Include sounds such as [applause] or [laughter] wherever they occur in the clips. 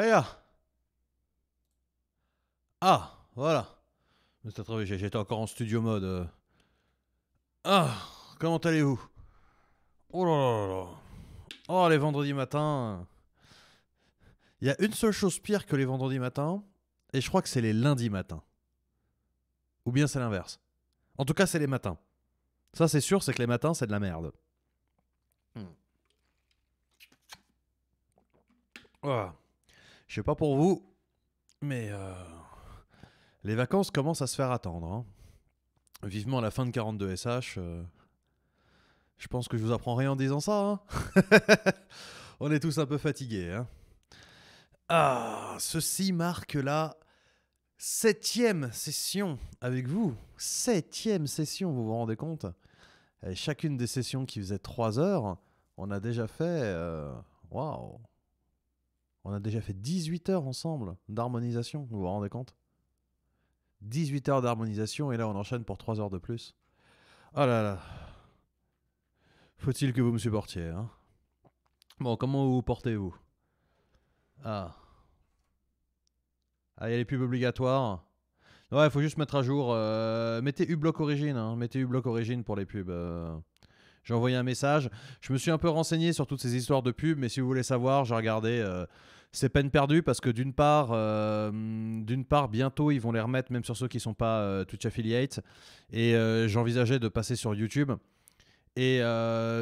Ah. ah, voilà. J'étais encore en studio mode. Euh. Ah, comment allez-vous Oh là là là. Oh, les vendredis matins. Il y a une seule chose pire que les vendredis matins, et je crois que c'est les lundis matins. Ou bien c'est l'inverse. En tout cas, c'est les matins. Ça, c'est sûr, c'est que les matins, c'est de la merde. Hmm. Ah. Je sais pas pour vous, mais euh, les vacances commencent à se faire attendre. Hein. Vivement la fin de 42 SH. Euh, je pense que je vous apprends rien en disant ça. Hein. [laughs] On est tous un peu fatigués. Hein ah, ceci marque la septième session avec vous. Septième session, vous vous rendez compte Et chacune des sessions qui faisait 3 heures, on a déjà fait... Euh, waouh on a déjà fait 18 heures ensemble d'harmonisation, vous vous rendez compte 18 heures d'harmonisation et là on enchaîne pour 3 heures de plus. Oh là là. Faut-il que vous me supportiez, hein Bon, comment vous portez-vous Ah. Ah, il y a les pubs obligatoires. Ouais, il faut juste mettre à jour. Mettez euh, mettez U-Block Origine. Hein, mettez U-Bloc Origine pour les pubs. Euh. J'ai envoyé un message. Je me suis un peu renseigné sur toutes ces histoires de pubs mais si vous voulez savoir, j'ai regardé. Euh, c'est peine perdue parce que d'une part, euh, d'une part, bientôt ils vont les remettre même sur ceux qui sont pas euh, Twitch affiliates. Et j'envisageais de passer sur YouTube. Et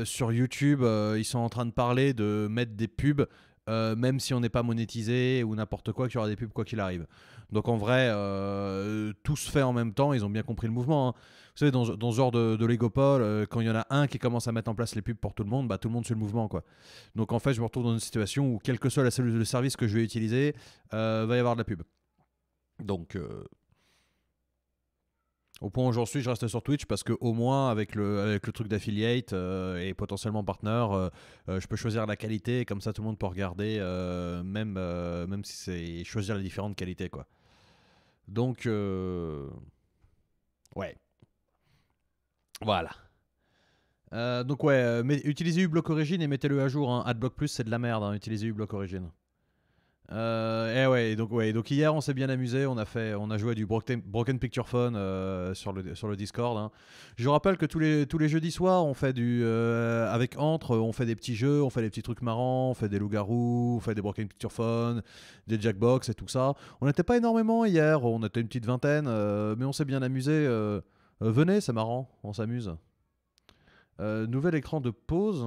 sur YouTube, ils sont en train de parler de mettre des pubs même si on n'est pas monétisé ou n'importe quoi, qu'il y aura des pubs quoi qu'il arrive. Donc en vrai, tout se fait en même temps, ils ont bien compris le mouvement. Hein. Vous savez, dans, ce genre de, de euh, quand il y en a un qui commence à mettre en place les pubs pour tout le monde, bah, tout le monde suit le mouvement. Quoi. Donc en fait, je me retrouve dans une situation où, quel que soit la cellule de service que je vais utiliser, il euh, va y avoir de la pub. Donc. Euh, au point où j'en suis, je reste sur Twitch parce que au moins avec le, truc d'affiliate et potentiellement partner, je peux choisir la qualité comme ça tout le monde peut regarder, même, même si c'est choisir les différentes qualités quoi. Donc ouais. Voilà. Euh, donc ouais, euh, utilisez uBlock Origin et mettez-le à jour. Hein. AdBlock Plus, c'est de la merde. Hein, utilisez uBlock Origin. Euh, eh et ouais, donc ouais, donc hier on s'est bien amusé, on a fait, on a joué du Broken Picture Phone sur le sur le Discord. Hein. Je rappelle que tous les tous les jeudis soirs on fait du avec entre, on fait des petits jeux, on fait des petits trucs marrants, on fait des loups-garous, on fait des Broken Picture Phone, des Jackbox et tout ça. On n'était pas énormément hier, on était une petite vingtaine, mais on s'est bien amusé. Euh, venez, c'est marrant, on s'amuse. Euh, nouvel écran de pause.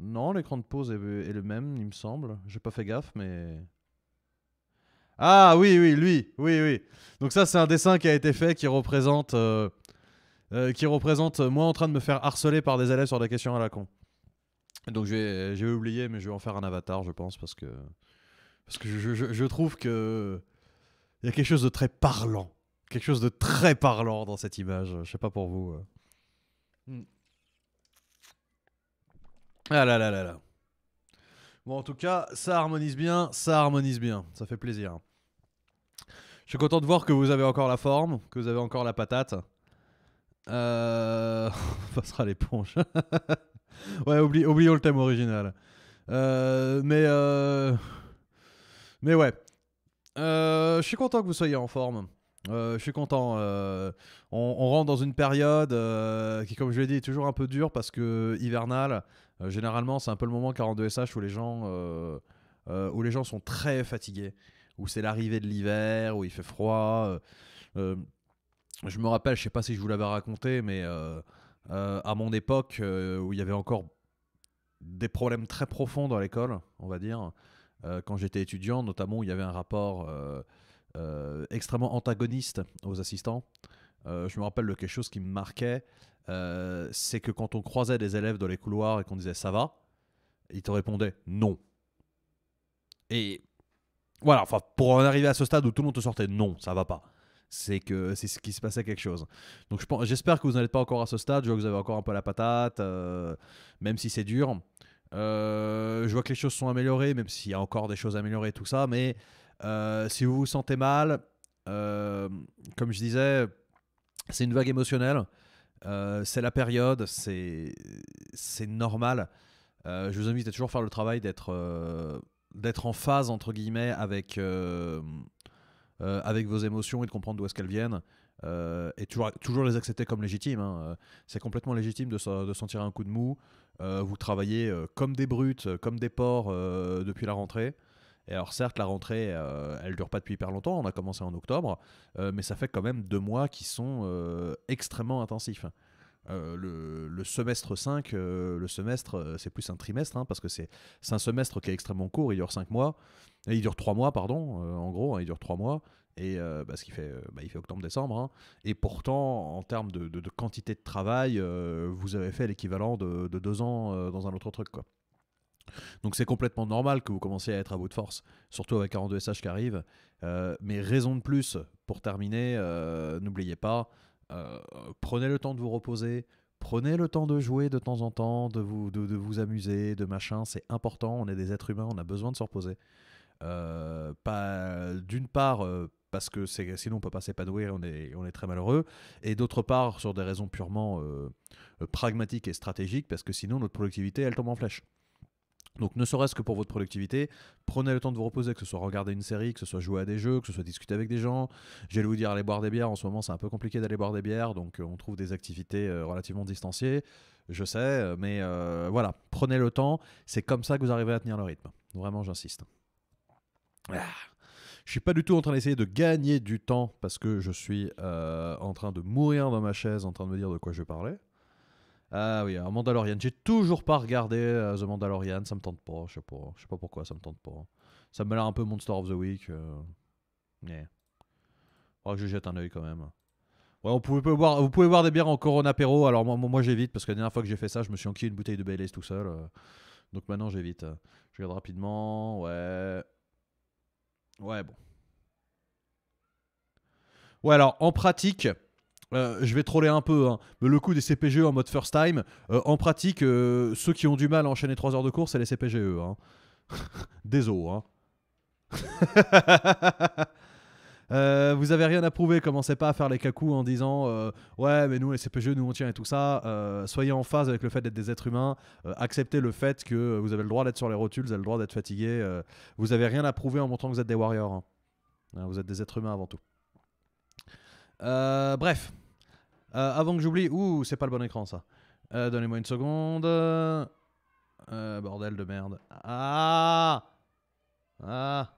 Non, l'écran de pause est, le même, il me semble. J'ai pas fait gaffe, mais. Ah oui, oui, lui, oui, oui. Donc ça, c'est un dessin qui a été fait qui représente, euh, qui représente moi en train de me faire harceler par des élèves sur des questions à la con. Donc j'ai oublié, mais je vais en faire un avatar, je pense, parce que parce que je, je trouve que il y a quelque chose de très parlant quelque chose de très parlant dans cette image. Je sais pas pour vous. Ah là là là là. Bon, en tout cas, ça harmonise bien, ça harmonise bien. Ça fait plaisir. Je suis content de voir que vous avez encore la forme, que vous avez encore la patate. Euh, [laughs] on passera l'éponge. [laughs] ouais, oublions le thème original. Euh, mais euh, mais ouais. je suis content que vous soyez en forme. Euh, je suis content. Euh, on, rentre dans une période euh, qui, comme je l'ai dit, est toujours un peu dure parce que hivernale, généralement, c'est un peu le moment 42SH où les gens, où les gens sont très fatigués, où c'est l'arrivée de l'hiver, où il fait froid. je me rappelle, je sais pas si je vous l'avais raconté, mais à mon époque, où il y avait encore des problèmes très profonds dans l'école, on va dire, quand j'étais étudiant, notamment où il y avait un rapport euh, extrêmement antagoniste aux assistants. Euh, je me rappelle de quelque chose qui me marquait, euh, c'est que quand on croisait des élèves dans les couloirs et qu'on disait ça va, ils te répondaient non. Et voilà, enfin, pour en arriver à ce stade où tout le monde te sortait non, ça va pas. C'est que c'est ce qui se passait quelque chose. Donc j'espère que vous n'êtes pas encore à ce stade. Je vois que vous avez encore un peu la patate, même si c'est dur. je vois que les choses sont améliorées, même s'il y a encore des choses à améliorer, tout ça. Mais euh, si vous vous sentez mal, euh, comme je disais, c'est une vague émotionnelle. Euh, c'est la période, c'est normal. je vous invite à toujours faire le travail d'être en phase entre guillemets avec avec vos émotions et de comprendre d'où est-ce qu'elles viennent et toujours toujours les accepter comme légitimes hein. c'est complètement légitime de, de, sentir un coup de mou vous travaillez comme des brutes comme des porcs depuis la rentrée alors certes, la rentrée, euh, elle dure pas depuis hyper longtemps, on a commencé en octobre, euh, mais ça fait quand même deux mois qui sont euh, extrêmement intensifs. Le, semestre 5, le semestre, c'est plus un trimestre, hein, parce que c'est un semestre qui est extrêmement court, il dure cinq mois, il dure trois mois, pardon, en gros, hein, il dure trois mois, et bah, ce qui fait, bah, il fait octobre-décembre. Hein. Et pourtant, en termes de, quantité de travail, vous avez fait l'équivalent de, deux ans dans un autre truc. Quoi. Donc c'est complètement normal que vous commenciez à être à bout de force, surtout avec 42 SH qui arrive. Euh, mais raison de plus, pour terminer, euh, n'oubliez pas, euh, prenez le temps de vous reposer, prenez le temps de jouer de temps en temps, de vous, de, vous amuser, de machin, c'est important, on est des êtres humains, on a besoin de se reposer. pas D'une part, parce que sinon on peut pas s'épanouir, on est, on est très malheureux, et d'autre part sur des raisons purement pragmatiques et stratégiques, parce que sinon notre productivité elle tombe en flèche. Donc ne serait-ce que pour votre productivité, prenez le temps de vous reposer, que ce soit regarder une série, que ce soit jouer à des jeux, que ce soit discuter avec des gens. J'allais vous dire aller boire des bières, en ce moment c'est un peu compliqué d'aller boire des bières, donc euh, on trouve des activités euh, relativement distanciées, je sais, euh, mais voilà, prenez le temps, c'est comme ça que vous arrivez à tenir le rythme. Vraiment j'insiste. Ah. Je suis pas du tout en train d'essayer de gagner du temps parce que je suis en train de mourir dans ma chaise en train de me dire de quoi je vais parler. Ah oui, Mandalorian. J'ai toujours pas regardé euh, The Mandalorian, ça me tente pas, je sais pas, je sais pas pourquoi ça me tente pas. Ça me l'air un peu Monster of the Week. Euh, mais, Yeah. que je jette un œil quand même. Ouais, on pouvait, vous pouvez voir des bières en Corona Péro. Alors moi, moi j'évite parce que la dernière fois que j'ai fait ça, je me suis enquillé une bouteille de Baileys tout seul. Euh, donc maintenant j'évite. Je regarde rapidement. Ouais. Ouais, bon. Ouais, alors en pratique, euh, je vais troller un peu, hein. mais le coup des CPGE en mode first time, euh, en pratique, euh, ceux qui ont du mal à enchaîner 3 heures de course, c'est les CPGE. Hein. [laughs] Désolé. Hein. [laughs] vous avez rien à prouver, commencez pas à faire les cacous en disant ouais mais nous les CPGE nous on tient et tout ça. soyez en phase avec le fait d'être des êtres humains, acceptez le fait que vous avez le droit d'être sur les rotules, vous avez le droit d'être fatigué, vous avez rien à prouver en montrant que vous êtes des warriors. Hein. Vous êtes des êtres humains avant tout. Euh, bref. Euh, avant que j'oublie. Ouh, c'est pas le bon écran ça. Euh, donnez-moi une seconde. Euh, bordel de merde. Ah Ah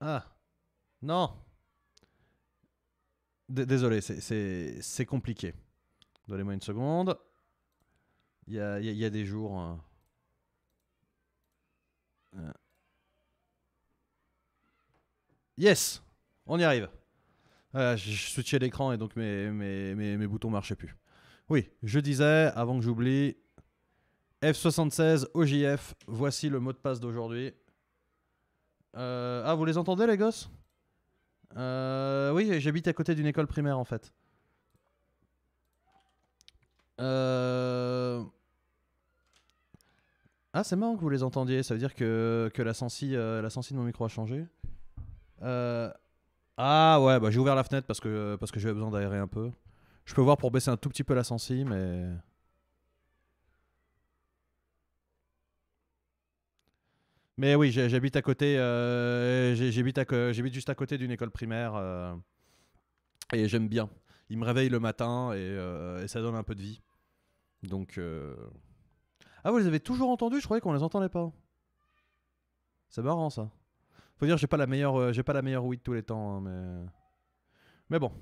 Ah Non Désolé, c'est compliqué. Donnez-moi une seconde. Il y y a, des jours. Hein. Yes On y arrive ah, je switchais l'écran et donc mes, mes, boutons ne marchaient plus. Oui, je disais, avant que j'oublie, F76 OJF, voici le mot de passe d'aujourd'hui. Euh, ah, vous les entendez les gosses euh, Oui, j'habite à côté d'une école primaire en fait. Euh, ah, c'est marrant que vous les entendiez, ça veut dire que, la, sensi, la de mon micro a changé. Ah ouais, bah j'ai ouvert la fenêtre parce que, euh, parce que j'avais besoin d'aérer un peu. Je peux voir pour baisser un tout petit peu la sensi, mais... Mais oui, j'habite à côté, euh, j'habite, juste à côté d'une école primaire euh, et j'aime bien. Il me réveille le matin et, et ça donne un peu de vie. Donc... Ah, vous les avez toujours entendus Je croyais qu'on les entendait pas. C'est marrant ça. Faut dire, j'ai pas la meilleure, euh, j'ai pas la meilleure oui » de tous les temps, hein, mais mais bon.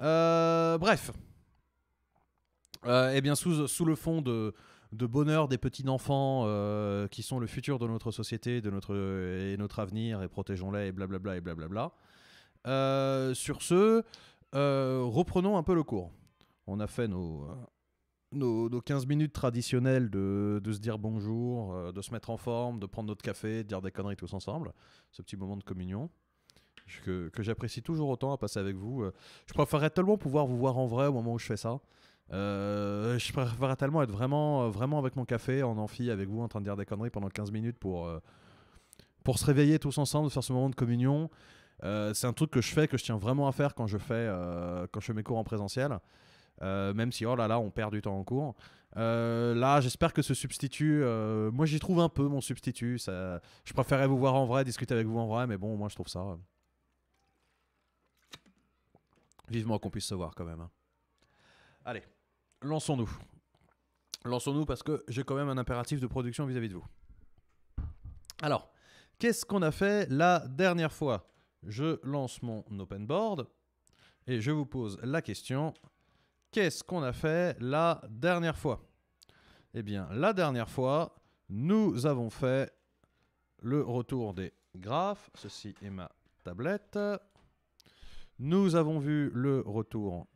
Euh, bref. et euh, eh bien sous, sous le fond de, de bonheur des petits enfants qui sont le futur de notre société, de notre et notre avenir et protégeons-les et blablabla et blablabla. sur ce, reprenons un peu le cours. On a fait nos, nos, 15 minutes traditionnelles de, se dire bonjour, euh, de se mettre en forme, de prendre notre café, de dire des conneries tous ensemble, ce petit moment de communion que, j'apprécie toujours autant à passer avec vous. Euh. Je préférerais tellement pouvoir vous voir en vrai au moment où je fais ça. Euh, je préférerais tellement être vraiment, vraiment avec mon café en amphi avec vous en train de dire des conneries pendant 15 minutes pour, pour se réveiller tous ensemble, faire ce moment de communion. c'est un truc que je fais, que je tiens vraiment à faire quand je fais, quand je fais mes cours en présentiel. Euh, même si oh là là, on perd du temps en cours. Euh, là, j'espère que ce substitut, euh, moi j'y trouve un peu mon substitut. Ça, je préférais vous voir en vrai, discuter avec vous en vrai, mais bon, moi je trouve ça. Vivement qu'on puisse se voir quand même. Hein. Allez, lançons-nous. Lançons-nous parce que j'ai quand même un impératif de production vis-à-vis -vis de vous. Alors, qu'est-ce qu'on a fait la dernière fois Je lance mon open board et je vous pose la question qu'est-ce qu'on a fait la dernière fois Eh bien, la dernière fois, nous avons fait le retour des graphes. Ceci est ma tablette. Nous avons vu le retour.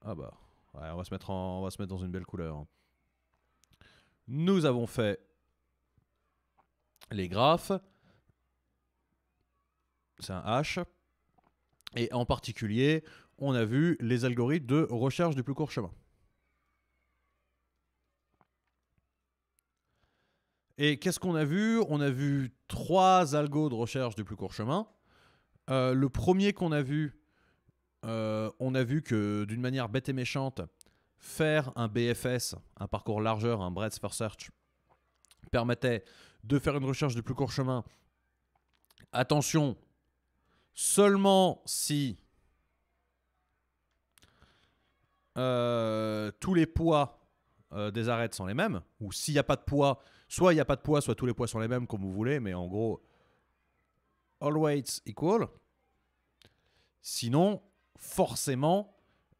Ah bah, on, va se mettre en, on va se mettre dans une belle couleur. Nous avons fait les graphes. C'est un H. Et en particulier, on a vu les algorithmes de recherche du plus court chemin. Et qu'est-ce qu'on a vu On a vu trois algos de recherche du plus court chemin. Euh, le premier qu'on a vu, euh, on a vu que d'une manière bête et méchante, faire un BFS, un parcours largeur, un breadth first search, permettait de faire une recherche du plus court chemin. Attention, seulement si Euh, tous les poids euh, des arêtes sont les mêmes, ou s'il n'y a pas de poids, soit il n'y a pas de poids, soit tous les poids sont les mêmes, comme vous voulez, mais en gros, all weights equal. Sinon, forcément,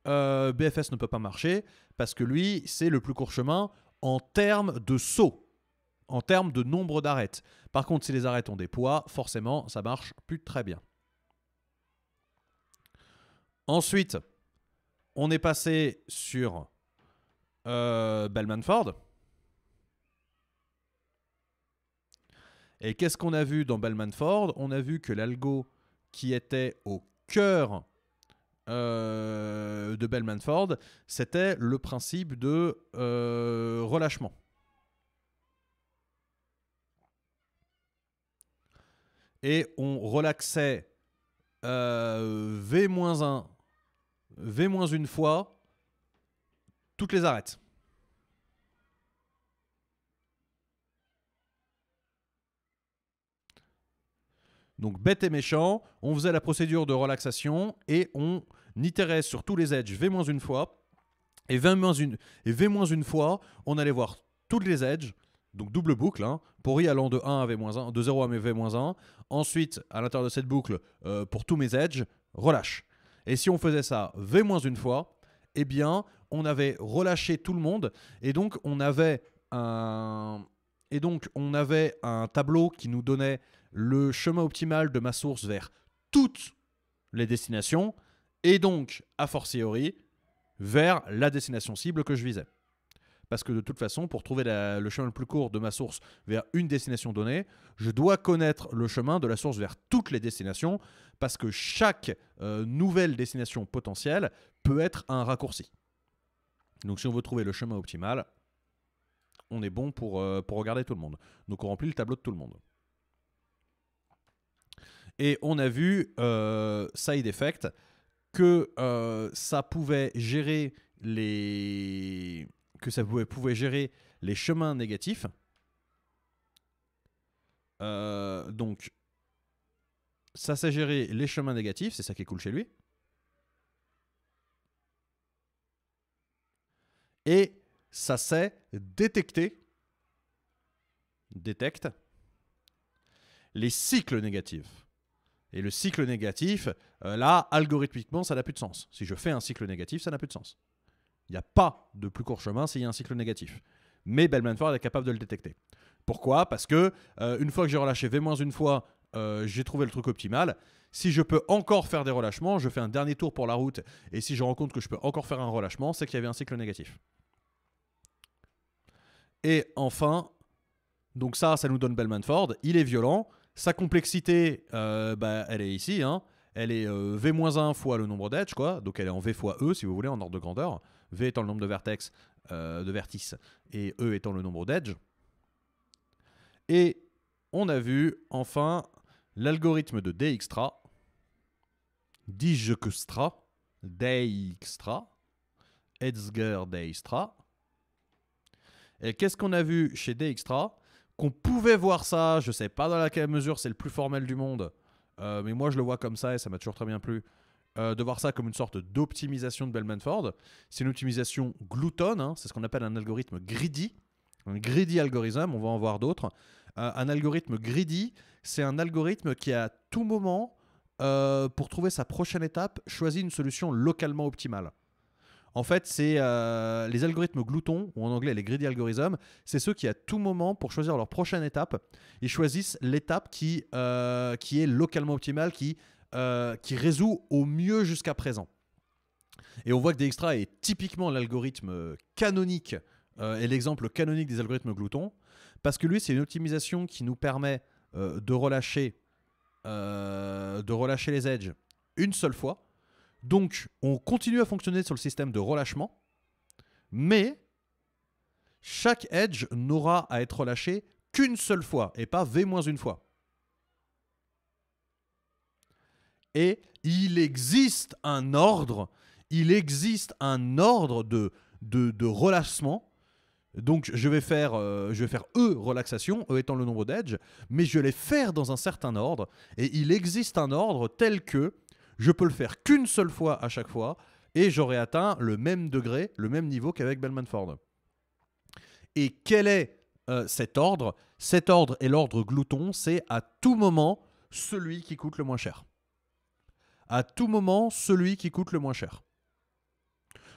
euh, BFS ne peut pas marcher, parce que lui, c'est le plus court chemin en termes de saut, en termes de nombre d'arêtes. Par contre, si les arêtes ont des poids, forcément, ça marche plus très bien. Ensuite, on est passé sur euh, Bellmanford. Ford. Et qu'est-ce qu'on a vu dans Bellman Ford On a vu que l'algo qui était au cœur euh, de Bellmanford, Ford, c'était le principe de euh, relâchement. Et on relaxait V-1 V-1 fois, toutes les arêtes. Donc bête et méchant, on faisait la procédure de relaxation et on itérait sur tous les edges V-1 fois. Et, V 1, et V-1 fois, on allait voir toutes les edges, donc double boucle, hein. pour y allant de 1 à V-1, de 0 à V-1. Ensuite, à l'intérieur de cette boucle, euh, pour tous mes edges, relâche. Et si on faisait ça V moins une fois, eh bien, on avait relâché tout le monde. Et donc, on avait un, et donc, on avait un tableau qui nous donnait le chemin optimal de ma source vers toutes les destinations. Et donc, a fortiori, vers la destination cible que je visais parce que de toute façon, pour trouver le chemin le plus court de ma source vers une destination donnée, je dois connaître le chemin de la source vers toutes les destinations, parce que chaque euh, nouvelle destination potentielle peut être un raccourci. Donc si on veut trouver le chemin optimal, on est bon pour, euh, pour regarder tout le monde. Donc on remplit le tableau de tout le monde. Et on a vu euh, Side Effect que euh, ça pouvait gérer les que ça pouvait, gérer les chemins négatifs. Euh, donc, ça sait gérer les chemins négatifs, c'est ça qui est cool chez lui. Et ça sait détecter, détecte, les cycles négatifs. Et le cycle négatif, euh, là, algorithmiquement, ça n'a plus de sens. Si je fais un cycle négatif, ça n'a plus de sens. Il n'y a pas de plus court chemin s'il y a un cycle négatif. Mais Bellman Ford est capable de le détecter. Pourquoi Parce que euh, une fois que j'ai relâché V-1 fois, euh, j'ai trouvé le truc optimal. Si je peux encore faire des relâchements, je fais un dernier tour pour la route. Et si je rencontre que je peux encore faire un relâchement, c'est qu'il y avait un cycle négatif. Et enfin, donc ça, ça nous donne Bellmanford. Ford. Il est violent. Sa complexité, euh, bah, elle est ici. Hein. Elle est V-1 fois le nombre d'edges, quoi. Donc elle est en V fois E, si vous voulez, en ordre de grandeur. V étant le nombre de vertex, euh, de vertices, et E étant le nombre d'edges. Et on a vu enfin l'algorithme de Dijkstra, Dijkstra, Dijkstra, Edsger Dijkstra. Et qu'est-ce qu'on a vu chez Dijkstra Qu'on pouvait voir ça, je ne sais pas dans laquelle mesure c'est le plus formel du monde, euh, mais moi je le vois comme ça et ça m'a toujours très bien plu. Euh, de voir ça comme une sorte d'optimisation de Bellman Ford. C'est une optimisation gloutonne, hein, c'est ce qu'on appelle un algorithme greedy, un greedy algorithme, on va en voir d'autres. Euh, un algorithme greedy, c'est un algorithme qui à tout moment, euh, pour trouver sa prochaine étape, choisit une solution localement optimale. En fait, c'est les algorithmes gloutons, ou en anglais les greedy algorithms, c'est ceux qui à tout moment, pour choisir leur prochaine étape, ils choisissent l'étape qui, qui est localement optimale, qui euh, qui résout au mieux jusqu'à présent. Et on voit que Dijkstra est typiquement l'algorithme euh, canonique euh, et l'exemple canonique des algorithmes gloutons, parce que lui, c'est une optimisation qui nous permet de, relâcher, de relâcher les edges une seule fois. Donc, on continue à fonctionner sur le système de relâchement, mais chaque edge n'aura à être relâché qu'une seule fois et pas V-1 fois. Et il existe un ordre, il existe un ordre de, de, relâchement. Donc je vais faire, euh, je vais faire E relaxation, E étant le nombre d'edges, mais je vais les faire dans un certain ordre. Et il existe un ordre tel que je peux le faire qu'une seule fois à chaque fois, et j'aurai atteint le même degré, le même niveau qu'avec Bellman Ford. Et quel est euh, cet ordre Cet ordre est l'ordre glouton, c'est à tout moment celui qui coûte le moins cher à tout moment celui qui coûte le moins cher.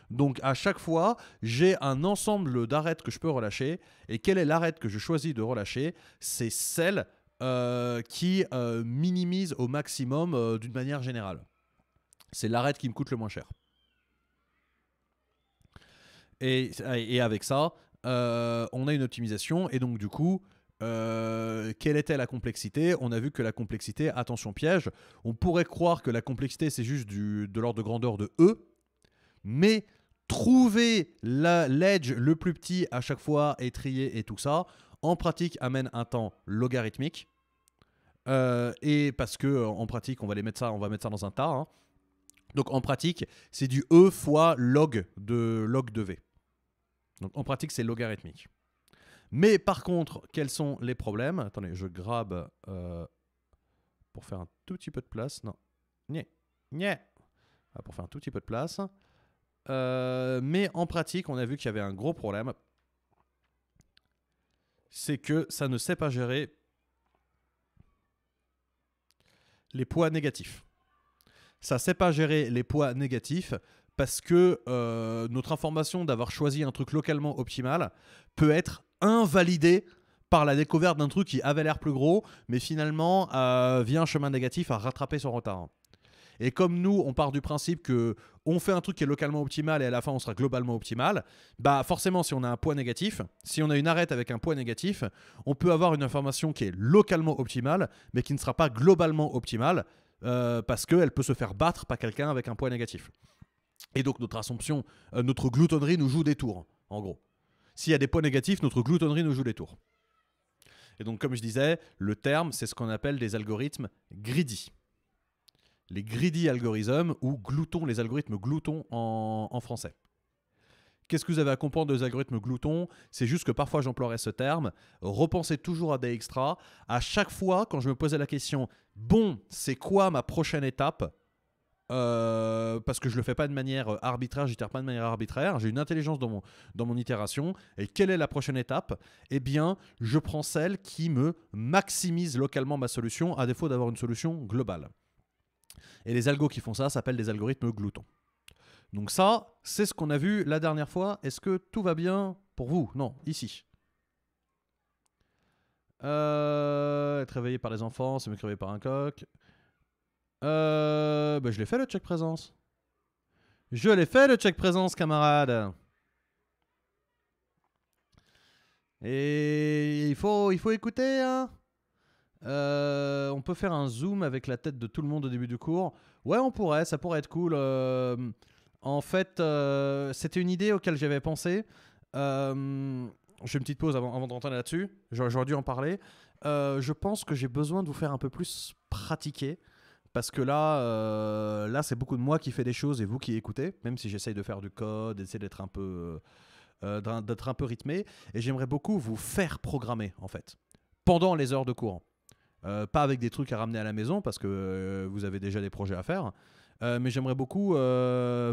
Donc à chaque fois, j'ai un ensemble d'arêtes que je peux relâcher. Et quelle est l'arête que je choisis de relâcher C'est celle euh, qui euh, minimise au maximum euh, d'une manière générale. C'est l'arête qui me coûte le moins cher. Et, et avec ça, on a une optimisation. Et donc du coup, euh, quelle était la complexité On a vu que la complexité, attention piège, on pourrait croire que la complexité c'est juste du, de l'ordre de grandeur de E, mais trouver l'edge le plus petit à chaque fois, étrier et tout ça, en pratique amène un temps logarithmique. Euh, et parce que euh, en pratique, on va les mettre ça, on va mettre ça dans un tas. Hein. Donc en pratique, c'est du E fois log de log de V. Donc en pratique, c'est logarithmique. Mais par contre, quels sont les problèmes Attendez, je grabe euh, pour faire un tout petit peu de place. Non. Nye. Nye. Ah, pour faire un tout petit peu de place. Euh, mais en pratique, on a vu qu'il y avait un gros problème. C'est que ça ne sait pas gérer les poids négatifs. Ça ne sait pas gérer les poids négatifs parce que euh, notre information d'avoir choisi un truc localement optimal peut être invalidé par la découverte d'un truc qui avait l'air plus gros, mais finalement, vient euh, via un chemin négatif, à rattraper son retard. Et comme nous, on part du principe que on fait un truc qui est localement optimal et à la fin on sera globalement optimal, bah forcément si on a un point négatif, si on a une arête avec un point négatif, on peut avoir une information qui est localement optimale mais qui ne sera pas globalement optimale euh, parce qu'elle peut se faire battre par quelqu'un avec un point négatif. Et donc notre assumption, euh, notre gloutonnerie nous joue des tours, en gros. S'il y a des points négatifs, notre gloutonnerie nous joue les tours. Et donc, comme je disais, le terme, c'est ce qu'on appelle des algorithmes greedy. Les greedy algorithmes ou gloutons, les algorithmes gloutons en, français. Qu'est-ce que vous avez à comprendre des algorithmes gloutons C'est juste que parfois j'emploierais ce terme. Repensez toujours à des extras. À chaque fois, quand je me posais la question, bon, c'est quoi ma prochaine étape euh, parce que je le fais pas de manière euh, arbitraire, j'itère pas de manière arbitraire, j'ai une intelligence dans mon, dans mon itération. Et quelle est la prochaine étape Eh bien, je prends celle qui me maximise localement ma solution, à défaut d'avoir une solution globale. Et les algos qui font ça s'appellent des algorithmes gloutons. Donc ça, c'est ce qu'on a vu la dernière fois. Est-ce que tout va bien pour vous Non, ici. Euh, être réveillé par les enfants, se me par un coq. Euh, bah, je l'ai fait le check présence. Je l'ai fait le check présence, camarade. Et il faut, il faut écouter. Hein. Euh, on peut faire un zoom avec la tête de tout le monde au début du cours. Ouais, on pourrait, ça pourrait être cool. Euh, en fait, c'était une idée auquel j'avais pensé. J'ai une petite pause avant, avant d'entrer là-dessus. J'aurais dû en parler. je pense que j'ai besoin de vous faire un peu plus pratiquer parce que là, euh, là c'est beaucoup de moi qui fait des choses et vous qui écoutez, même si j'essaye de faire du code, d'essayer d'être un peu, euh, euh, d'être un peu rythmé. Et j'aimerais beaucoup vous faire programmer, en fait, pendant les heures de cours. pas avec des trucs à ramener à la maison, parce que vous avez déjà des projets à faire. mais j'aimerais beaucoup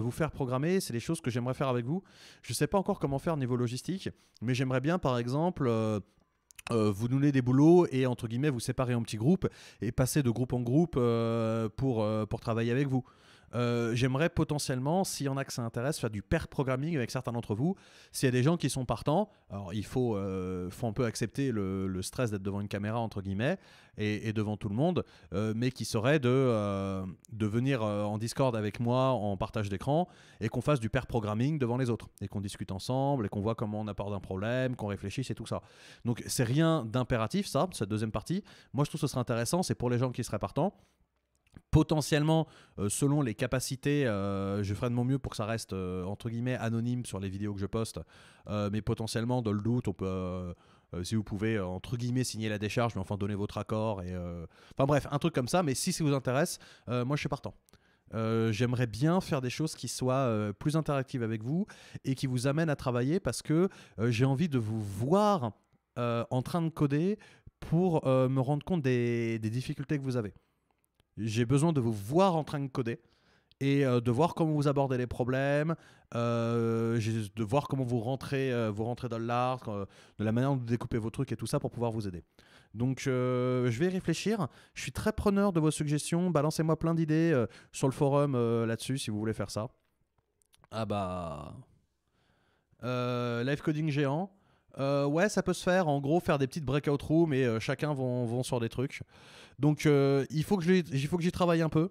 vous faire programmer. C'est des choses que j'aimerais faire avec vous. Je ne sais pas encore comment faire niveau logistique, mais j'aimerais bien, par exemple, euh, vous vous donnez des boulots et entre guillemets vous séparez en petits groupes et passez de groupe en groupe euh, pour, euh, pour travailler avec vous. Euh, j'aimerais potentiellement, s'il y en a que ça intéresse, faire du pair programming avec certains d'entre vous. S'il y a des gens qui sont partants, alors il faut, euh, faut un peu accepter le, stress d'être devant une caméra, entre guillemets, et, devant tout le monde, euh, mais qui serait de, de venir en Discord avec moi en partage d'écran et qu'on fasse du pair programming devant les autres et qu'on discute ensemble et qu'on voit comment on apporte un problème, qu'on réfléchisse et tout ça. Donc c'est rien d'impératif, ça, cette deuxième partie. Moi, je trouve que ce serait intéressant, c'est pour les gens qui seraient partants potentiellement, euh, selon les capacités, euh, je ferai de mon mieux pour que ça reste euh, entre guillemets anonyme sur les vidéos que je poste, mais potentiellement, dans le doute, on peut, si vous pouvez entre guillemets signer la décharge, mais enfin donner votre accord et, enfin bref, un truc comme ça. Mais si ça vous intéresse, moi je suis partant. j'aimerais bien faire des choses qui soient plus interactives avec vous et qui vous amènent à travailler parce que j'ai envie de vous voir en train de coder pour me rendre compte des difficultés que vous avez. J'ai besoin de vous voir en train de coder et euh, de voir comment vous abordez les problèmes, euh, de voir comment vous rentrez, euh, vous rentrez dans l'art, de la manière dont vous découpez vos trucs et tout ça pour pouvoir vous aider. Donc je vais réfléchir. Je suis très preneur de vos suggestions. Balancez-moi plein d'idées sur le forum là-dessus si vous voulez faire ça. Ah bah. live coding géant. Euh, ouais, ça peut se faire. En gros, faire des petites breakout rooms et euh, chacun vont, vont, sur des trucs. Donc, euh, il faut que j'y travaille un peu.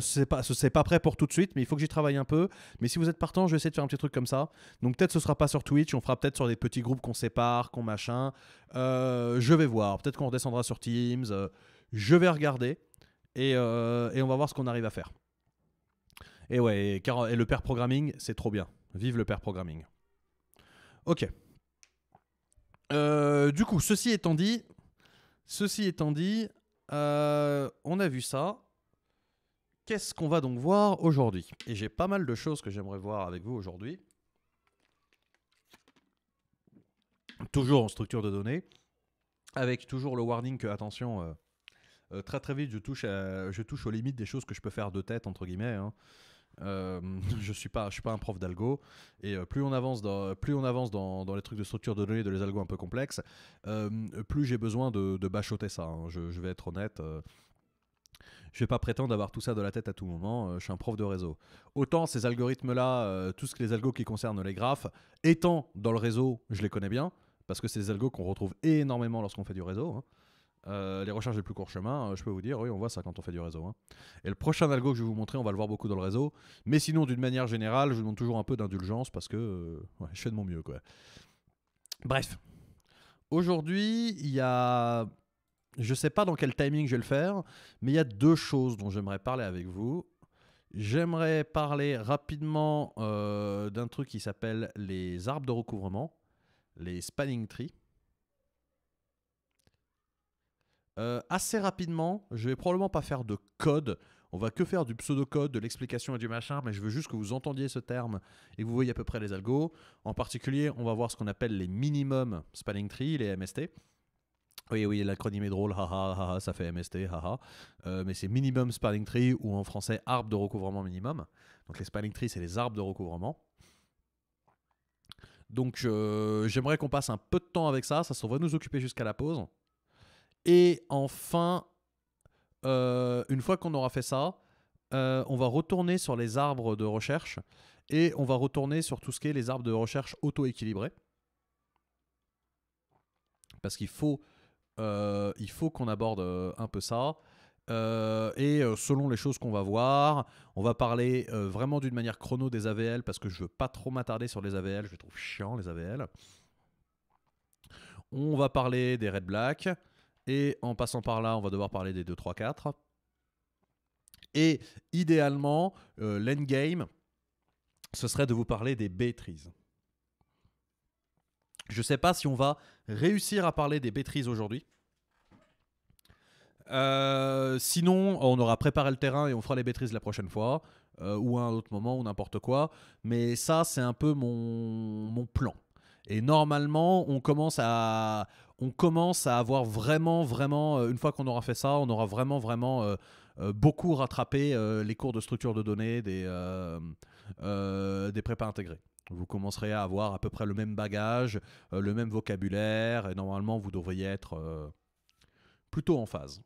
c'est pas, pas prêt pour tout de suite, mais il faut que j'y travaille un peu. Mais si vous êtes partant, je vais essayer de faire un petit truc comme ça. Donc, peut-être ce sera pas sur Twitch, on fera peut-être sur des petits groupes qu'on sépare, qu'on machin. je vais voir. Peut-être qu'on redescendra sur Teams. je vais regarder et, et on va voir ce qu'on arrive à faire. Et ouais, car et le pair programming, c'est trop bien. Vive le pair programming. Ok. Euh, du coup, ceci étant dit, ceci étant dit, euh, on a vu ça. Qu'est-ce qu'on va donc voir aujourd'hui Et j'ai pas mal de choses que j'aimerais voir avec vous aujourd'hui. Toujours en structure de données, avec toujours le warning que attention, euh, très très vite je touche, je touche aux limites des choses que je peux faire de tête entre guillemets. Hein. Euh, [laughs] je suis pas, je suis pas un prof d'algo. Et euh, plus on avance dans, plus on avance dans, les trucs de structure de données, de les algos un peu complexes, euh, plus j'ai besoin de, bachoter ça. Hein. Je, vais être honnête. je je vais pas prétendre avoir tout ça de la tête à tout moment, je suis un prof de réseau. Autant ces algorithmes-là, tout ce que les algos qui concernent les graphes, étant dans le réseau, je les connais bien, parce que c'est des algos qu'on retrouve énormément lorsqu'on fait du réseau. Hein. Euh, les recherches des plus courts chemins, euh, je peux vous dire, oui, on voit ça quand on fait du réseau. Hein. Et le prochain algo que je vais vous montrer, on va le voir beaucoup dans le réseau. Mais sinon, d'une manière générale, je vous demande toujours un peu d'indulgence parce que euh, je fais de mon mieux. Quoi. Bref, aujourd'hui, il y a. Je sais pas dans quel timing je vais le faire, mais il y a deux choses dont j'aimerais parler avec vous. J'aimerais parler rapidement d'un truc qui s'appelle les arbres de recouvrement, les spanning trees. Euh, assez rapidement, je vais probablement pas faire de code. On va que faire du pseudo-code, de l'explication et du machin, mais je veux juste que vous entendiez ce terme et que vous voyez à peu près les algos. En particulier, on va voir ce qu'on appelle les minimum spanning tree, les MST. Oui, oui, l'acronyme est drôle, ça fait MST, euh, mais c'est minimum spanning tree ou en français arbre de recouvrement minimum. Donc les spanning trees, c'est les arbres de recouvrement. Donc euh, j'aimerais qu'on passe un peu de temps avec ça, ça va nous occuper jusqu'à la pause. Et enfin, euh, une fois qu'on aura fait ça, euh, on va retourner sur les arbres de recherche et on va retourner sur tout ce qui est les arbres de recherche auto-équilibrés. Parce qu'il faut, euh, faut qu'on aborde un peu ça. et selon les choses qu'on va voir, on va parler vraiment d'une manière chrono des AVL parce que je ne veux pas trop m'attarder sur les AVL, je trouve chiant les AVL. On va parler des Red Black, et en passant par là, on va devoir parler des 2, 3, 4. Et idéalement, euh, l'endgame, ce serait de vous parler des bêtises. Je ne sais pas si on va réussir à parler des bêtises aujourd'hui. Euh, sinon, on aura préparé le terrain et on fera les bêtises la prochaine fois, euh, ou à un autre moment, ou n'importe quoi. Mais ça, c'est un peu mon, mon plan. Et normalement, on commence à, on commence à avoir vraiment, vraiment, euh, une fois qu'on aura fait ça, on aura vraiment, vraiment euh, euh, beaucoup rattrapé les cours de structure de données des, des prépas intégrés. Vous commencerez à avoir à peu près le même bagage, le même vocabulaire, et normalement, vous devriez être plutôt en phase.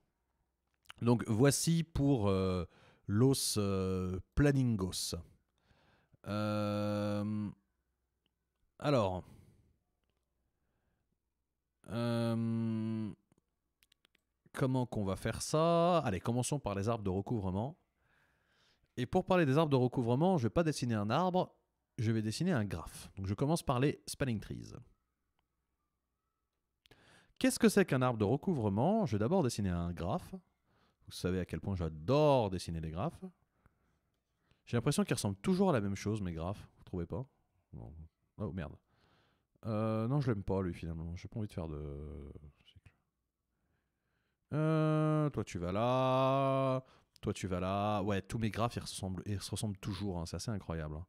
Donc, voici pour Los Planingos. alors. Euh, comment qu'on va faire ça Allez, commençons par les arbres de recouvrement. Et pour parler des arbres de recouvrement, je ne vais pas dessiner un arbre, je vais dessiner un graphe. Donc je commence par les spanning trees. Qu'est-ce que c'est qu'un arbre de recouvrement Je vais d'abord dessiner un graphe. Vous savez à quel point j'adore dessiner les graphes. J'ai l'impression qu'ils ressemblent toujours à la même chose, mes graphes. Vous trouvez pas Oh merde. Euh, non, je l'aime pas, lui, finalement. J'ai pas envie de faire de euh, toi, tu vas là. Toi, tu vas là. Ouais, tous mes graphes, ils, ressemblent, ils se ressemblent toujours. Hein. C'est assez incroyable. Hein.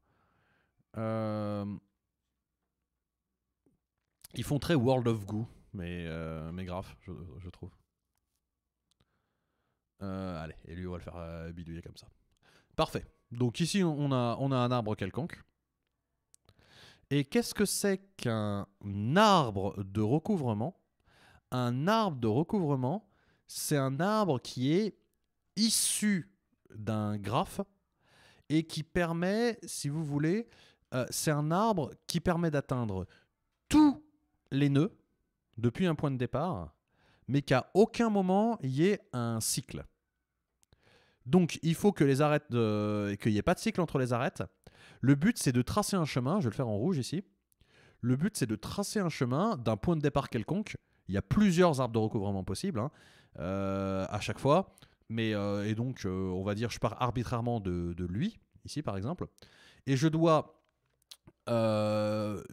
Euh, ils font très World of Goo, mais, graphes, je, je trouve. allez, et lui, on va le faire bidouiller comme ça. Parfait. Donc ici, on a, on a un arbre quelconque. Et qu'est-ce que c'est qu'un arbre de recouvrement Un arbre de recouvrement, c'est un arbre qui est issu d'un graphe et qui permet, si vous voulez, euh, c'est un arbre qui permet d'atteindre tous les nœuds depuis un point de départ, mais qu'à aucun moment il y ait un cycle. Donc il faut que les arêtes, qu'il n'y ait pas de cycle entre les arêtes, le but, c'est de tracer un chemin. Je vais le faire en rouge ici. Le but, c'est de tracer un chemin d'un point de départ quelconque. Il y a plusieurs arbres de recouvrement possibles hein, euh, à chaque fois. Mais, euh, et donc, euh, on va dire, je pars arbitrairement de, lui, ici par exemple. Et je dois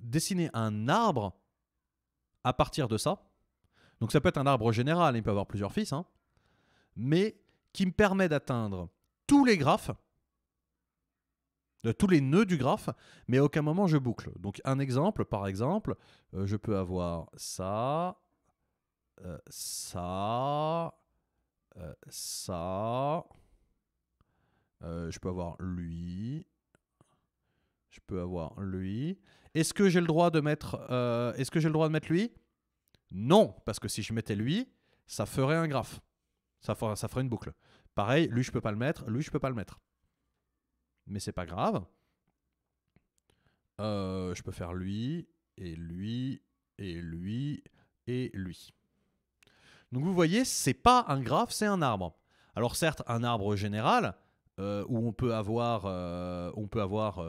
dessiner un arbre à partir de ça. Donc, ça peut être un arbre général, il peut avoir plusieurs fils. Hein. mais qui me permet d'atteindre tous les graphes de tous les nœuds du graphe, mais à aucun moment je boucle. Donc un exemple, par exemple, euh, je peux avoir ça, euh, ça, euh, ça, je peux avoir lui, je peux avoir lui. Est-ce que j'ai le droit de mettre, est-ce que j'ai le droit de mettre lui Non, parce que si je mettais lui, ça ferait un graphe, ça ferait, ça ferait une boucle. Pareil, lui je peux pas le mettre, lui je peux pas le mettre mais c'est pas grave. Euh, je peux faire lui, et lui, et lui, et lui. Donc vous voyez, c'est pas un graphe, c'est un arbre. Alors certes, un arbre général, euh, où on peut avoir, euh, on peut avoir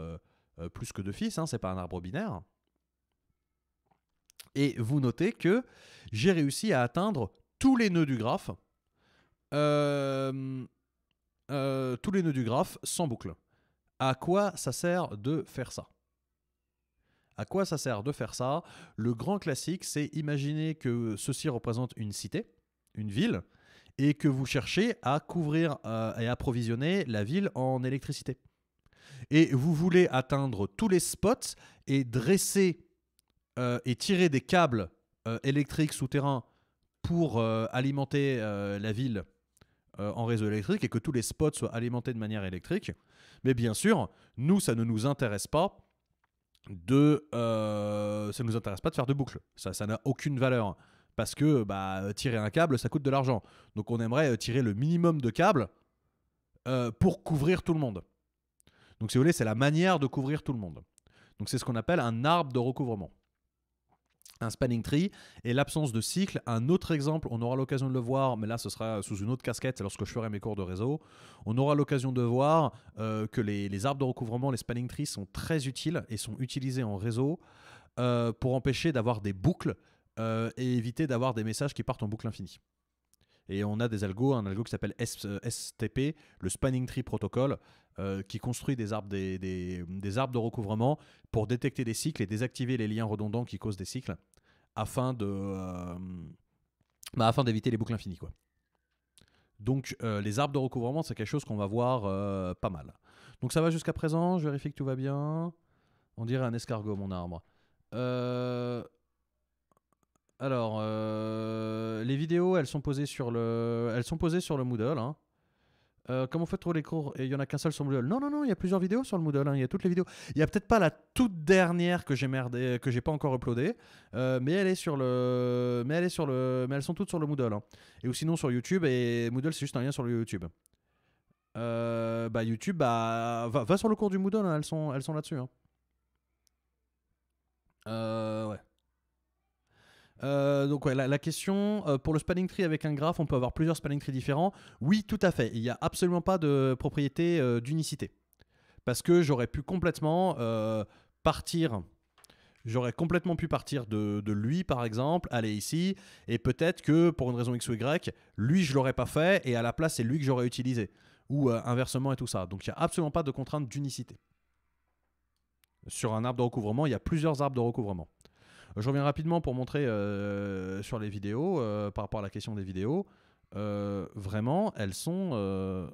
plus que deux fils, hein, c'est pas un arbre binaire. Et vous notez que j'ai réussi à atteindre tous les nœuds du graphe, tous les nœuds du graphe sans boucle. À quoi ça sert de faire ça À quoi ça sert de faire ça Le grand classique, c'est imaginer que ceci représente une cité, une ville, et que vous cherchez à couvrir euh, et approvisionner la ville en électricité. Et vous voulez atteindre tous les spots et dresser euh, et tirer des câbles euh, électriques souterrains pour alimenter la ville euh, en réseau électrique et que tous les spots soient alimentés de manière électrique. Mais bien sûr, nous, ça ne nous intéresse pas de, euh, ça nous intéresse pas de faire de boucles. Ça, n'a aucune valeur parce que bah, tirer un câble, ça coûte de l'argent. Donc on aimerait euh, tirer le minimum de câbles pour couvrir tout le monde. Donc si vous voulez, c'est la manière de couvrir tout le monde. Donc c'est ce qu'on appelle un arbre de recouvrement un spanning tree et l'absence de cycle. Un autre exemple, on aura l'occasion de le voir, mais là ce sera sous une autre casquette lorsque je ferai mes cours de réseau. On aura l'occasion de voir euh, que les, arbres de recouvrement, les spanning trees sont très utiles et sont utilisés en réseau euh, pour empêcher d'avoir des boucles euh, et éviter d'avoir des messages qui partent en boucle infinie. Et on a des algos, un algo qui s'appelle STP, euh, le Spanning Tree Protocol, euh, qui construit des arbres, des, arbres de recouvrement pour détecter des cycles et désactiver les liens redondants qui causent des cycles afin de euh, bah, afin d'éviter les boucles infinies quoi. Donc les arbres de recouvrement c'est quelque chose qu'on va voir pas mal. Donc ça va jusqu'à présent, je vérifie que tout va bien. On dirait un escargot mon arbre. Alors, euh, les vidéos, elles sont posées sur le, elles sont posées sur le Moodle. Hein. Euh, comment fait trop les cours Et il n'y en a qu'un seul sur Moodle. Non, non, non, il y a plusieurs vidéos sur le Moodle. Hein, il y a toutes les vidéos. Il y a peut-être pas la toute dernière que j'ai merdé, que j'ai pas encore uploadée, euh, mais elle est sur le, mais elle est sur le, mais elles sont toutes sur le Moodle. Hein. Et ou sinon sur YouTube. Et Moodle, c'est juste un lien sur le YouTube. Euh, bah YouTube, bah, va, sur le cours du Moodle. Hein, elles sont, elles sont là-dessus. ouais. Euh, donc la, question, euh, pour le spanning tree avec un graphe, on peut avoir plusieurs spanning trees différents. Oui, tout à fait. Il n'y a absolument pas de propriété euh, d'unicité. Parce que j'aurais pu complètement partir... J'aurais complètement pu partir de, de, lui, par exemple, aller ici, et peut-être que pour une raison X ou Y, lui, je l'aurais pas fait, et à la place, c'est lui que j'aurais utilisé. Ou inversement et tout ça. Donc il n'y a absolument pas de contrainte d'unicité. Sur un arbre de recouvrement, il y a plusieurs arbres de recouvrement. Je reviens rapidement pour montrer euh, sur les vidéos, euh, par rapport à la question des vidéos. Euh, vraiment, elles sont,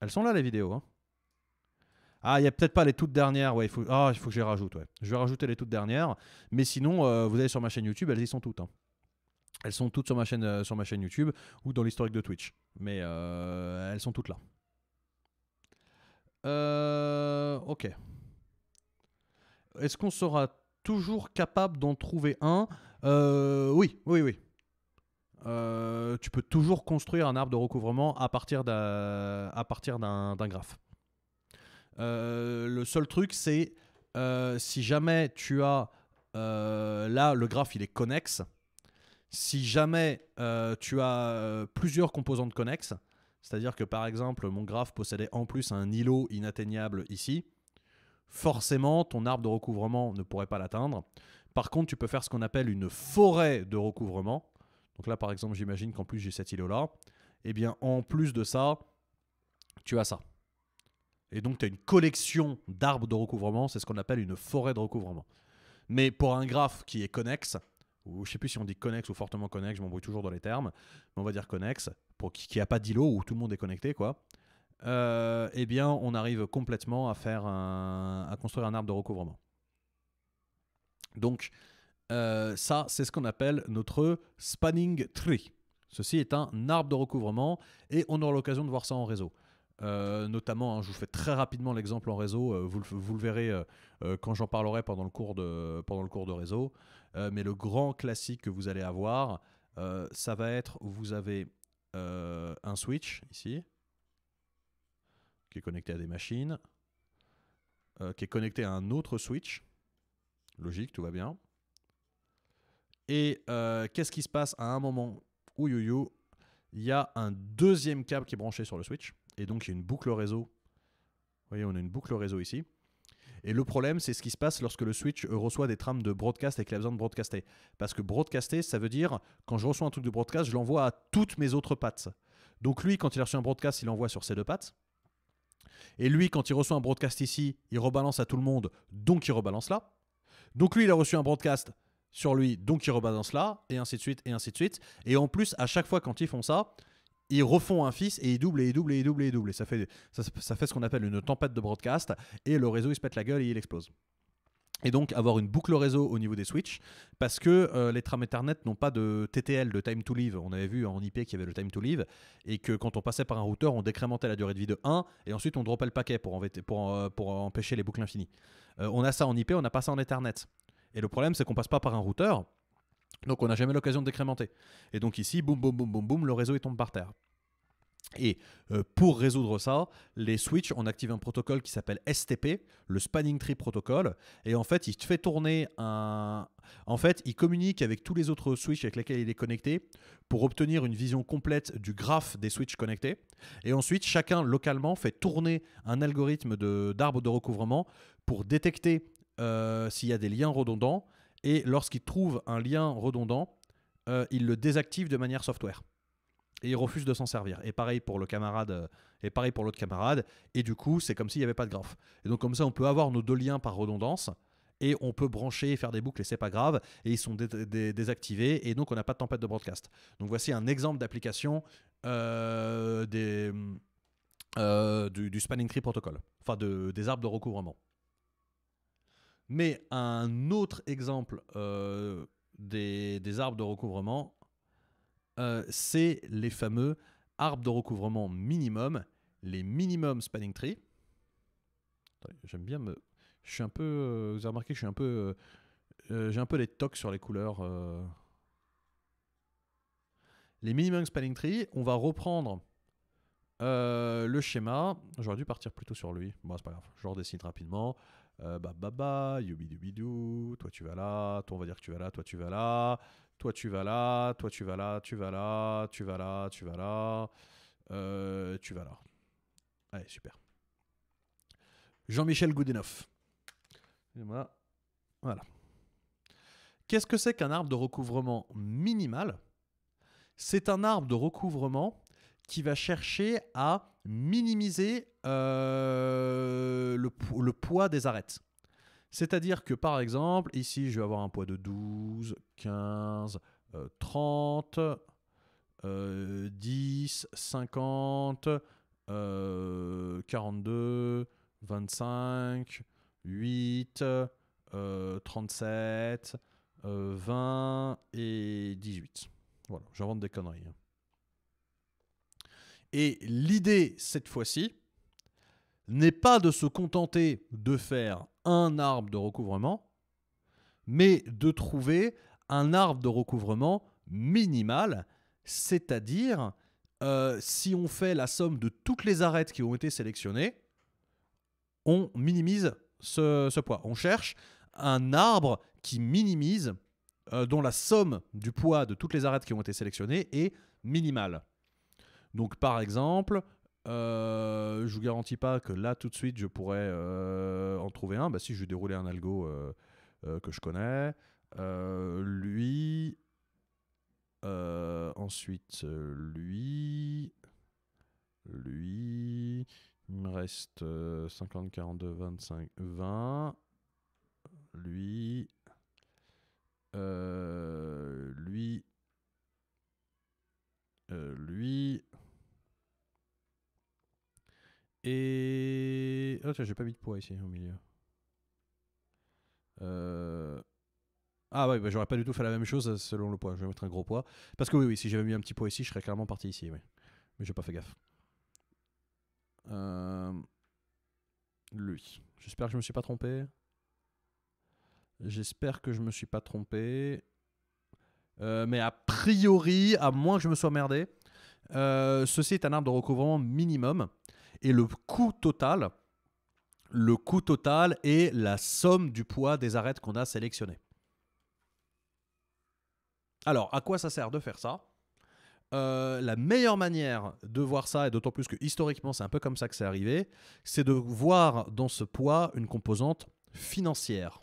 elles sont là, les vidéos. Hein. Ah, il n'y a peut-être pas les toutes dernières. il faut, ah, il faut que je rajoute. Je vais rajouter les toutes dernières. Mais sinon, vous allez sur ma chaîne YouTube, elles y sont toutes. Hein. Elles sont toutes sur ma chaîne, sur ma chaîne YouTube ou dans l'historique de Twitch. Mais elles sont toutes là. ok. Est-ce qu'on saura toujours capable d'en trouver un. Euh, oui, oui, oui. Euh, tu peux toujours construire un arbre de recouvrement à partir d'un, graphe. Euh, le seul truc, c'est si jamais tu as. là, le graphe, il est connexe. Si jamais tu as plusieurs composantes connexes, c'est-à-dire que par exemple, mon graphe possédait en plus un îlot inatteignable ici, forcément, ton arbre de recouvrement ne pourrait pas l'atteindre. Par contre, tu peux faire ce qu'on appelle une forêt de recouvrement. Donc là, par exemple, j'imagine qu'en plus j'ai cet îlot-là. Eh bien, en plus de ça, tu as ça. Et donc, tu as une collection d'arbres de recouvrement. C'est ce qu'on appelle une forêt de recouvrement. Mais pour un graphe qui est connexe, ou je ne sais plus si on dit connexe ou fortement connexe, je m'embrouille toujours dans les termes, mais on va dire connexe, pour qui n'a pas d'îlot où tout le monde est connecté, quoi. Euh, eh bien, on arrive complètement à, faire un, à construire un arbre de recouvrement. Donc, euh, ça, c'est ce qu'on appelle notre spanning tree. Ceci est un arbre de recouvrement et on aura l'occasion de voir ça en réseau. Euh, notamment, hein, je vous fais très rapidement l'exemple en réseau, vous, le verrez quand j'en parlerai pendant le cours de, pendant le cours de réseau. mais le grand classique que vous allez avoir, ça va être, vous avez un switch ici, qui est connecté à des machines, euh, qui est connecté à un autre switch. Logique, tout va bien. Et euh, qu'est-ce qui se passe à un moment où il y a un deuxième câble qui est branché sur le switch, et donc il y a une boucle réseau. Vous voyez, on a une boucle réseau ici. Et le problème, c'est ce qui se passe lorsque le switch euh, reçoit des trames de broadcast et qu'il a besoin de broadcaster. Parce que broadcaster, ça veut dire, quand je reçois un truc de broadcast, je l'envoie à toutes mes autres pattes. Donc lui, quand il a reçu un broadcast, il l'envoie sur ses deux pattes. Et lui, quand il reçoit un broadcast ici, il rebalance à tout le monde, donc il rebalance là. Donc lui, il a reçu un broadcast sur lui, donc il rebalance là, et ainsi de suite, et ainsi de suite. Et en plus, à chaque fois quand ils font ça, ils refont un fils et ils doublent et ils doublent et ils doublent et ils ça fait, ça fait ce qu'on appelle une tempête de broadcast et le réseau il se pète la gueule et il explose et donc avoir une boucle réseau au niveau des switches parce que euh, les trames Ethernet n'ont pas de TTL, de time to live. On avait vu en IP qu'il y avait le time to live et que quand on passait par un routeur, on décrémentait la durée de vie de 1 et ensuite on dropait le paquet euh, pour, empêcher les boucles infinies. Euh, on a ça en IP, on n'a pas ça en Ethernet. Et le problème, c'est qu'on passe pas par un routeur, donc on n'a jamais l'occasion de décrémenter. Et donc ici, boum, boum, boum, boum, boum, le réseau tombe par terre. Et euh, pour résoudre ça, les switches, on active un protocole qui s'appelle STP, le Spanning Tree Protocol. Et en fait, il fait tourner un. En fait, il communique avec tous les autres switches avec lesquels il est connecté pour obtenir une vision complète du graphe des switches connectés. Et ensuite, chacun localement fait tourner un algorithme d'arbre de, recouvrement pour détecter euh, s'il y a des liens redondants. Et lorsqu'il trouve un lien redondant, euh, il le désactive de manière software et il refuse de s'en servir. Et pareil pour le camarade, euh, et pareil pour l'autre camarade. Et du coup, c'est comme s'il n'y avait pas de graphe. Et donc comme ça, on peut avoir nos deux liens par redondance. Et on peut brancher, et faire des boucles et c'est pas grave. Et ils sont désactivés et donc on n'a pas de tempête de broadcast. Donc voici un exemple d'application euh, des, euh, du, spanning tree Protocol, enfin de, des arbres de recouvrement. Mais un autre exemple des, arbres de recouvrement, euh, c'est les fameux arbres de recouvrement minimum, les minimum spanning tree. J'aime bien me. Je suis un peu. Euh, vous avez remarqué que je suis un peu. Euh, j'ai un peu les tocs sur les couleurs. Les minimum spanning tree, on va reprendre le schéma. J'aurais dû partir plutôt sur lui. Bon, c'est pas grave, je redessine rapidement. Baba, bah, bah, toi tu vas là, toi on va dire que tu vas là, toi tu vas là. Toi, tu vas là, toi, tu vas là, tu vas là, tu vas là, tu vas là, euh, tu vas là. Allez, super. Jean-Michel Goudenoff. Voilà. Qu'est-ce que c'est qu'un arbre de recouvrement minimal C'est un arbre de recouvrement qui va chercher à minimiser euh, le poids des arêtes. C'est-à-dire que par exemple, ici, je vais avoir un poids de 12, 15, 30, 10, 50, 42, 25, 8, 37, 20 et 18. Voilà, j'invente des conneries. Hein. Et l'idée, cette fois-ci, n'est pas de se contenter de faire un arbre de recouvrement, mais de trouver un arbre de recouvrement minimal, c'est-à-dire euh, si on fait la somme de toutes les arêtes qui ont été sélectionnées, on minimise ce, poids. On cherche un arbre qui minimise, euh, dont la somme du poids de toutes les arêtes qui ont été sélectionnées est minimale. Donc par exemple, je euh, je vous garantis pas que là tout de suite je pourrais euh, en trouver un. Bah, si je vais dérouler un algo euh, que je connais. lui. ensuite lui. Lui. Il me reste 50, 42, 25, 20. Lui. lui. lui. Et. ah tiens, j'ai pas mis de poids ici au milieu. Euh, ah ouais, bah, j'aurais pas du tout fait la même chose euh, selon le poids. Je vais mettre un gros poids. Parce que oui, si j'avais mis un petit poids ici, je serais clairement parti ici. Mais j'ai pas fait gaffe. Euh, lui. J'espère que je me suis pas trompé. J'espère que je me suis pas trompé. mais a priori, à moins que je me sois merdé, ceci est un arbre de recouvrement minimum. Et le coût total, le coût total est la somme du poids des arêtes qu'on a sélectionnées. Alors, à quoi ça sert de faire ça euh, la meilleure manière de voir ça, et d'autant plus que historiquement c'est un peu comme ça que c'est arrivé, c'est de voir dans ce poids une composante financière.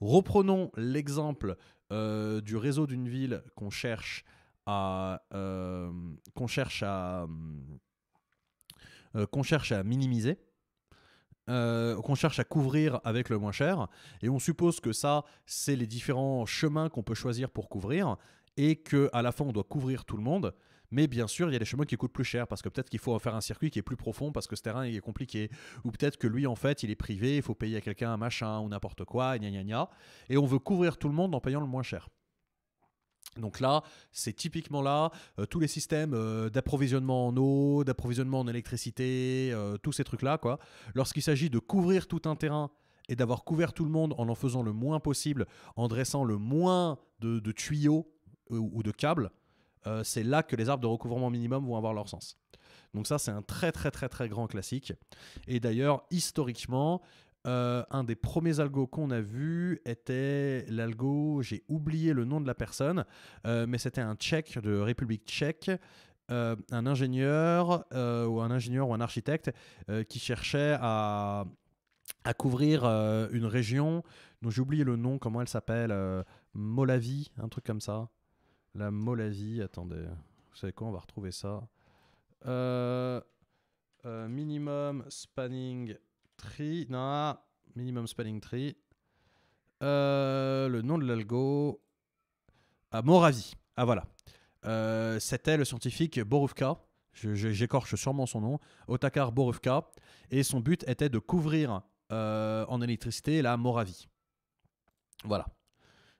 Reprenons l'exemple euh, du réseau d'une ville qu'on cherche à, euh, qu'on cherche à, hum, euh, qu'on cherche à minimiser. Euh, qu'on cherche à couvrir avec le moins cher. Et on suppose que ça, c'est les différents chemins qu'on peut choisir pour couvrir et qu'à la fin, on doit couvrir tout le monde. Mais bien sûr, il y a des chemins qui coûtent plus cher parce que peut-être qu'il faut faire un circuit qui est plus profond parce que ce terrain est compliqué. Ou peut-être que lui, en fait, il est privé, il faut payer à quelqu'un un machin ou n'importe quoi, Et on veut couvrir tout le monde en payant le moins cher. Donc là, c'est typiquement là, euh, tous les systèmes euh, d'approvisionnement en eau, d'approvisionnement en électricité, euh, tous ces trucs-là, quoi. Lorsqu'il s'agit de couvrir tout un terrain et d'avoir couvert tout le monde en en faisant le moins possible, en dressant le moins de, tuyaux ou, de câbles, c'est là que les arbres de recouvrement minimum vont avoir leur sens. Donc ça, c'est un très très très très grand classique. Et d'ailleurs, historiquement, euh, un des premiers algos qu'on a vu était l'algo, j'ai oublié le nom de la personne, euh, mais c'était un tchèque de République tchèque. Euh, un ingénieur ou un ingénieur ou un architecte qui cherchait à, à couvrir une région dont j'ai oublié le nom, comment elle s'appelle Molavie, un truc comme ça. La Molavie, attendez, vous savez quoi, on va retrouver ça. minimum spanning Tri, Non, ah, minimum spelling tree. Euh, le nom de l'algo. à ah, Moravi. Ah, voilà. Euh, c'était le scientifique Borovka, J'écorche sûrement son nom. Otakar Borovka, Et son but était de couvrir euh, en électricité la Moravie. Voilà.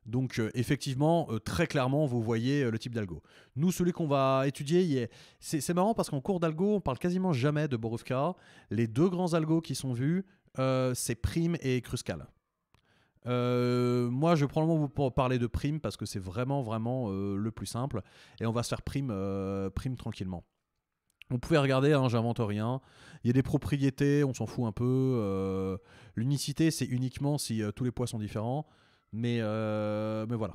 Donc euh, effectivement, euh, très clairement, vous voyez euh, le type d'algo. Nous, celui qu'on va étudier, c'est marrant parce qu'en cours d'algo, on parle quasiment jamais de Borovka. Les deux grands algos qui sont vus, c'est Prime et Kruskal. moi, je vais probablement vous parler de Prime parce que c'est vraiment, vraiment le plus simple. Et on va se faire Prime, tranquillement. On pouvait regarder, hein, j'invente rien. Il y a des propriétés, on s'en fout un peu. L'unicité, c'est uniquement si tous les poids sont différents. Mais, euh, mais voilà.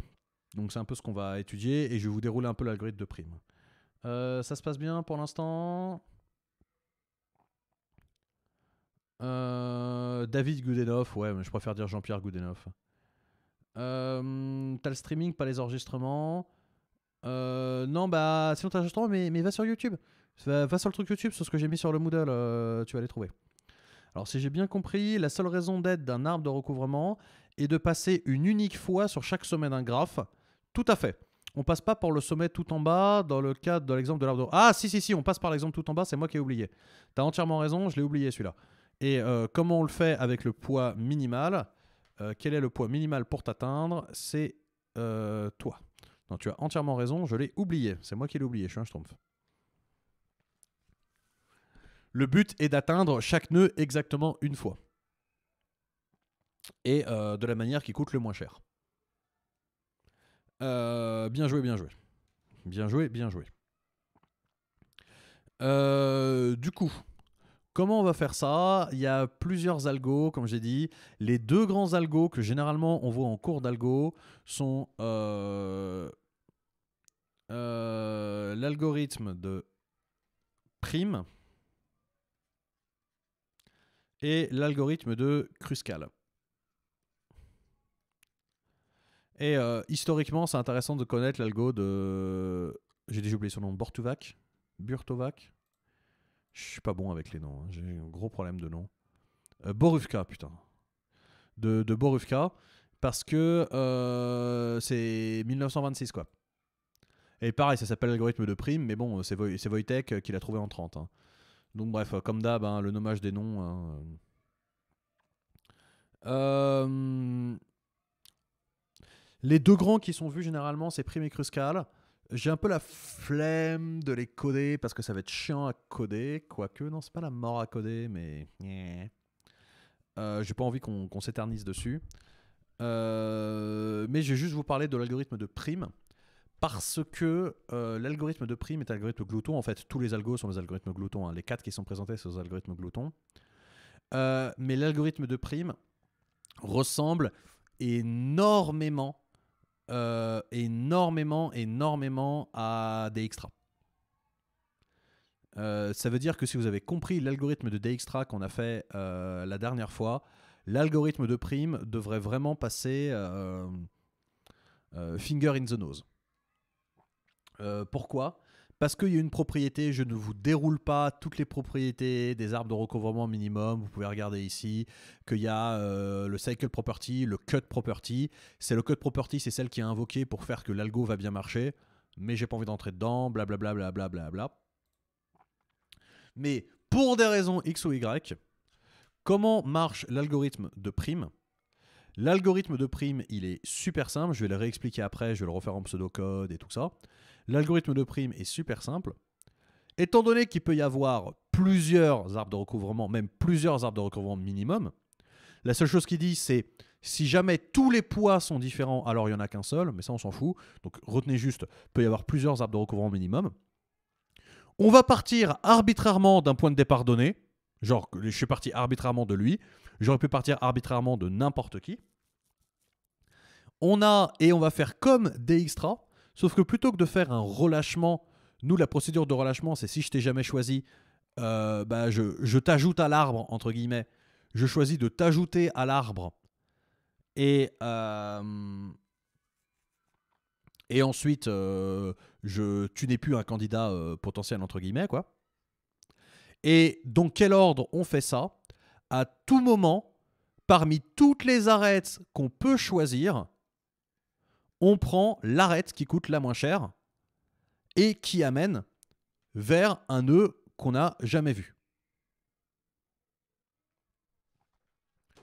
Donc c'est un peu ce qu'on va étudier et je vais vous dérouler un peu l'algorithme de prime. Euh, ça se passe bien pour l'instant. Euh, David Goudenoff, ouais, mais je préfère dire Jean-Pierre Goudenoff. t'as le streaming, pas les enregistrements. non, bah, sinon t'as enregistrement, mais, mais va sur YouTube. Va, va, sur le truc YouTube, sur ce que j'ai mis sur le Moodle, tu vas les trouver. Alors, si j'ai bien compris, la seule raison d'être d'un arbre de recouvrement et de passer une unique fois sur chaque sommet d'un graphe. Tout à fait. On passe pas par le sommet tout en bas dans le cadre de l'exemple de l'arbre. Ah si si si, on passe par l'exemple tout en bas, c'est moi qui ai oublié. Tu as entièrement raison, je l'ai oublié celui-là. Et euh, comment on le fait avec le poids minimal euh, Quel est le poids minimal pour t'atteindre C'est euh, toi. Non, tu as entièrement raison, je l'ai oublié. C'est moi qui l'ai oublié, je suis un schtroumpf. Le but est d'atteindre chaque nœud exactement une fois et euh, de la manière qui coûte le moins cher. Euh, bien joué, bien joué. Bien joué, bien joué. Euh, du coup, comment on va faire ça Il y a plusieurs algos, comme j'ai dit. Les deux grands algos que généralement on voit en cours d'algo sont l'algorithme de prime et l'algorithme de Kruskal. Et euh, historiquement, c'est intéressant de connaître l'algo de. J'ai déjà oublié son nom, Bortovac Burtovac Je suis pas bon avec les noms, hein. j'ai un gros problème de nom. Euh, putain. De, de, Borufka, parce que euh, c'est 1926, quoi. Et pareil, ça s'appelle l'algorithme de prime, mais bon, c'est c'est Wojtek euh, qui l'a trouvé en 30. Hein. Donc bref, comme d'hab, hein, le nommage des noms. Euh... Les deux grands qui sont vus généralement, c'est Prime et Cruscal. J'ai un peu la flemme de les coder parce que ça va être chiant à coder. Quoique, non, c'est pas la mort à coder, mais. Euh, j'ai pas envie qu'on s'éternise dessus. Euh, mais je vais juste vous parler de l'algorithme de prime. Parce que euh, l'algorithme de prime est un algorithme glouton. En fait, tous les algos sont des algorithmes gloutons. Hein. Les quatre qui sont présentés sont des algorithmes gloutons. Euh, mais l'algorithme de prime ressemble énormément euh, énormément, énormément à des extra. Euh, ça veut dire que si vous avez compris l'algorithme de Dextra qu'on a fait euh, la dernière fois, l'algorithme de prime devrait vraiment passer finger in the nose. pourquoi parce qu'il y a une propriété, je ne vous déroule pas toutes les propriétés des arbres de recouvrement minimum. Vous pouvez regarder ici qu'il y a euh, le cycle property, le cut property. C'est le cut property, c'est celle qui est invoquée pour faire que l'algo va bien marcher. Mais j'ai pas envie d'entrer dedans, blablabla. Mais pour des raisons X ou Y, comment marche l'algorithme de prime L'algorithme de prime, il est super simple. Je vais le réexpliquer après, je vais le refaire en pseudocode et tout ça. L'algorithme de prime est super simple. Étant donné qu'il peut y avoir plusieurs arbres de recouvrement, même plusieurs arbres de recouvrement minimum, la seule chose qu'il dit, c'est si jamais tous les poids sont différents, alors il n'y en a qu'un seul, mais ça on s'en fout. Donc retenez juste, peut y avoir plusieurs arbres de recouvrement minimum. On va partir arbitrairement d'un point de départ donné, Genre, je suis parti arbitrairement de lui. J'aurais pu partir arbitrairement de n'importe qui. On a, et on va faire comme des extras, sauf que plutôt que de faire un relâchement, nous, la procédure de relâchement, c'est si je t'ai jamais choisi, euh, bah je, je t'ajoute à l'arbre, entre guillemets. Je choisis de t'ajouter à l'arbre. Et, euh, et ensuite, euh, je, tu n'es plus un candidat potentiel, entre guillemets, quoi. Et dans quel ordre on fait ça À tout moment, parmi toutes les arêtes qu'on peut choisir, on prend l'arête qui coûte la moins chère et qui amène vers un nœud qu'on n'a jamais vu.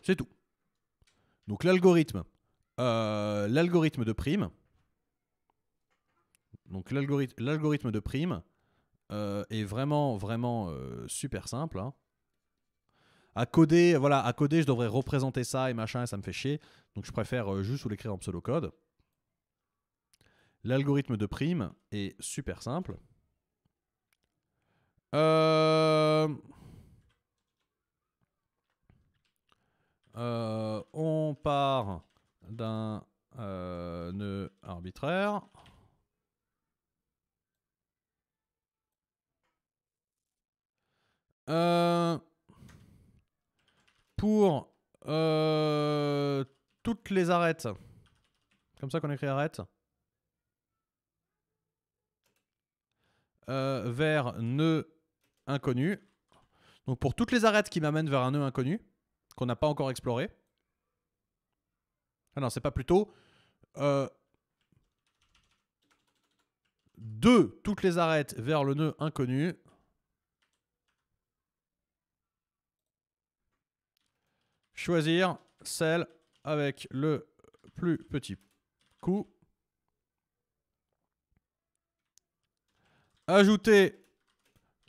C'est tout. Donc l'algorithme, euh, l'algorithme de prime. Donc l'algorithme de prime, est euh, vraiment, vraiment euh, super simple. Hein. À coder, voilà, à coder, je devrais représenter ça et machin, et ça me fait chier. Donc je préfère euh, juste l'écrire en code L'algorithme de prime est super simple. on part d'un nœud arbitraire. Euh, pour euh, toutes les arêtes. Comme ça qu'on écrit arêtes, euh, vers nœud inconnu. Donc pour toutes les arêtes qui m'amènent vers un nœud inconnu, qu'on n'a pas encore exploré. Ah non, c'est pas plutôt. Euh, de toutes les arêtes vers le nœud inconnu, choisir celle avec le plus petit coût. Ajouter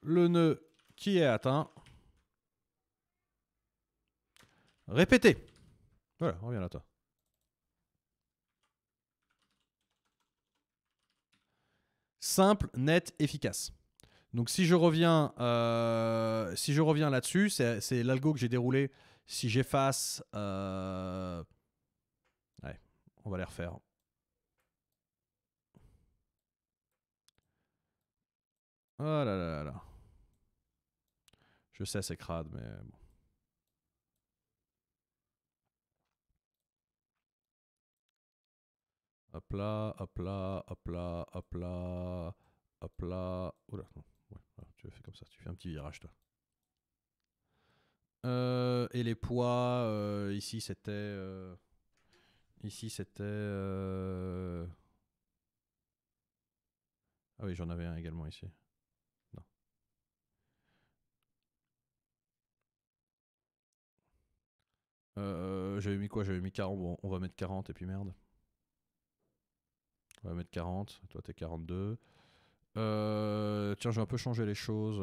le nœud qui est atteint. Répéter. Voilà, reviens là toi. Simple, net, efficace. Donc si je reviens, euh, si je reviens là-dessus, c'est l'algo que j'ai déroulé si j'efface. Euh, ouais, on va les refaire. Oh là là là Je sais, c'est crade, mais bon. Hop là, hop là, hop là, hop là, hop là. Oula, tu fais comme ça, tu fais un petit virage, toi. Euh, et les poids, euh, ici c'était. Euh, ici c'était. Ah oui, j'en avais un également ici. J'avais mis quoi J'avais mis 40. Bon, on va mettre 40 et puis merde. On va mettre 40. Toi, t'es 42. tiens, je vais un peu changer les choses.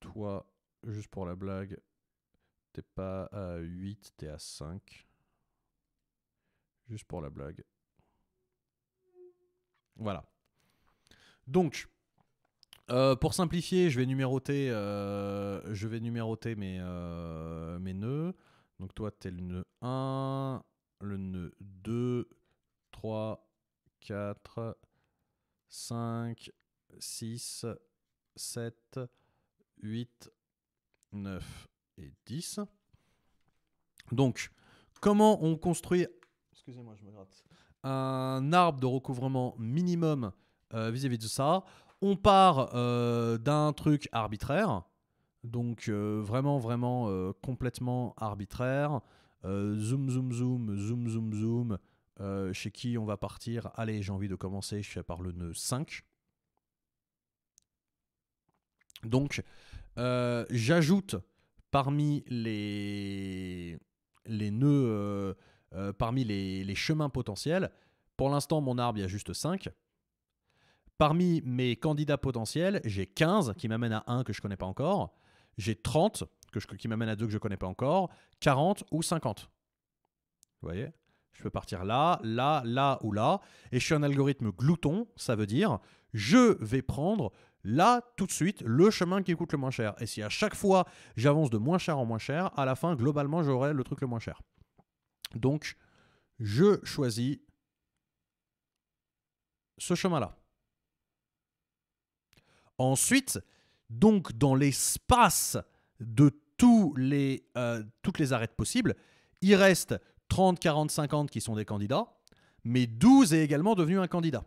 toi juste pour la blague, t'es pas à 8, t'es à 5. Juste pour la blague. Voilà. Donc, euh, pour simplifier, je vais numéroter, euh, je vais numéroter mes, euh, mes nœuds. Donc toi, tu es le nœud 1, le nœud 2, 3, 4, 5, 6, 7, 8, 9 et 10. Donc, comment on construit un arbre de recouvrement minimum euh, vis-à-vis de ça On part euh, d'un truc arbitraire, donc euh, vraiment, vraiment complètement arbitraire. zoom, zoom, zoom, zoom, zoom, zoom. chez qui on va partir. Allez, j'ai envie de commencer par le nœud 5. Donc, euh, j'ajoute parmi les, les nœuds, euh, euh, parmi les, chemins potentiels, pour l'instant, mon arbre, il y a juste 5. Parmi mes candidats potentiels, j'ai 15 qui m'amènent à 1 que je ne connais pas encore. J'ai 30 que qui m'amènent à 2 que je ne connais pas encore. 40 ou 50. Vous voyez je peux partir là, là, là ou là. Et je suis un algorithme glouton, ça veut dire je vais prendre Là, tout de suite, le chemin qui coûte le moins cher. Et si à chaque fois j'avance de moins cher en moins cher, à la fin, globalement, j'aurai le truc le moins cher. Donc, je choisis ce chemin-là. Ensuite, donc dans l'espace de tous les, euh, toutes les arêtes possibles, il reste 30, 40, 50 qui sont des candidats, mais 12 est également devenu un candidat.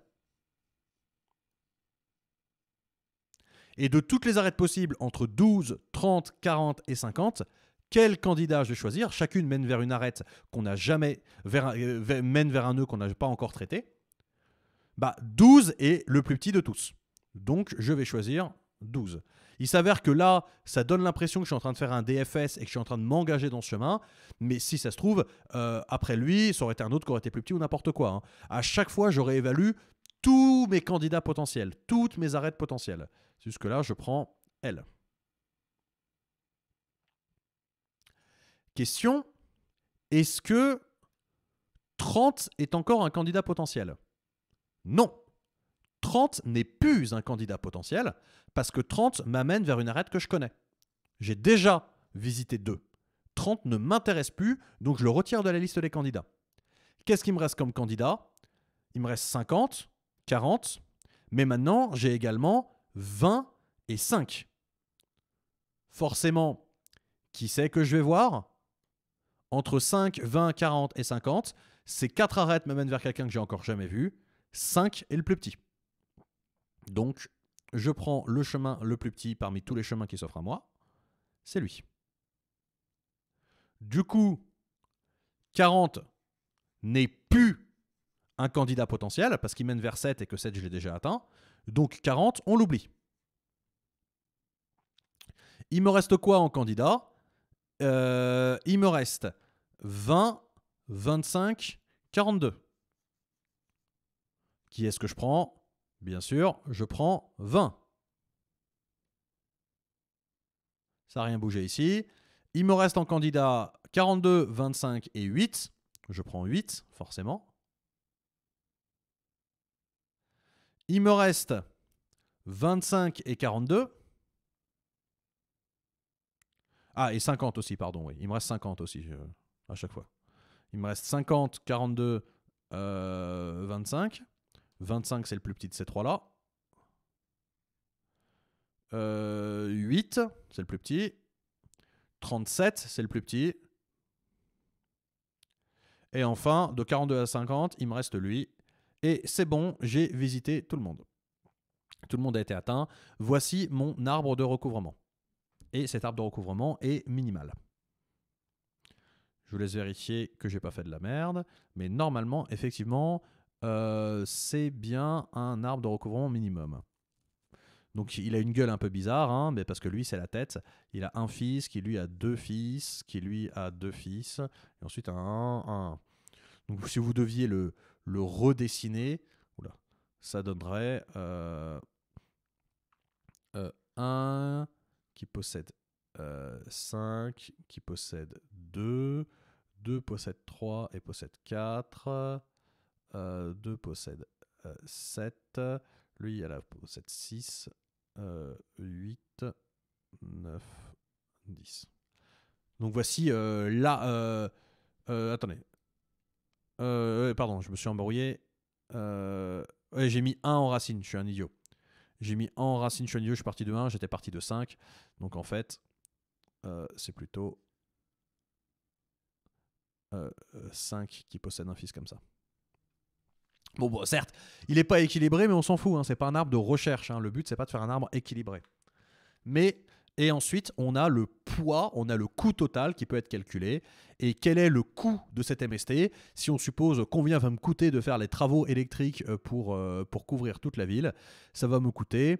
et de toutes les arêtes possibles entre 12, 30, 40 et 50, quel candidat je vais choisir Chacune mène vers une arête qu'on n'a jamais, euh, vers, mène vers un nœud qu'on n'a pas encore traité. Bah, 12 est le plus petit de tous. Donc je vais choisir 12. Il s'avère que là, ça donne l'impression que je suis en train de faire un DFS et que je suis en train de m'engager dans ce chemin. Mais si ça se trouve, euh, après lui, ça aurait été un autre qui aurait été plus petit ou n'importe quoi. Hein. À chaque fois, j'aurais évalué tous mes candidats potentiels, toutes mes arêtes potentielles. Jusque-là, je prends L. Question, est-ce que 30 est encore un candidat potentiel Non. 30 n'est plus un candidat potentiel parce que 30 m'amène vers une arête que je connais. J'ai déjà visité 2. 30 ne m'intéresse plus, donc je le retire de la liste des candidats. Qu'est-ce qui me reste comme candidat Il me reste 50, 40, mais maintenant j'ai également 20 et 5. Forcément, qui sait que je vais voir Entre 5, 20, 40 et 50, ces 4 arêtes me mènent vers quelqu'un que j'ai encore jamais vu. 5 est le plus petit. Donc, je prends le chemin le plus petit parmi tous les chemins qui s'offrent à moi. C'est lui. Du coup, 40 n'est plus un candidat potentiel parce qu'il mène vers 7 et que 7 je l'ai déjà atteint. Donc 40, on l'oublie. Il me reste quoi en candidat euh, Il me reste 20, 25, 42. Qui est-ce que je prends Bien sûr, je prends 20. Ça n'a rien bougé ici. Il me reste en candidat 42, 25 et 8. Je prends 8, forcément. Il me reste 25 et 42. Ah, et 50 aussi, pardon, oui. Il me reste 50 aussi, à chaque fois. Il me reste 50, 42, 25. 25, c'est le plus petit de ces trois-là. 8, euh, c'est le plus petit. 37, c'est le plus petit. Et enfin, de 42 à 50, il me reste lui. Et c'est bon, j'ai visité tout le monde. Tout le monde a été atteint. Voici mon arbre de recouvrement. Et cet arbre de recouvrement est minimal. Je vous laisse vérifier que j'ai pas fait de la merde, mais normalement, effectivement, euh, c'est bien un arbre de recouvrement minimum. Donc il a une gueule un peu bizarre, hein, mais parce que lui c'est la tête. Il a un fils qui lui a deux fils, qui lui a deux fils, et ensuite un, un. Donc si vous deviez le, le redessiner, ça donnerait euh, 1 euh, qui possède 5, euh, qui possède 2, 2 possède 3 et possède 4, 2 euh, possède 7, lui il a possède 6, 8, 9, 10. Donc voici là... attendez, euh, pardon, je me suis embrouillé. Euh, j'ai mis 1 en racine, je suis un idiot. J'ai mis 1 en racine, je suis un idiot, je suis parti de 1, j'étais parti de 5. Donc en fait, euh, c'est plutôt 5 euh, qui possède un fils comme ça. Bon, certes, il n'est pas équilibré, mais on s'en fout. Hein. c'est pas un arbre de recherche. Hein. Le but, c'est pas de faire un arbre équilibré. Mais et ensuite, on a le poids, on a le coût total qui peut être calculé. Et quel est le coût de cette MST Si on suppose combien va me coûter de faire les travaux électriques euh, pour, euh, pour couvrir toute la ville, ça va me coûter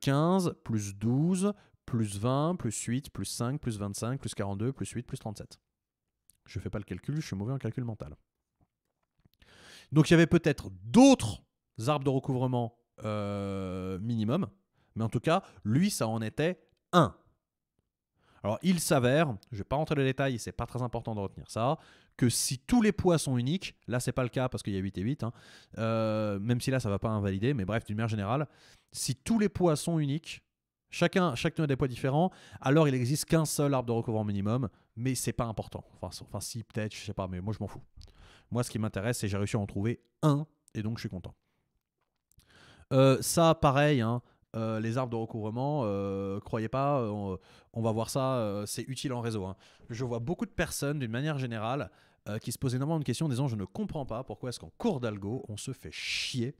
15 euh, plus 12 plus 20 plus 8 plus 5 plus 25 plus 42 plus 8 plus 37. Je ne fais pas le calcul, je suis mauvais en calcul mental. Donc il y avait peut-être d'autres arbres de recouvrement minimum, mais en tout cas, lui, ça en était 1. Alors il s'avère, je ne vais pas rentrer dans les détails, c'est pas très important de retenir ça, que si tous les poids sont uniques, là c'est pas le cas parce qu'il y a 8 et 8, hein, euh, même si là ça va pas invalider, mais bref, d'une manière générale, si tous les poids sont uniques, chacun, a des poids différents, alors il n'existe qu'un seul arbre de recouvrement minimum, mais c'est pas important. Enfin, enfin si peut-être, je sais pas, mais moi je m'en fous. Moi ce qui m'intéresse, c'est j'ai réussi à en trouver un, et donc je suis content. Euh, ça, pareil, hein, euh, les arbres de recouvrement, euh, croyez pas, euh, on, va voir ça, c'est utile en réseau. Hein. Je vois beaucoup de personnes, d'une manière générale, qui se posent énormément de questions en disant je ne comprends pas pourquoi est-ce qu'en cours d'algo, on se fait chier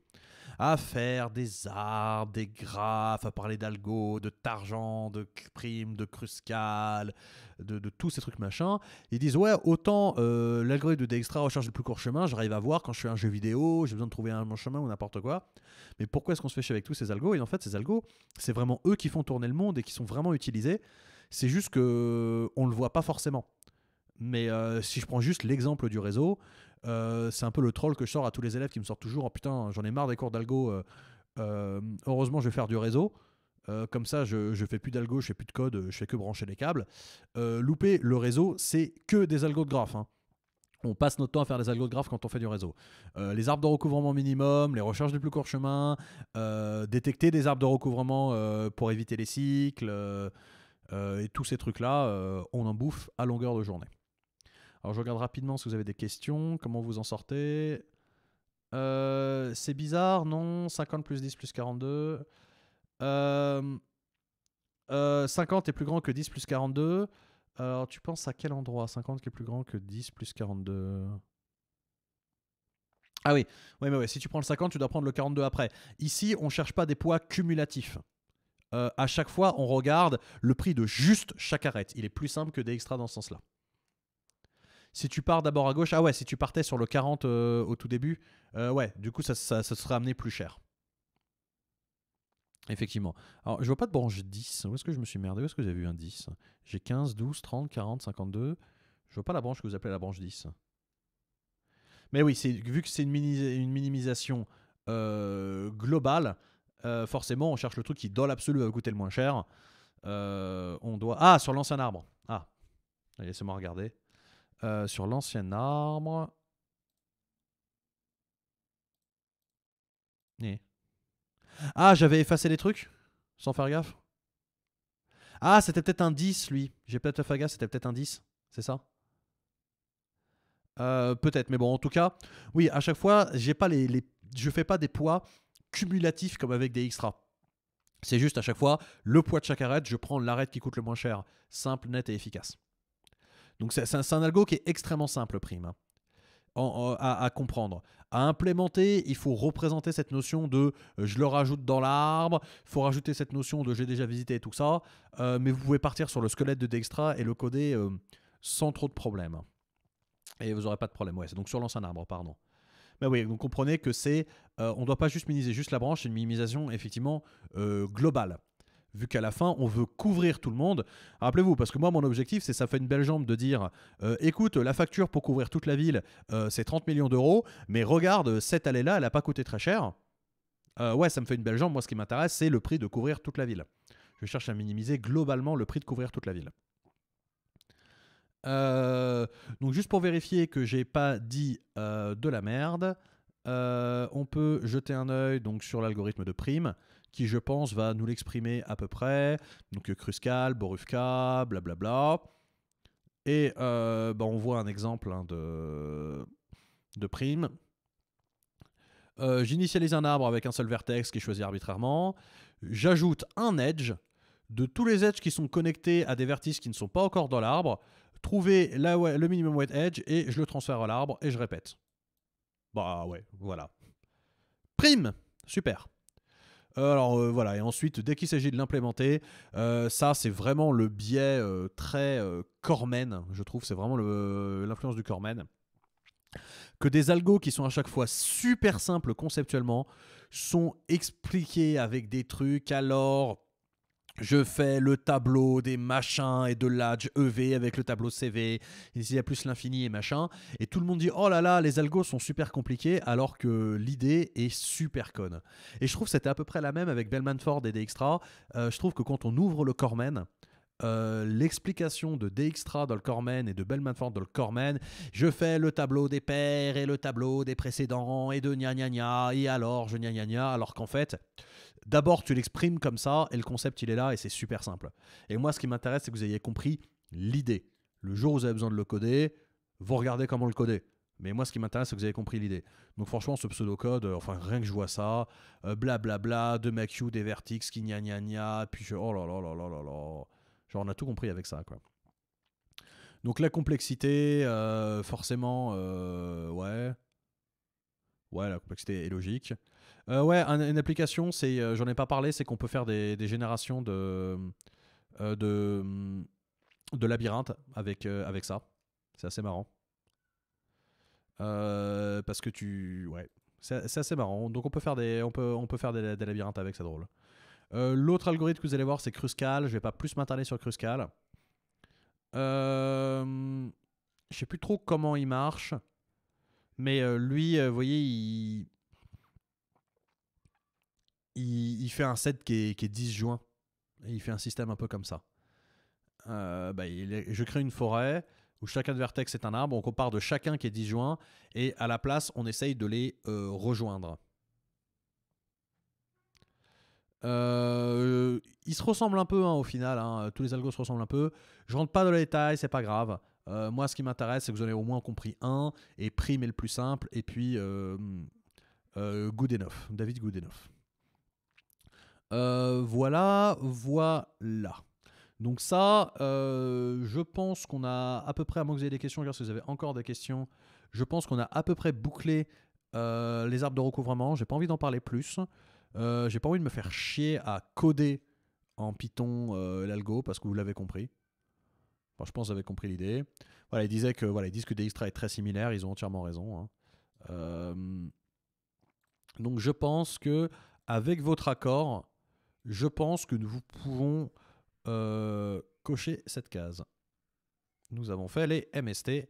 à faire des arbres, des graphes, à parler d'algo, de targent, de prime, de cruscal, de, tous ces trucs machin. Ils disent ouais, autant euh, l'algorithme de Dextra recherche le plus court chemin, j'arrive à voir quand je fais un jeu vidéo, j'ai besoin de trouver un bon chemin ou n'importe quoi. Mais pourquoi est-ce qu'on se fait chier avec tous ces algos Et en fait, ces algos, c'est vraiment eux qui font tourner le monde et qui sont vraiment utilisés. C'est juste que on le voit pas forcément. Mais euh, si je prends juste l'exemple du réseau, euh, c'est un peu le troll que je sors à tous les élèves qui me sortent toujours Oh putain, j'en ai marre des cours d'algo. Euh, heureusement, je vais faire du réseau. comme ça, je, je fais plus d'algo, je fais plus de code, je fais que brancher des câbles. louper le réseau, c'est que des algos de graphes. On passe notre temps à faire des algos de graphes quand on fait du réseau. les arbres de recouvrement minimum, les recherches du plus court chemin, détecter des arbres de recouvrement pour éviter les cycles, et tous ces trucs-là, on en bouffe à longueur de journée. Alors je regarde rapidement si vous avez des questions, comment vous en sortez. Euh, c'est bizarre, non 50 plus 10 plus 42. 50 euh, euh, est plus grand que 10 plus 42. Alors tu penses à quel endroit 50 qui est plus grand que 10 plus 42 ah oui, ouais, mais si tu prends le 50, tu dois prendre le 42 après. Ici, on ne cherche pas des poids cumulatifs. à chaque fois, on regarde le prix de juste chaque arête. Il est plus simple que des extras dans ce sens-là si tu pars d'abord à gauche, ah ouais, si tu partais sur le 40 euh, au tout début, euh, ouais, du coup, ça, ça, serait amené plus cher. Effectivement. Alors, je vois pas de branche 10. Où est-ce que je me suis merdé Où est-ce que j'ai vu un 10 J'ai 15, 12, 30, 40, 52. Je vois pas la branche que vous appelez la branche 10. Mais oui, vu que c'est une, minimisation euh, globale, forcément, on cherche le truc qui, dans l'absolu, va coûter le moins cher. on doit. Ah, sur l'ancien arbre. Ah, laissez-moi regarder. Euh, sur l'ancien arbre. Ah, j'avais effacé les trucs sans faire gaffe. Ah, c'était peut-être un 10, lui. J'ai peut-être fait gaffe, c'était peut-être un 10. C'est ça euh, Peut-être, mais bon, en tout cas, oui, à chaque fois, j'ai pas je fais pas des poids cumulatifs comme avec des extras. C'est juste à chaque fois, le poids de chaque arête, je prends l'arête qui coûte le moins cher. Simple, net et efficace. Donc c'est un, algo qui est extrêmement simple, prime, hein. à, comprendre. À implémenter, il faut représenter cette notion de euh, je le rajoute dans l'arbre, il faut rajouter cette notion de j'ai déjà visité et tout ça, euh, mais vous pouvez partir sur le squelette de Dextra et le coder euh, sans trop de problèmes. Et vous n'aurez pas de problème, ouais, c'est donc sur l'ancien arbre, pardon. Mais oui, vous comprenez que c'est, on ne doit pas juste minimiser juste la branche, c'est une minimisation effectivement globale vu qu'à la fin, on veut couvrir tout le monde. Rappelez-vous, parce que moi, mon objectif, c'est ça fait une belle jambe de dire euh, écoute, la facture pour couvrir toute la ville, euh, c'est 30 millions d'euros, mais regarde, cette allée-là, elle n'a pas coûté très cher. Euh, ouais, ça me fait une belle jambe. Moi, ce qui m'intéresse, c'est le prix de couvrir toute la ville. Je cherche à minimiser globalement le prix de couvrir toute la ville. donc, juste pour vérifier que j'ai pas dit de la merde, on peut jeter un œil donc, sur l'algorithme de prime qui, je pense, va nous l'exprimer à peu près. Donc euh, Kruskal, Borufka, blablabla. Et euh, bah, on voit un exemple hein, de, prime. Euh, j'initialise un arbre avec un seul vertex qui est choisi arbitrairement. J'ajoute un edge. De tous les edges qui sont connectés à des vertices qui ne sont pas encore dans l'arbre, trouver le minimum weight edge et je le transfère à l'arbre et je répète. Bah ouais, voilà. Prime Super euh, alors euh, voilà, et ensuite, dès qu'il s'agit de l'implémenter, euh, ça c'est vraiment le biais très Cormen, je trouve, c'est vraiment l'influence du Cormen, que des algos qui sont à chaque fois super simples conceptuellement sont expliqués avec des trucs alors je fais le tableau des machins et de l'adj EV avec le tableau CV, il y a plus l'infini et machin, et tout le monde dit oh là là, les algos sont super compliqués alors que l'idée est super conne. Et je trouve que c'était à peu près la même avec Bellman Ford et DXtra. Euh, je trouve que quand on ouvre le Cormen, euh, l'explication de Dijkstra dans le Cormen et de Bellmanford dans le Cormen, je fais le tableau des pairs et le tableau des précédents et de gna gna gna, et alors je nia gna gna, alors qu'en fait, d'abord, tu l'exprimes comme ça, et le concept, il est là, et c'est super simple. Et moi, ce qui m'intéresse, c'est que vous ayez compris l'idée. Le jour où vous avez besoin de le coder, vous regardez comment le coder. Mais moi, ce qui m'intéresse, c'est que vous ayez compris l'idée. Donc, franchement, ce pseudo-code, euh, enfin, rien que je vois ça, euh, blablabla, bla, bla, de MacU, des Vertix, qui gna gna gna, puis je, oh là là là là là là. Genre, on a tout compris avec ça, quoi. Donc, la complexité, euh, forcément, ouais. Ouais, la complexité est logique. Euh, ouais, une application, c'est, euh, j'en ai pas parlé, c'est qu'on peut faire des, générations de, euh, de, mm, labyrinthe avec, euh, avec ça. C'est assez marrant. parce que tu. Ouais. C'est assez marrant. Donc on peut faire des, on peut, on peut faire des, labyrinthes avec, c'est drôle. L'autre algorithme que vous allez voir, c'est Cruscal. Je vais pas plus m'attarder sur Cruscal. Je sais plus trop comment il marche. Mais lui, vous voyez, il il, fait un set qui est, qui est disjoint. Et il fait un système un peu comme ça. Euh, bah, je crée une forêt où chacun de vertex est un arbre. On compare de chacun qui est disjoint et à la place, on essaye de les euh, rejoindre. Euh, ils se ressemblent un peu hein, au final. Hein. tous les algos se ressemblent un peu. Je rentre pas dans les détails, c'est pas grave. Euh, moi, ce qui m'intéresse, c'est que vous en avez au moins compris un. Et prime est le plus simple. Et puis, Good enough. David Good enough. Euh, voilà, voilà. Donc ça, euh, je pense qu'on a à peu près, à moins que vous ayez des questions, si vous avez encore des questions, je pense qu'on a à peu près bouclé euh, les arbres de recouvrement. J'ai pas envie d'en parler plus. J'ai pas envie de me faire chier à coder en Python l'algo parce que vous l'avez compris. je pense que vous avez compris l'idée. Voilà, ils que voilà, disent que DXtra est très similaire. Ils ont entièrement raison. Hein. donc je pense que avec votre accord, je pense que nous pouvons euh, cocher cette case. Nous avons fait les MST,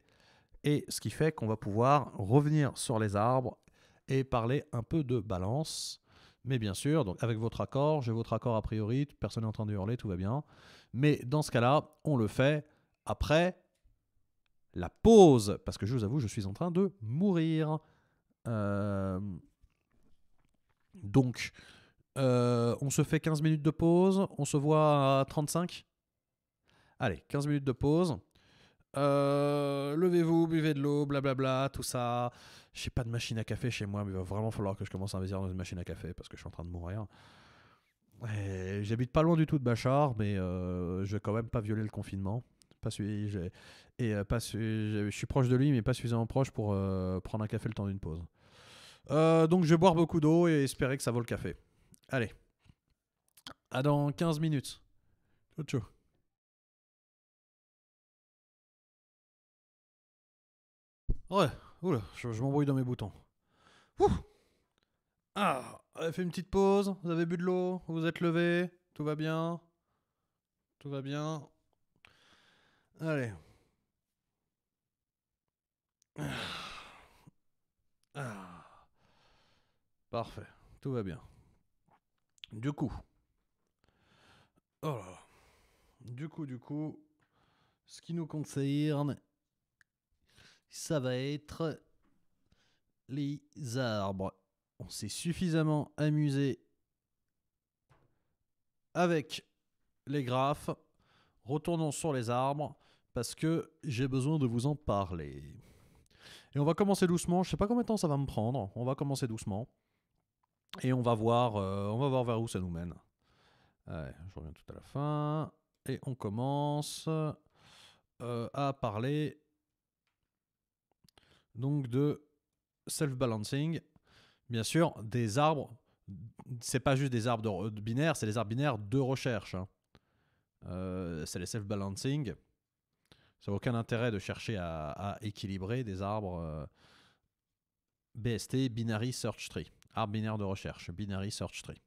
et ce qui fait qu'on va pouvoir revenir sur les arbres et parler un peu de balance. Mais bien sûr, donc avec votre accord, j'ai votre accord a priori, personne n'est en train de hurler, tout va bien. Mais dans ce cas-là, on le fait après la pause, parce que je vous avoue, je suis en train de mourir. Euh, donc, euh, on se fait 15 minutes de pause. On se voit à 35. Allez, 15 minutes de pause. Euh, levez-vous, buvez de l'eau, blablabla, tout ça. J'ai pas de machine à café chez moi, mais il va vraiment falloir que je commence à investir dans une machine à café parce que je suis en train de mourir. j'habite pas loin du tout de Bachar, mais euh, je vais quand même pas violer le confinement. Pas suis, et euh, pas je suis proche de lui, mais pas suffisamment proche pour prendre un café le temps d'une pause. donc je vais boire beaucoup d'eau et espérer que ça vaut le café. Allez. À dans 15 minutes. Ciao, ciao. Ouais, oula, je, m'embrouille dans mes boutons. Ouh ah, fait une petite pause, vous avez bu de l'eau, vous êtes levé, tout va bien. Tout va bien. Allez. Ah. Ah. Parfait, tout va bien. Du coup. Oh du coup, du coup, ce qui nous concerne, ça va être les arbres. On s'est suffisamment amusé avec les graphes. Retournons sur les arbres parce que j'ai besoin de vous en parler. Et on va commencer doucement. Je sais pas combien de temps ça va me prendre. On va commencer doucement. Et on va voir, euh, on va voir vers où ça nous mène. je reviens tout à la fin. Et on commence euh, à parler donc de self-balancing. Bien sûr, des arbres, c'est pas juste des arbres de, binaire binaires, c'est des arbres binaires de recherche. Hein. Euh, c'est les self-balancing. Ça n'a aucun intérêt de chercher à, à équilibrer des arbres BST, binary search tree. Arbre binaire de recherche, binary search tree.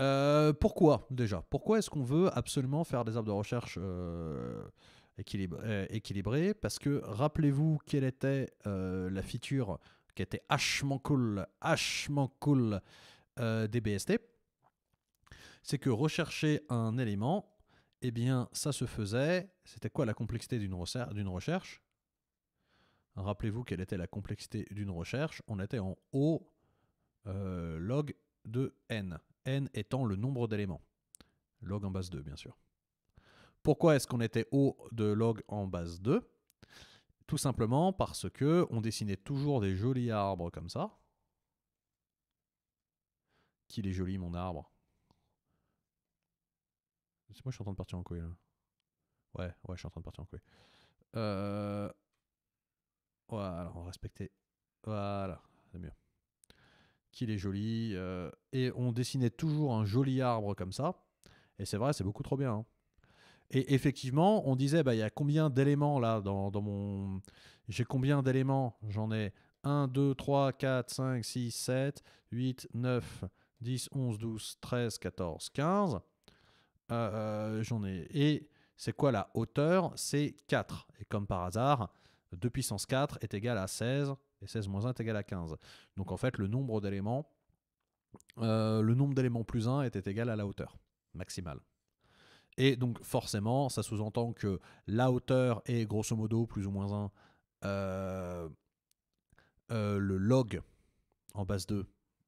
Euh, pourquoi déjà Pourquoi est-ce qu'on veut absolument faire des arbres de recherche euh, euh, équilibrés Parce que rappelez-vous quelle était la feature qui était hachement cool, hachement cool des BST C'est que rechercher un élément, eh bien ça se faisait, c'était quoi la complexité d'une recherche Rappelez-vous quelle était la complexité d'une recherche. On était en O euh, log de n, n étant le nombre d'éléments. Log en base 2, bien sûr. Pourquoi est-ce qu'on était O de log en base 2 Tout simplement parce que on dessinait toujours des jolis arbres comme ça. Qu'il est joli mon arbre. C'est Moi je suis en train de partir en couille Ouais, ouais, je suis en train de partir en couille. Euh, voilà, on va respecter. Voilà, c'est mieux. Qu'il est joli. Euh, et on dessinait toujours un joli arbre comme ça. Et c'est vrai, c'est beaucoup trop bien. Hein. Et effectivement, on disait, bah, il y a combien d'éléments là dans, mon. J'ai combien d'éléments J'en ai 1, 2, 3, 4, 5, 6, 7, 8, 9, 10, 11, 12, 13, 14, 15. J'en ai. Et c'est quoi la hauteur C'est 4. Et comme par hasard, 2 puissance 4 est égal à 16, et 16 moins 1 est égal à 15. Donc en fait, le nombre d'éléments, euh, le nombre d'éléments plus 1 était égal à la hauteur maximale. Et donc forcément, ça sous-entend que la hauteur est grosso modo plus ou moins 1, euh, euh, le log en base 2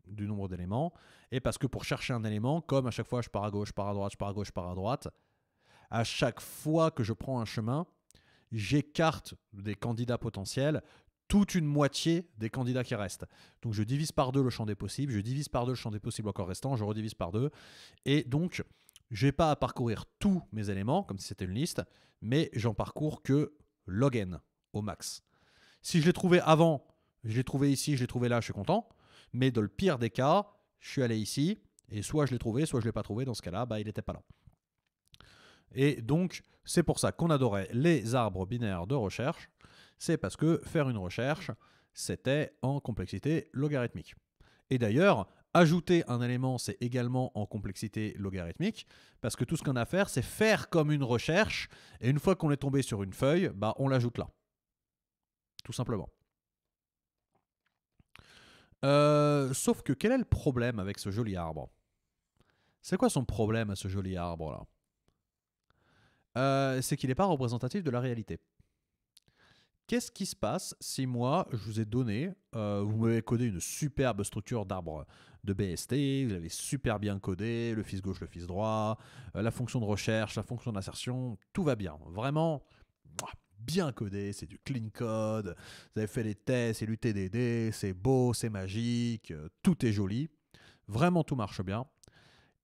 du nombre d'éléments. Et parce que pour chercher un élément, comme à chaque fois je pars à gauche, je pars à droite, je pars à gauche, je pars à droite, à chaque fois que je prends un chemin, j'écarte des candidats potentiels toute une moitié des candidats qui restent. Donc je divise par deux le champ des possibles, je divise par deux le champ des possibles encore restant, je redivise par deux. Et donc, je n'ai pas à parcourir tous mes éléments, comme si c'était une liste, mais j'en parcours que log au max. Si je l'ai trouvé avant, je l'ai trouvé ici, je l'ai trouvé là, je suis content. Mais dans le pire des cas, je suis allé ici, et soit je l'ai trouvé, soit je ne l'ai pas trouvé. Dans ce cas-là, bah, il n'était pas là. Et donc, c'est pour ça qu'on adorait les arbres binaires de recherche. C'est parce que faire une recherche, c'était en complexité logarithmique. Et d'ailleurs, ajouter un élément, c'est également en complexité logarithmique, parce que tout ce qu'on a à faire, c'est faire comme une recherche, et une fois qu'on est tombé sur une feuille, bah, on l'ajoute là. Tout simplement. Euh, sauf que quel est le problème avec ce joli arbre C'est quoi son problème à ce joli arbre-là euh, c'est qu'il n'est pas représentatif de la réalité. Qu'est-ce qui se passe si moi, je vous ai donné, euh, vous m'avez codé une superbe structure d'arbre de BST, vous l'avez super bien codé, le fils gauche, le fils droit, euh, la fonction de recherche, la fonction d'insertion, tout va bien. Vraiment, bien codé, c'est du clean code, vous avez fait les tests, c'est l'UTDD, c'est beau, c'est magique, tout est joli, vraiment tout marche bien.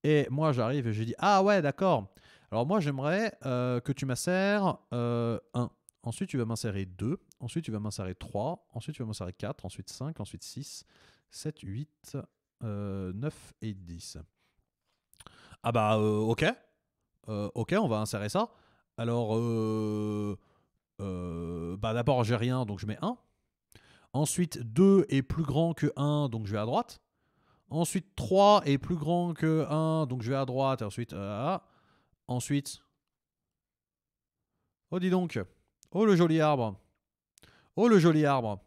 Et moi, j'arrive et je dis, ah ouais, d'accord, alors moi, j'aimerais euh, que tu m'insères 1. Euh, ensuite, tu vas m'insérer 2. Ensuite, tu vas m'insérer 3. Ensuite, tu vas m'insérer 4. Ensuite, 5. Ensuite, 6. 7, 8, 9 et 10. Ah bah, euh, ok. ok, on va insérer ça. Alors, bah d'abord, j'ai rien, donc je mets 1. Ensuite, 2 est plus grand que 1, donc je vais à droite. Ensuite, 3 est plus grand que 1, donc je vais à droite. Et ensuite, euh, Ensuite. Oh, dis donc. Oh, le joli arbre. Oh, le joli arbre.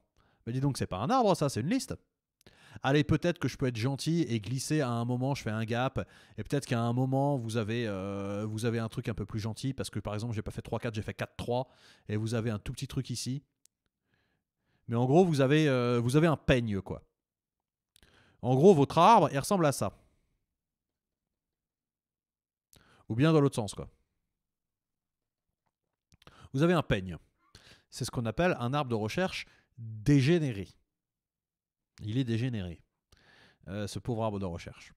Mais dis donc, c'est pas un arbre, ça, c'est une liste. Allez, peut-être que je peux être gentil et glisser à un moment, je fais un gap, et peut-être qu'à un moment, vous avez, euh, vous avez un truc un peu plus gentil, parce que par exemple, j'ai pas fait 3-4, j'ai fait 4-3, et vous avez un tout petit truc ici. Mais en gros, vous avez, euh, vous avez un peigne, quoi. En gros, votre arbre, il ressemble à ça ou bien dans l'autre sens. Quoi. Vous avez un peigne. C'est ce qu'on appelle un arbre de recherche dégénéré. Il est dégénéré, euh, ce pauvre arbre de recherche.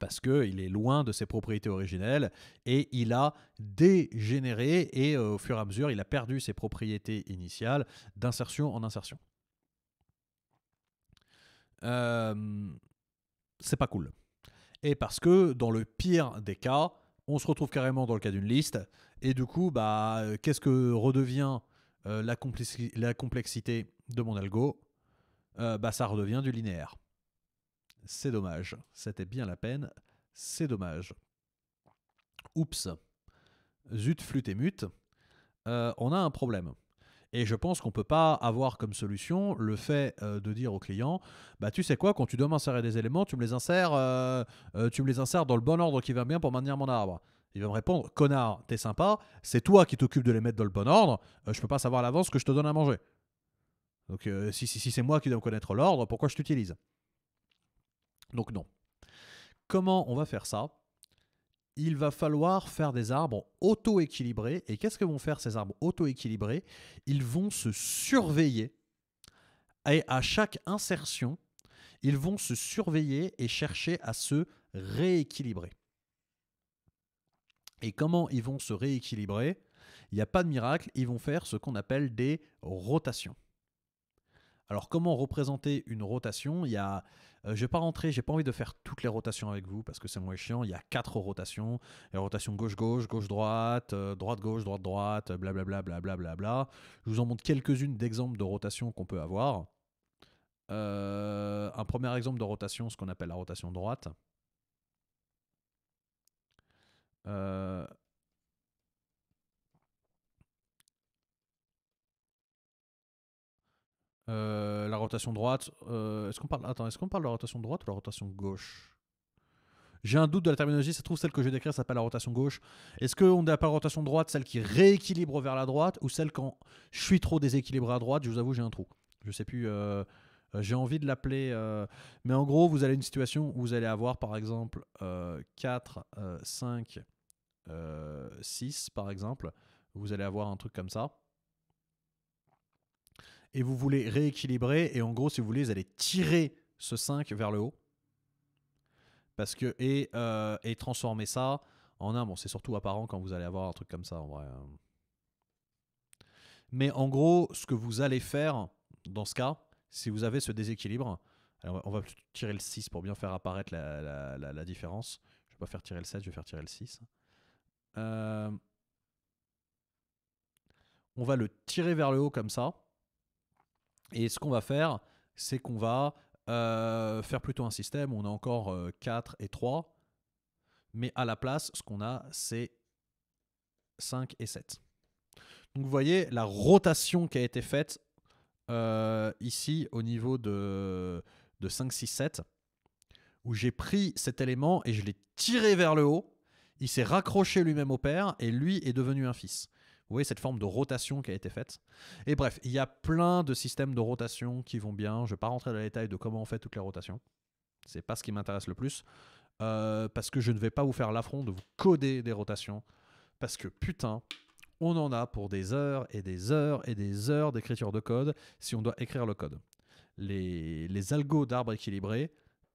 Parce qu'il est loin de ses propriétés originelles et il a dégénéré et euh, au fur et à mesure, il a perdu ses propriétés initiales d'insertion en insertion. Euh, c'est pas cool et parce que dans le pire des cas, on se retrouve carrément dans le cas d'une liste, et du coup, bah, euh, qu'est-ce que redevient euh, la, complexité de mon algo euh, bah, Ça redevient du linéaire. C'est dommage, c'était bien la peine, c'est dommage. Oups, zut, flûte et mute, on a un problème. Et je pense qu'on ne peut pas avoir comme solution le fait euh, de dire au client, bah tu sais quoi, quand tu dois m'insérer des éléments, tu me les insères, euh, euh, tu me les insères dans le bon ordre qui va bien pour maintenir mon arbre. Il va me répondre, connard, t'es sympa, c'est toi qui t'occupes de les mettre dans le bon ordre, je peux pas savoir à l'avance que je te donne à manger. Donc si, si, c'est moi qui dois connaître l'ordre, pourquoi je t'utilise Donc non. Comment on va faire ça il va falloir faire des arbres auto-équilibrés. Et qu'est-ce que vont faire ces arbres auto-équilibrés Ils vont se surveiller. Et à chaque insertion, ils vont se surveiller et chercher à se rééquilibrer. Et comment ils vont se rééquilibrer Il n'y a pas de miracle, ils vont faire ce qu'on appelle des rotations. Alors comment représenter une rotation Il y a euh, je ne vais pas rentrer, j'ai pas envie de faire toutes les rotations avec vous parce que c'est moins chiant. Il y a quatre rotations. les rotations rotation gauche-gauche, gauche-droite, euh, droite-gauche, droite-droite, blablabla, blablabla. Bla, bla. Je vous en montre quelques-unes d'exemples de rotations qu'on peut avoir. Euh, un premier exemple de rotation, ce qu'on appelle la rotation droite. Euh, la rotation droite. Euh, est-ce qu'on parle Attends, est-ce qu'on parle de la rotation droite ou de la rotation gauche J'ai un doute de la terminologie. Ça trouve celle que je vais décrire s'appelle la rotation gauche. Est-ce qu'on appelle la rotation droite celle qui rééquilibre vers la droite ou celle quand je suis trop déséquilibré à droite Je vous avoue, j'ai un trou. Je sais plus. Euh, j'ai envie de l'appeler. mais en gros, vous avez une situation où vous allez avoir par exemple 4, 5, 6 par exemple. Vous allez avoir un truc comme ça et vous voulez rééquilibrer. Et en gros, si vous voulez, vous allez tirer ce 5 vers le haut. Parce que, euh, et, transformer ça en un. Bon, c'est surtout apparent quand vous allez avoir un truc comme ça hein. Mais en gros, ce que vous allez faire dans ce cas, si vous avez ce déséquilibre, alors on va tirer le 6 pour bien faire apparaître la, différence. Je ne vais pas faire tirer le 7, je vais faire tirer le 6. Euh, on va le tirer vers le haut comme ça. Et ce qu'on va faire, c'est qu'on va euh, faire plutôt un système où on a encore 4 euh, et 3, mais à la place, ce qu'on a, c'est 5 et 7. Donc vous voyez la rotation qui a été faite euh, ici au niveau de, de 5, 6, 7, où j'ai pris cet élément et je l'ai tiré vers le haut. Il s'est raccroché lui-même au père et lui est devenu un fils voyez cette forme de rotation qui a été faite. Et bref, il y a plein de systèmes de rotation qui vont bien. Je ne vais pas rentrer dans les détails de comment on fait toutes les rotations. C'est pas ce qui m'intéresse le plus. Euh, parce que je ne vais pas vous faire l'affront de vous coder des rotations. Parce que putain, on en a pour des heures et des heures et des heures d'écriture de code si on doit écrire le code. Les, algos d'arbres équilibrés,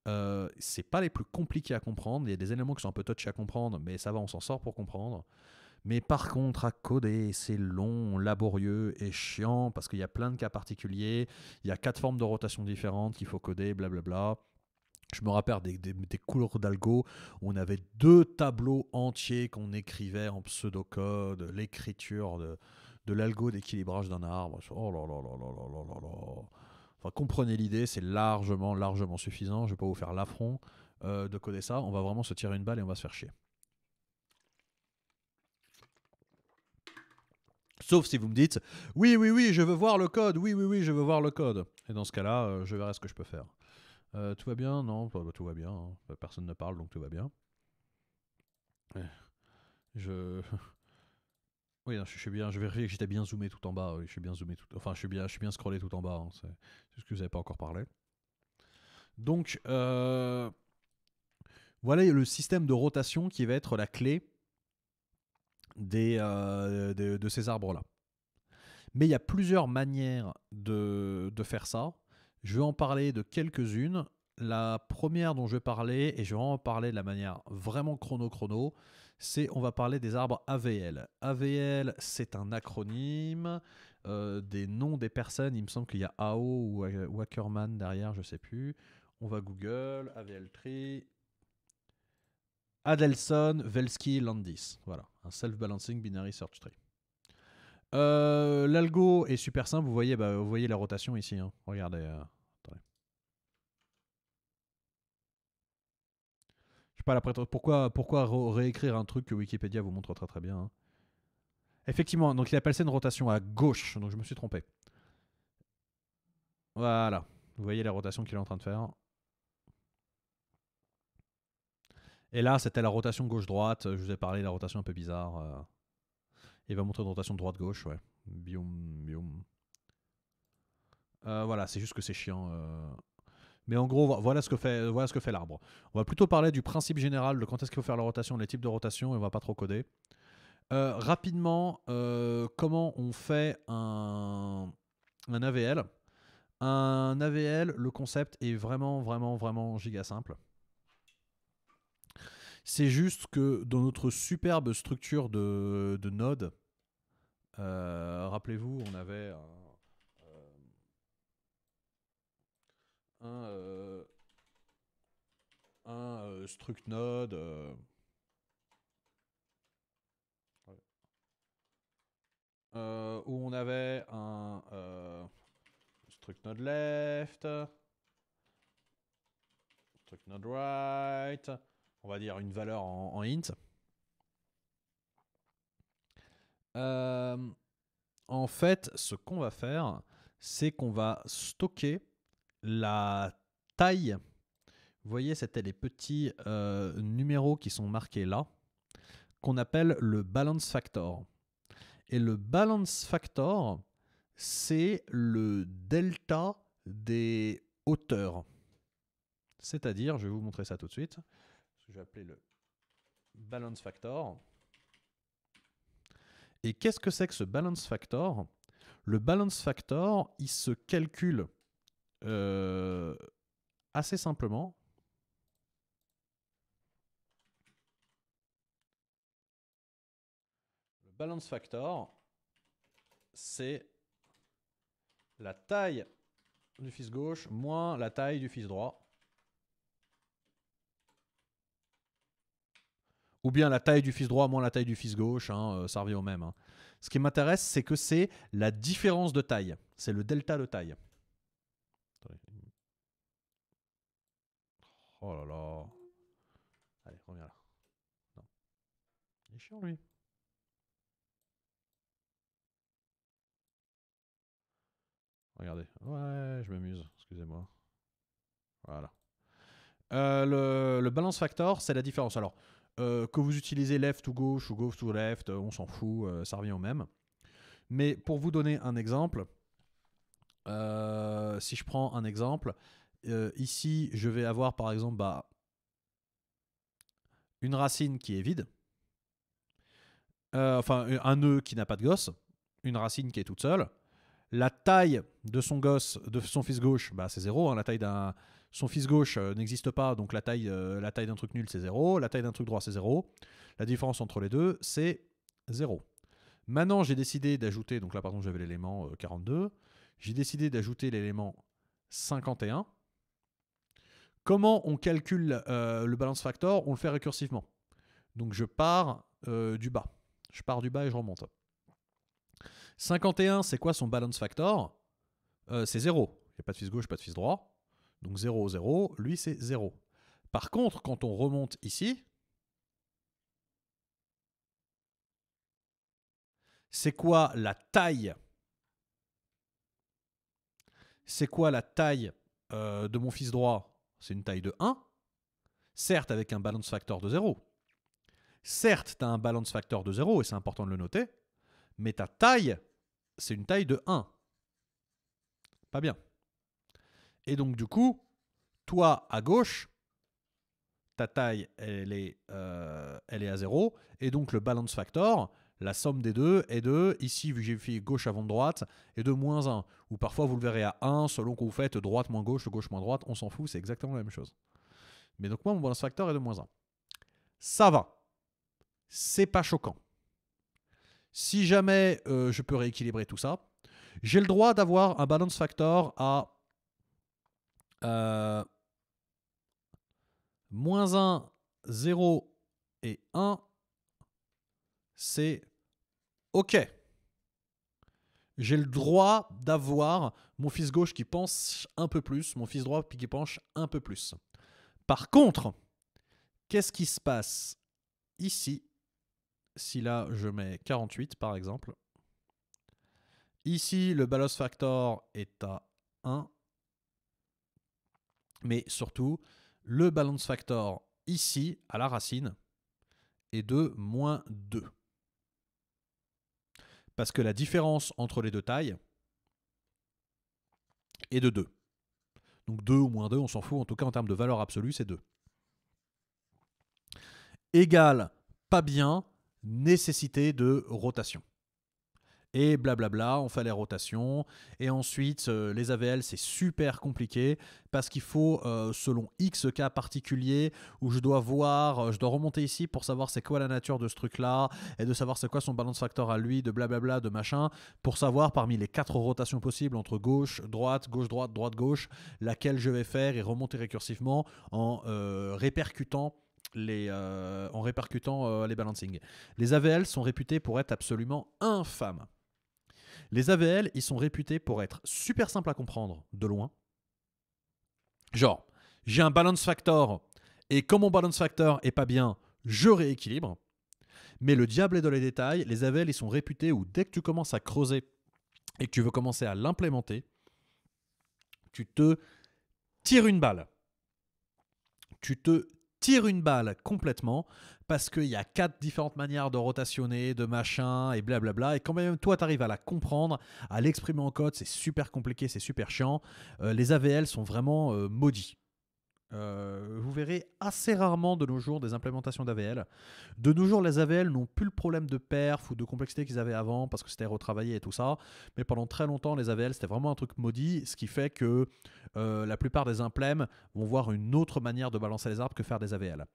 ce euh, c'est pas les plus compliqués à comprendre. Il y a des éléments qui sont un peu touchés à comprendre, mais ça va, on s'en sort pour comprendre. Mais par contre, à coder, c'est long, laborieux et chiant parce qu'il y a plein de cas particuliers, il y a quatre formes de rotation différentes qu'il faut coder, blablabla. Je me rappelle des, couleurs d'algo on avait deux tableaux entiers qu'on écrivait en pseudocode, l'écriture de, l'algo d'équilibrage d'un arbre. Oh là là là là là là Enfin, comprenez l'idée, c'est largement, largement suffisant. Je ne vais pas vous faire l'affront euh, de coder ça. On va vraiment se tirer une balle et on va se faire chier. Sauf si vous me dites oui, oui, oui, je veux voir le code, oui, oui, oui, je veux voir le code. Et dans ce cas-là, euh, je verrai ce que je peux faire. Euh, tout va bien Non, tout va bien. Hein. Bah, personne ne parle, donc tout va bien. Euh, je. [laughs] Oui, je, suis bien. Je vérifie que j'étais bien zoomé tout en bas. je suis bien zoomé tout. Enfin, je suis bien, je suis bien scrollé tout en bas. Hein, c'est ce que vous n'avez pas encore parlé. Donc, voilà le système de rotation qui va être la clé des, euh, de, ces arbres-là. Mais il y a plusieurs manières de, de faire ça. Je vais en parler de quelques-unes. La première dont je vais parler, et je vais en parler de la manière vraiment chrono-chrono, c'est on va parler des arbres AVL. AVL, c'est un acronyme euh, des noms des personnes. Il me semble qu'il y a AO ou Ackerman derrière, je sais plus. On va Google, AVL Tree, Adelson, Velsky, Landis. Voilà, un self-balancing binary search tree. Euh, l'algo est super simple, vous voyez, bah, vous voyez la rotation ici. Hein. Regardez. Euh, je sais pas Pourquoi, pourquoi réécrire un truc que Wikipédia vous montre très très bien hein. Effectivement, donc il appelle ça une rotation à gauche, donc je me suis trompé. Voilà. Vous voyez la rotation qu'il est en train de faire. Et là, c'était la rotation gauche-droite. Je vous ai parlé de la rotation un peu bizarre. Euh. Il va montrer une rotation droite-gauche, ouais. Euh, voilà, c'est juste que c'est chiant. Euh. Mais en gros, voilà ce que fait, voilà ce que fait l'arbre. On va plutôt parler du principe général de quand est-ce qu'il faut faire la rotation, les types de rotation, et on va pas trop coder. rapidement, comment on fait un, un AVL Un AVL, le concept est vraiment, vraiment, vraiment giga simple. C'est juste que dans notre superbe structure de, node, euh, rappelez-vous, on avait un, euh, un, euh, struct node. où on avait un struct node left, struct node right, on va dire, une valeur en, int. Euh, en fait, ce qu'on va faire, c'est qu'on va stocker la taille. Vous voyez, c'était les petits euh, numéros qui sont marqués là, qu'on appelle le balance factor. Et le balance factor, c'est le delta des hauteurs. C'est-à-dire, je vais vous montrer ça tout de suite, je vais appeler le balance factor. Et qu'est-ce que c'est que ce balance factor Le balance factor, il se calcule euh, assez simplement. Le balance factor, c'est la taille du fils gauche moins la taille du fils droit. ou bien la taille du fils droit moins la taille du fils gauche, hein, euh, ça revient au même. Hein. Ce qui m'intéresse, c'est que c'est la différence de taille, c'est le delta de taille. Oh là là. Allez, reviens là. Il est chiant lui. Regardez. Ouais, je m'amuse, excusez-moi. Voilà. Euh, le balance factor, c'est la différence. Alors, euh, que vous utilisez left ou gauche ou gauche ou left, euh, on s'en fout, euh, ça revient au même. Mais pour vous donner un exemple, si je prends un exemple, ici je vais avoir par exemple bah, une racine qui est vide, enfin un nœud qui n'a pas de gosse, une racine qui est toute seule, la taille de son gosse, de son fils gauche, bah, c'est zéro, hein. la taille d'un son fils gauche euh, n'existe pas, donc la taille, euh, taille d'un truc nul c'est 0, la taille d'un truc droit c'est 0. La différence entre les deux c'est 0. Maintenant j'ai décidé d'ajouter, donc là pardon j'avais l'élément 42, euh, j'ai décidé d'ajouter l'élément 51. Comment on calcule le balance factor On le fait récursivement. Donc je pars du bas. Je pars du bas et je remonte. 51, c'est quoi son balance factor C'est 0. Il n'y a pas de fils gauche, pas de fils droit. Donc 0, 0, lui c'est 0. Par contre, quand on remonte ici, c'est quoi la taille C'est quoi la taille euh, de mon fils droit C'est une taille de 1, certes avec un balance factor de 0. Certes, tu as un balance factor de 0, et c'est important de le noter, mais ta taille, c'est une taille de 1. Pas bien. Et donc, du coup, toi à gauche, ta taille, elle est, euh, elle est à zéro. Et donc, le balance factor, la somme des deux est de, ici, vu que j'ai fait gauche avant droite, est de moins 1. Ou parfois, vous le verrez à 1, selon que vous faites droite moins gauche, gauche moins droite, on s'en fout, c'est exactement la même chose. Mais donc, moi, mon balance factor est de moins 1. Ça va. C'est pas choquant. Si jamais euh, je peux rééquilibrer tout ça, j'ai le droit d'avoir un balance factor à euh, moins 1, 0 et 1, c'est OK. J'ai le droit d'avoir mon fils gauche qui pense un peu plus, mon fils droit qui penche un peu plus. Par contre, qu'est-ce qui se passe ici Si là, je mets 48 par exemple. Ici, le balance factor est à 1 mais surtout le balance factor ici à la racine est de moins 2. Parce que la différence entre les deux tailles est de 2. Donc 2 ou moins 2, on s'en fout, en tout cas en termes de valeur absolue, c'est 2. Égal, pas bien, nécessité de rotation et blablabla, on fait les rotations. Et ensuite, euh, les AVL, c'est super compliqué parce qu'il faut, euh, selon X cas particulier, où je dois voir, euh, je dois remonter ici pour savoir c'est quoi la nature de ce truc-là et de savoir c'est quoi son balance factor à lui, de blablabla, de machin, pour savoir parmi les quatre rotations possibles entre gauche, droite, gauche, droite, droite, gauche, laquelle je vais faire et remonter récursivement en répercutant les, en répercutant les balancing. Les AVL sont réputés pour être absolument infâmes. Les AVL, ils sont réputés pour être super simples à comprendre de loin. Genre, j'ai un balance factor et comme mon balance factor est pas bien, je rééquilibre. Mais le diable est dans les détails. Les AVL, ils sont réputés où dès que tu commences à creuser et que tu veux commencer à l'implémenter, tu te tires une balle. Tu te tire une balle complètement parce qu'il y a quatre différentes manières de rotationner, de machin et blablabla. et quand même, toi, tu arrives à la comprendre, à l'exprimer en code, c'est super compliqué, c'est super chiant. Euh, les AVL sont vraiment euh, maudits. Euh, vous verrez assez rarement de nos jours des implémentations d'AVL. De nos jours, les AVL n'ont plus le problème de perf ou de complexité qu'ils avaient avant parce que c'était retravaillé et tout ça. Mais pendant très longtemps, les AVL, c'était vraiment un truc maudit, ce qui fait que euh, la plupart des implèmes vont voir une autre manière de balancer les arbres que faire des AVL.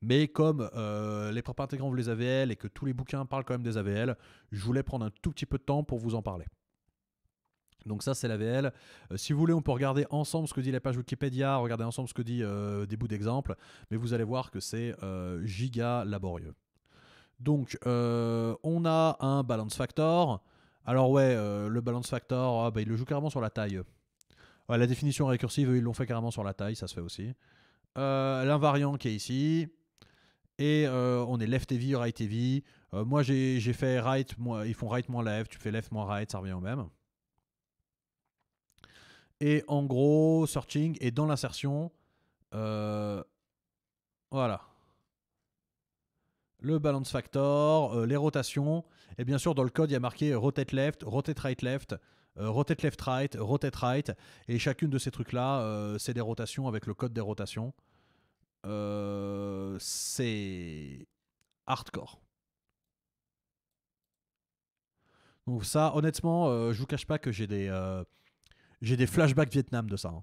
Mais comme euh, les propres intégrants vous les AVL et que tous les bouquins parlent quand même des AVL, je voulais prendre un tout petit peu de temps pour vous en parler. Donc ça c'est la VL. Euh, si vous voulez, on peut regarder ensemble ce que dit la page Wikipédia, regarder ensemble ce que dit euh, des bouts d'exemple, mais vous allez voir que c'est euh, giga laborieux. Donc euh, on a un balance factor. Alors ouais, le balance factor, ah, bah, il le joue carrément sur la taille. la définition récursive, ils l'ont fait carrément sur la taille, ça se fait aussi. L'invariant qui est ici. Et on est left heavy, right heavy. moi j'ai fait right, moi, ils font right moins left, tu fais left moins right, ça revient au même. Et en gros, searching et dans l'insertion, euh, voilà. Le balance factor, euh, les rotations. Et bien sûr, dans le code, il y a marqué rotate left, rotate right left, euh, rotate left right, rotate right. Et chacune de ces trucs-là, c'est des rotations avec le code des rotations. c'est hardcore. Donc ça, honnêtement, je vous cache pas que j'ai des j'ai des flashbacks Vietnam de ça. Hein.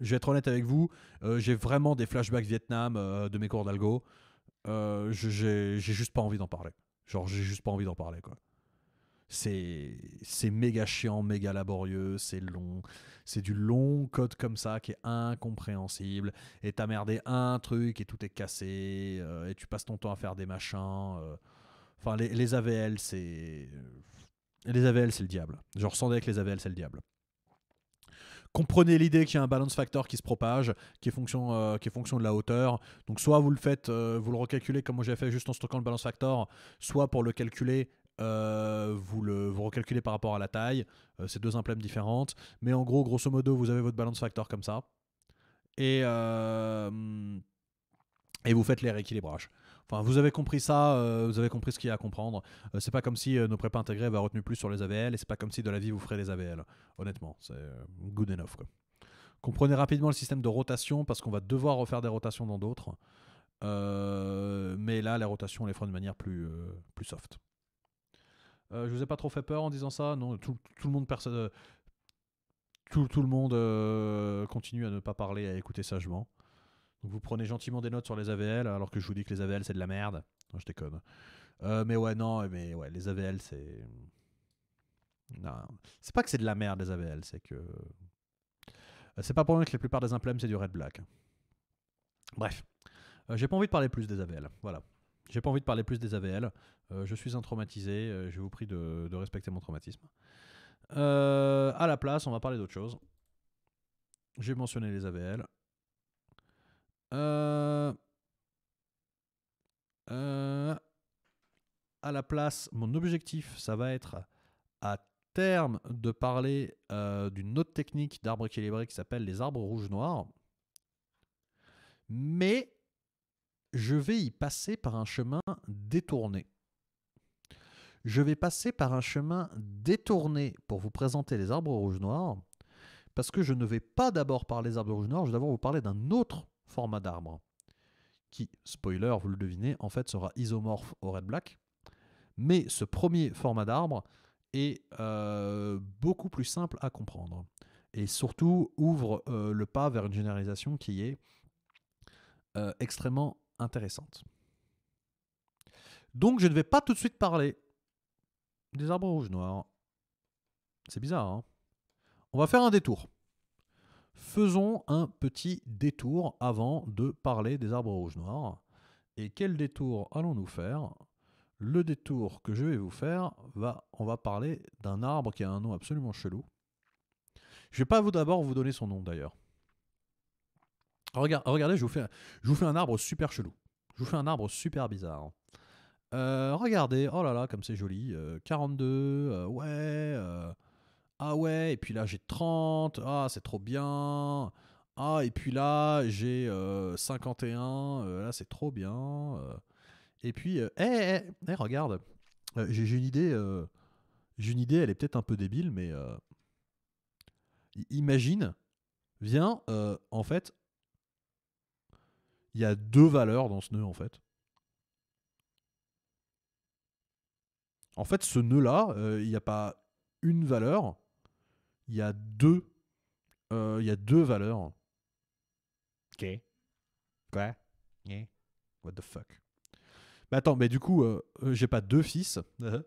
Je vais être honnête avec vous, euh, j'ai vraiment des flashbacks Vietnam euh, de mes cours d'algo. Euh, j'ai juste pas envie d'en parler. Genre, j'ai juste pas envie d'en parler, quoi. C'est méga chiant, méga laborieux, c'est long. C'est du long code comme ça qui est incompréhensible. Et t'as merdé un truc et tout est cassé. et tu passes ton temps à faire des machins. Enfin, les, AVL, c'est. Les AVL, c'est le diable. Genre, sans que les AVL, c'est le diable comprenez l'idée qu'il y a un balance factor qui se propage, qui est fonction, euh, qui est fonction de la hauteur. Donc soit vous le faites, euh, vous le recalculez comme moi j'ai fait juste en stockant le balance factor, soit pour le calculer, euh, vous le vous recalculez par rapport à la taille. c'est deux implèmes différentes. Mais en gros, grosso modo, vous avez votre balance factor comme ça. Et, et vous faites les rééquilibrages. Enfin, vous avez compris ça, euh, vous avez compris ce qu'il y a à comprendre. Ce euh, c'est pas comme si euh, nos prépas intégrés avaient retenu plus sur les AVL et c'est pas comme si de la vie vous ferez les AVL. Honnêtement, c'est good enough. Comprenez rapidement le système de rotation parce qu'on va devoir refaire des rotations dans d'autres. mais là, les rotations, on les fera de manière plus, plus soft. je vous ai pas trop fait peur en disant ça Non, tout, le monde tout, tout, le monde continue à ne pas parler, à écouter sagement vous prenez gentiment des notes sur les AVL, alors que je vous dis que les AVL c'est de la merde. Non, je déconne. Euh, mais ouais, non, mais ouais, les AVL c'est. Non, c'est pas que c'est de la merde les AVL, c'est que. Euh, c'est pas pour moi que la plupart des implèmes c'est du red black. Bref, euh, j'ai pas envie de parler plus des AVL. Voilà. J'ai pas envie de parler plus des AVL. je suis un traumatisé. je vous prie de, de respecter mon traumatisme. à la place, on va parler d'autre chose. J'ai mentionné les AVL. Euh, euh, à la place, mon objectif, ça va être à terme de parler euh, d'une autre technique d'arbre équilibré qui s'appelle les arbres rouges noirs. Mais je vais y passer par un chemin détourné. Je vais passer par un chemin détourné pour vous présenter les arbres rouges noirs, parce que je ne vais pas d'abord parler des arbres rouges noirs, je vais d'abord vous parler d'un autre format d'arbre, qui, spoiler, vous le devinez, en fait sera isomorphe au Red Black. Mais ce premier format d'arbre est euh, beaucoup plus simple à comprendre et surtout ouvre euh, le pas vers une généralisation qui est euh, extrêmement intéressante. Donc je ne vais pas tout de suite parler des arbres rouges noirs. C'est bizarre, hein On va faire un détour. Faisons un petit détour avant de parler des arbres rouges noirs. Et quel détour allons-nous faire Le détour que je vais vous faire, va, on va parler d'un arbre qui a un nom absolument chelou. Je ne vais pas vous d'abord vous donner son nom d'ailleurs. Regardez, je vous, fais, je vous fais un arbre super chelou. Je vous fais un arbre super bizarre. Euh, regardez, oh là là, comme c'est joli. 42, euh, euh, ouais, ah ouais, et puis là j'ai 30, ah c'est trop bien, ah et puis là j'ai 51, euh, euh, là c'est trop bien. Euh. et puis, eh, eh, eh, eh, regarde, j'ai une idée, j'ai une idée, elle est peut-être un peu débile, mais imagine, viens, en fait, il y a deux valeurs dans ce nœud en fait. En fait, ce nœud-là, il n'y a pas une valeur, il y a deux, il euh, y deux valeurs. Ok. Quoi? What the fuck? Mais attends, mais du coup, euh, euh, j'ai pas deux fils, uh-huh.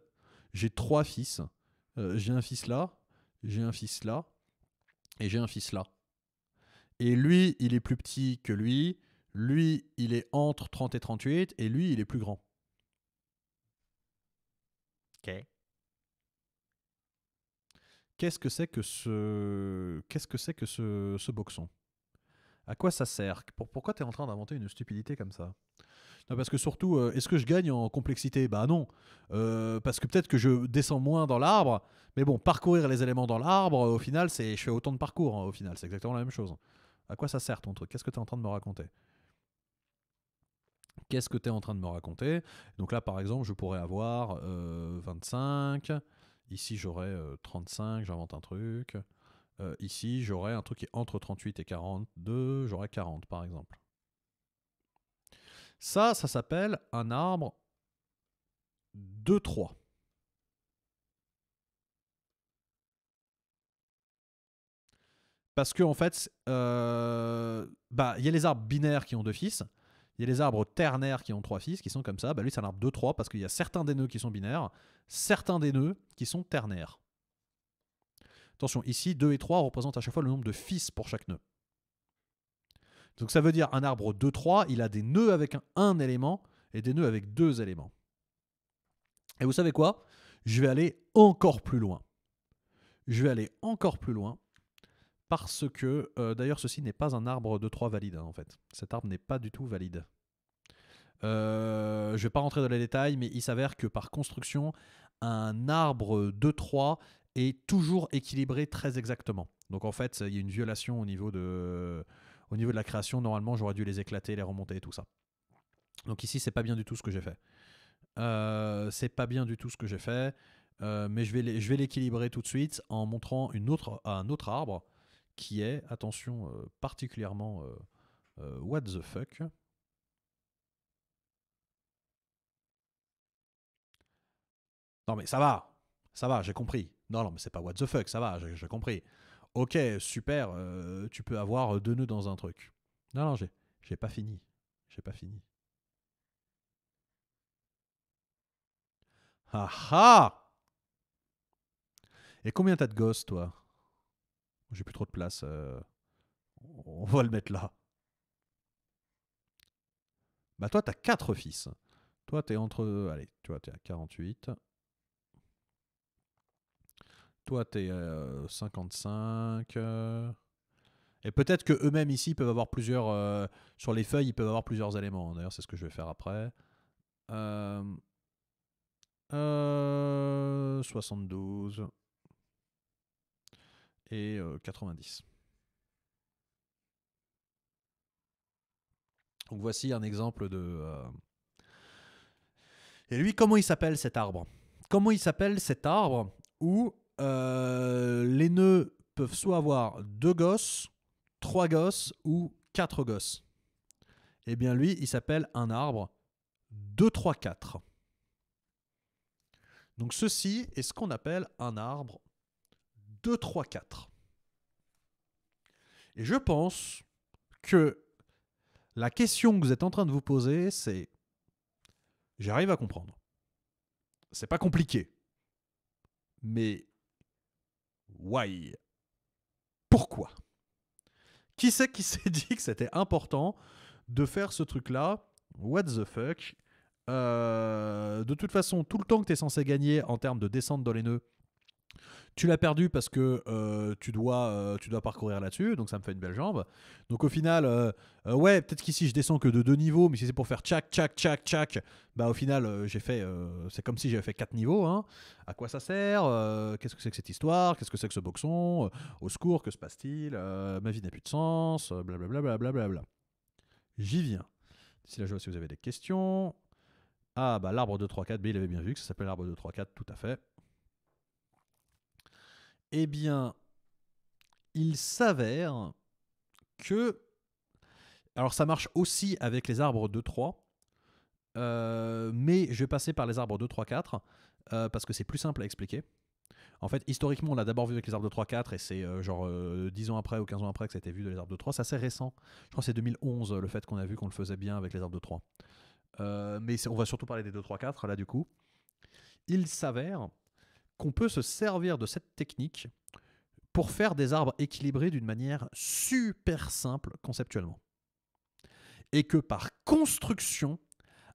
j'ai trois fils. j'ai un fils là, j'ai un fils là, et j'ai un fils là. Et lui, il est plus petit que lui, lui, il est entre 30 et 38, et lui, il est plus grand. Ok qu'est-ce que c'est que ce, qu'est-ce que c'est que ce, boxon À quoi ça sert Pourquoi tu es en train d'inventer une stupidité comme ça parce que surtout, euh, est-ce que je gagne en complexité Bah non, euh, parce que peut-être que je descends moins dans l'arbre, mais bon, parcourir les éléments dans l'arbre, au final, c'est je fais autant de parcours, hein, au final, c'est exactement la même chose. À quoi ça sert ton truc Qu'est-ce que tu es en train de me raconter Qu'est-ce que tu es en train de me raconter Donc là, par exemple, je pourrais avoir 25, euh, Ici, j'aurais 35, euh, j'invente un truc. Euh, ici, j'aurais un truc qui est entre 38 et 42, j'aurais 40 par exemple. Ça, ça s'appelle un arbre 2-3. Parce que en fait, euh, bah, il y a les arbres binaires qui ont deux fils, il y a les arbres ternaires qui ont trois fils, qui sont comme ça. Bah lui, c'est un arbre 2-3 parce qu'il y a certains des nœuds qui sont binaires, certains des nœuds qui sont ternaires. Attention, ici, 2 et 3 représentent à chaque fois le nombre de fils pour chaque nœud. Donc ça veut dire un arbre 2-3, il a des nœuds avec un, élément et des nœuds avec deux éléments. Et vous savez quoi Je vais aller encore plus loin. Je vais aller encore plus loin parce que, euh, d'ailleurs, ceci n'est pas un arbre de 3 valide, hein, en fait. Cet arbre n'est pas du tout valide. Euh, je ne vais pas rentrer dans les détails, mais il s'avère que par construction, un arbre de 3 est toujours équilibré très exactement. Donc en fait, il y a une violation au niveau de, au niveau de la création. Normalement, j'aurais dû les éclater, les remonter et tout ça. Donc ici, c'est pas bien du tout ce que j'ai fait. Euh, c'est pas bien du tout ce que j'ai fait. mais je vais l'équilibrer tout de suite en montrant une autre, un autre arbre qui est, attention, euh, particulièrement euh, euh, what the fuck. Non mais ça va, ça va, j'ai compris. Non, non, mais c'est pas what the fuck, ça va, j'ai compris. Ok, super, tu peux avoir deux nœuds dans un truc. Non, non, j'ai pas fini. J'ai pas fini. Ah ah Et combien t'as de gosses, toi j'ai plus trop de place. Euh, on va le mettre là. Bah toi, t'as 4 fils. Toi, t'es entre... Allez, tu vois, t'es à 48. Toi, t'es à euh, 55. Euh. Et peut-être que eux-mêmes ici peuvent avoir plusieurs... sur les feuilles, ils peuvent avoir plusieurs éléments. D'ailleurs, c'est ce que je vais faire après. Euh, 72 et 90. Euh, Donc voici un exemple de... Euh, et lui, comment il s'appelle cet arbre Comment il s'appelle cet arbre où euh, les nœuds peuvent soit avoir deux gosses, trois gosses ou quatre gosses Eh bien lui, il s'appelle un arbre 2, 3, 4. Donc ceci est ce qu'on appelle un arbre 2, 3, 4. Et je pense que la question que vous êtes en train de vous poser, c'est j'arrive à comprendre. C'est pas compliqué. Mais why Pourquoi Qui c'est qui [laughs] s'est dit que c'était important de faire ce truc-là What the fuck euh, De toute façon, tout le temps que tu es censé gagner en termes de descente dans les nœuds, tu l'as perdu parce que euh, tu, dois, euh, tu dois parcourir là-dessus, donc ça me fait une belle jambe. Donc au final, euh, ouais, peut-être qu'ici je descends que de deux niveaux, mais si c'est pour faire tchac, tchac, tchac, tchac, bah au final, j'ai fait, c'est comme si j'avais fait quatre niveaux. Hein. À quoi ça sert Qu'est-ce que c'est que cette histoire Qu'est-ce que c'est que ce boxon Au secours, que se passe-t-il Ma vie n'a plus de sens, blablabla. Bla, J'y viens. D'ici là, je vois si vous avez des questions. Ah, bah l'arbre 2, 3, 4, il avait bien vu que ça s'appelle l'arbre 2, 3, 4, tout à fait. Eh bien, il s'avère que. Alors, ça marche aussi avec les arbres 2, 3. Euh, mais je vais passer par les arbres 2, 3, 4 parce que c'est plus simple à expliquer. En fait, historiquement, on l'a d'abord vu avec les arbres de 3, 4, et c'est euh, genre 10 euh, ans après ou 15 ans après que ça a été vu de les arbres de 3. C'est assez récent. Je crois que c'est 2011 le fait qu'on a vu qu'on le faisait bien avec les arbres de 3. mais on va surtout parler des 2, 3, 4 là du coup. Il s'avère qu'on peut se servir de cette technique pour faire des arbres équilibrés d'une manière super simple conceptuellement. Et que par construction,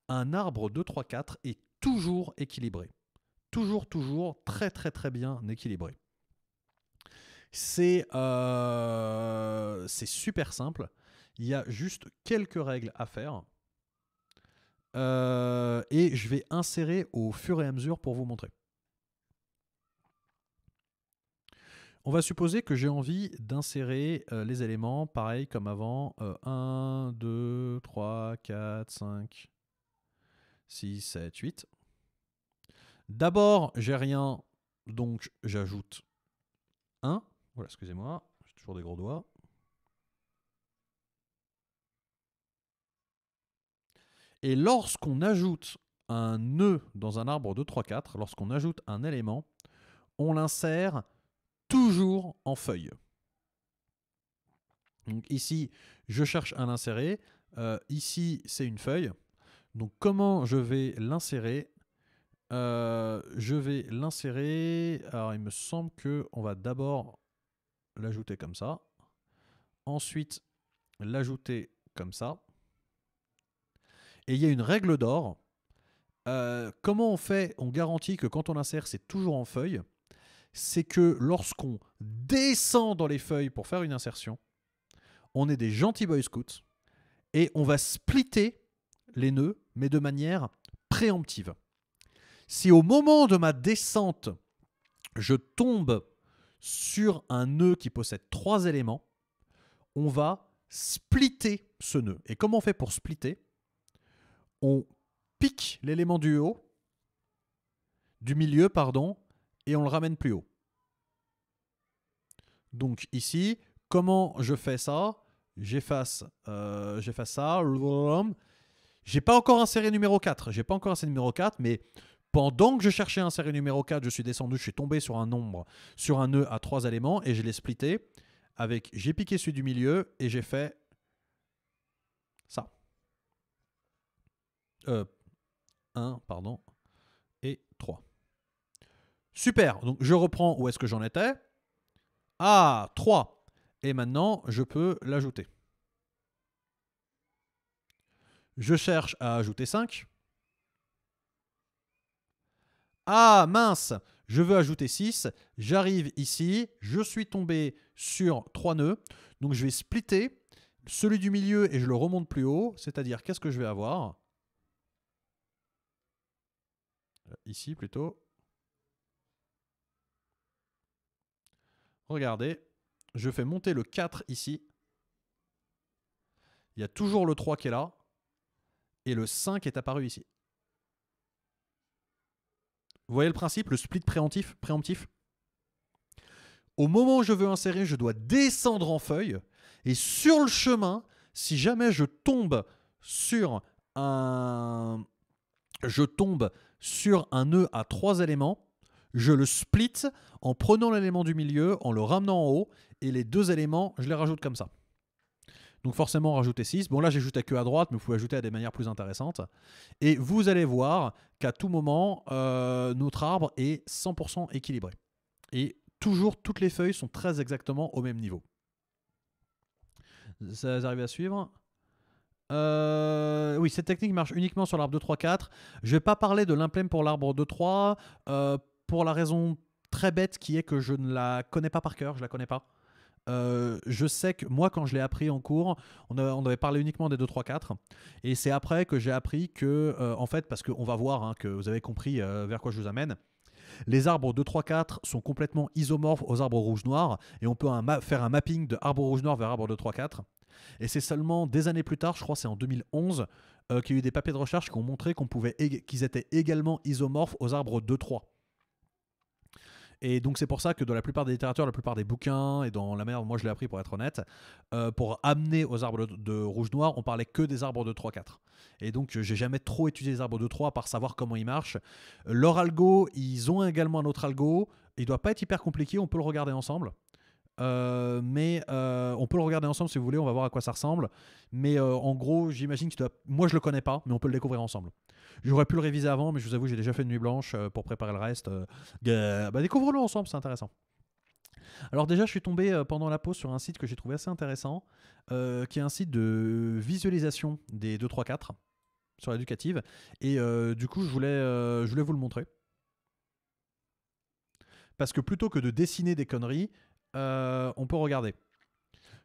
un arbre 2, 3, 4 est toujours équilibré. Toujours, toujours très, très, très bien équilibré. C'est euh, super simple. Il y a juste quelques règles à faire. Euh, et je vais insérer au fur et à mesure pour vous montrer. On va supposer que j'ai envie d'insérer euh, les éléments, pareil comme avant, 1, 2, 3, 4, 5, 6, 7, 8. D'abord, j'ai rien, donc j'ajoute 1. Voilà, excusez-moi, j'ai toujours des gros doigts. Et lorsqu'on ajoute un nœud dans un arbre de 3, 4, lorsqu'on ajoute un élément, on l'insère toujours en feuille. Donc ici, je cherche à l'insérer. Euh, ici, c'est une feuille. Donc comment je vais l'insérer euh, Je vais l'insérer. Alors il me semble que on va d'abord l'ajouter comme ça. Ensuite, l'ajouter comme ça. Et il y a une règle d'or. Euh, comment on fait On garantit que quand on insère, c'est toujours en feuille c'est que lorsqu'on descend dans les feuilles pour faire une insertion, on est des gentils Boy Scouts et on va splitter les nœuds, mais de manière préemptive. Si au moment de ma descente, je tombe sur un nœud qui possède trois éléments, on va splitter ce nœud. Et comment on fait pour splitter On pique l'élément du haut, du milieu, pardon, et on le ramène plus haut. Donc ici, comment je fais ça J'efface euh, ça. J'ai pas encore inséré numéro 4. J'ai pas encore inséré numéro 4, mais pendant que je cherchais à insérer numéro 4, je suis descendu, je suis tombé sur un nombre, sur un nœud à trois éléments et je l'ai splitté avec j'ai piqué celui du milieu et j'ai fait ça. Euh, 1, pardon, et 3. Super, donc je reprends où est-ce que j'en étais. Ah, 3. Et maintenant, je peux l'ajouter. Je cherche à ajouter 5. Ah mince, je veux ajouter 6. J'arrive ici, je suis tombé sur 3 nœuds. Donc je vais splitter celui du milieu et je le remonte plus haut. C'est-à-dire, qu'est-ce que je vais avoir euh, Ici plutôt. Regardez, je fais monter le 4 ici. Il y a toujours le 3 qui est là. Et le 5 est apparu ici. Vous voyez le principe, le split préemptif, préemptif Au moment où je veux insérer, je dois descendre en feuille. Et sur le chemin, si jamais je tombe sur un, je tombe sur un nœud à trois éléments, je le split en prenant l'élément du milieu, en le ramenant en haut, et les deux éléments, je les rajoute comme ça. Donc forcément, rajouter 6. Bon, là, j'ajoute à que à droite, mais vous pouvez ajouter à des manières plus intéressantes. Et vous allez voir qu'à tout moment, euh, notre arbre est 100% équilibré. Et toujours, toutes les feuilles sont très exactement au même niveau. Ça arrive à suivre euh, oui, cette technique marche uniquement sur l'arbre 2-3-4. Je vais pas parler de l'implème pour l'arbre 2-3 pour la raison très bête qui est que je ne la connais pas par cœur, je la connais pas. Euh, je sais que moi, quand je l'ai appris en cours, on, avait parlé uniquement des 2, 3, 4. Et c'est après que j'ai appris que, euh, en fait, parce qu'on va voir hein, que vous avez compris euh, vers quoi je vous amène, les arbres 2, 3, 4 sont complètement isomorphes aux arbres rouge-noir et on peut faire un mapping de arbres rouge-noir vers arbre 2, 3, 4. Et c'est seulement des années plus tard, je crois c'est en 2011, qu'il y a eu des papiers de recherche qui ont montré qu'on pouvait qu'ils étaient également isomorphes aux arbres 2, 3. Et donc c'est pour ça que dans la plupart des littératures, la plupart des bouquins, et dans la merde, moi je l'ai appris pour être honnête, euh, pour amener aux arbres de, rouge-noir, on parlait que des arbres de 3-4. Et donc euh, j'ai jamais trop étudié les arbres de 3 par savoir comment ils marchent. Leur algo, ils ont également un autre algo, il ne doit pas être hyper compliqué, on peut le regarder ensemble. Euh, mais euh, on peut le regarder ensemble si vous voulez, on va voir à quoi ça ressemble. Mais euh, en gros, j'imagine que moi je le connais pas, mais on peut le découvrir ensemble. J'aurais pu le réviser avant, mais je vous avoue, j'ai déjà fait une nuit blanche pour préparer le reste. Bah, découvre-le ensemble, c'est intéressant. Alors déjà, je suis tombé pendant la pause sur un site que j'ai trouvé assez intéressant, qui est un site de visualisation des 2, 3, 4 sur l'éducative. Et du coup, je voulais, je voulais vous le montrer. Parce que plutôt que de dessiner des conneries, euh, on peut regarder.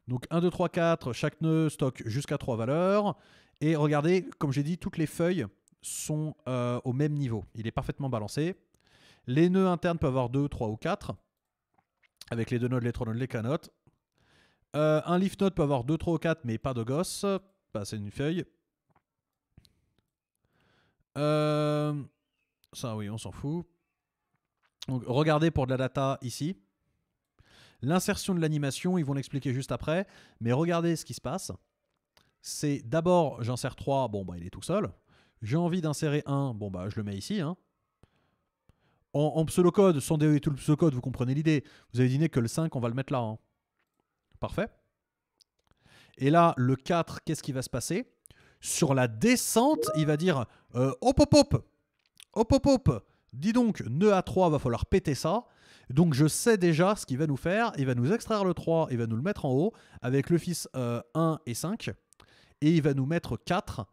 Donc 1, 2, 3, 4, chaque nœud stocke jusqu'à 3 valeurs. Et regardez, comme j'ai dit, toutes les feuilles sont euh, au même niveau. Il est parfaitement balancé. Les nœuds internes peuvent avoir 2, 3 ou 4. Avec les deux nodes, les 3 nodes, les canotes. Euh, un leaf node peut avoir 2, 3 ou 4, mais pas de gosse. Bah, c'est une feuille. Euh, ça, oui, on s'en fout. Donc, regardez pour de la data ici. L'insertion de l'animation, ils vont l'expliquer juste après, mais regardez ce qui se passe. C'est d'abord, j'insère 3, bon bah il est tout seul. J'ai envie d'insérer 1, bon bah je le mets ici. Hein. En, en, code sans et tout le pseudo-code, vous comprenez l'idée. Vous avez dîné que le 5, on va le mettre là. Hein. Parfait. Et là, le 4, qu'est-ce qui va se passer Sur la descente, il va dire euh, Hop, hop, hop Hop, hop, hop Dis donc, nœud à 3, va falloir péter ça. Donc je sais déjà ce qu'il va nous faire. Il va nous extraire le 3, il va nous le mettre en haut avec le fils 1 euh, et 5. Et il va nous mettre 4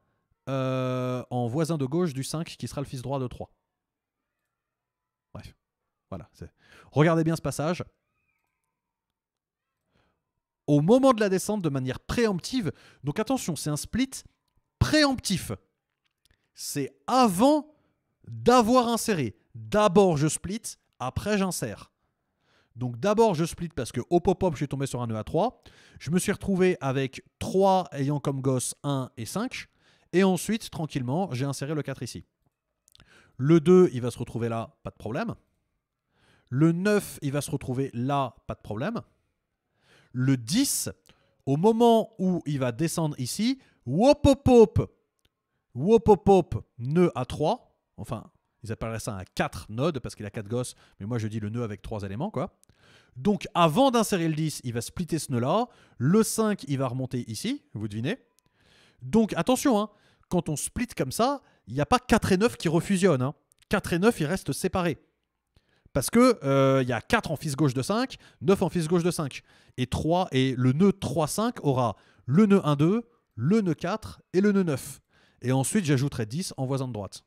euh, en voisin de gauche du 5 qui sera le fils droit de 3. Bref. Voilà. Regardez bien ce passage. Au moment de la descente, de manière préemptive, donc attention, c'est un split préemptif. C'est avant d'avoir inséré. D'abord, je split après j'insère. Donc d'abord je split parce que au pop-up je suis tombé sur un à 3 je me suis retrouvé avec 3 ayant comme gosse 1 et 5, et ensuite tranquillement j'ai inséré le 4 ici. Le 2 il va se retrouver là, pas de problème. Le 9 il va se retrouver là, pas de problème. Le 10, au moment où il va descendre ici, hop-hop-hop, nœud à 3, enfin ils appelleraient ça un 4 node parce qu'il a 4 gosses, mais moi je dis le nœud avec 3 éléments, quoi. Donc avant d'insérer le 10, il va splitter ce nœud-là. Le 5, il va remonter ici, vous devinez. Donc attention, hein, quand on split comme ça, il n'y a pas 4 et 9 qui refusionnent. 4 hein. et 9, ils restent séparés. Parce que euh, il y a 4 en fils gauche de 5, 9 en fils gauche de 5. Et, 3, et le nœud 3-5 aura le nœud 1-2, le nœud 4 et le nœud 9. Et ensuite, j'ajouterai 10 en voisin de droite.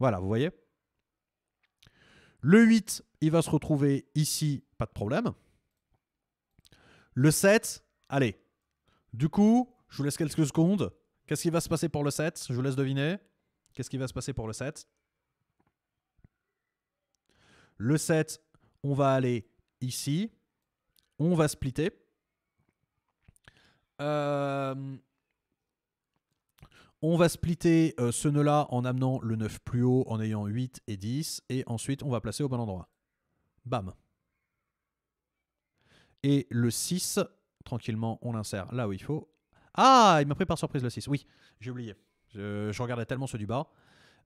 Voilà, vous voyez Le 8, il va se retrouver ici, pas de problème. Le 7, allez. Du coup, je vous laisse quelques secondes. Qu'est-ce qui va se passer pour le 7 Je vous laisse deviner. Qu'est-ce qui va se passer pour le 7 Le 7, on va aller ici. On va splitter. Euh, on va splitter euh, ce nœud-là en amenant le 9 plus haut, en ayant 8 et 10, et ensuite on va placer au bon endroit. Bam. Et le 6, tranquillement, on l'insère là où il faut. Ah, il m'a pris par surprise le 6, oui, j'ai oublié. Je, regardais tellement ceux du bas.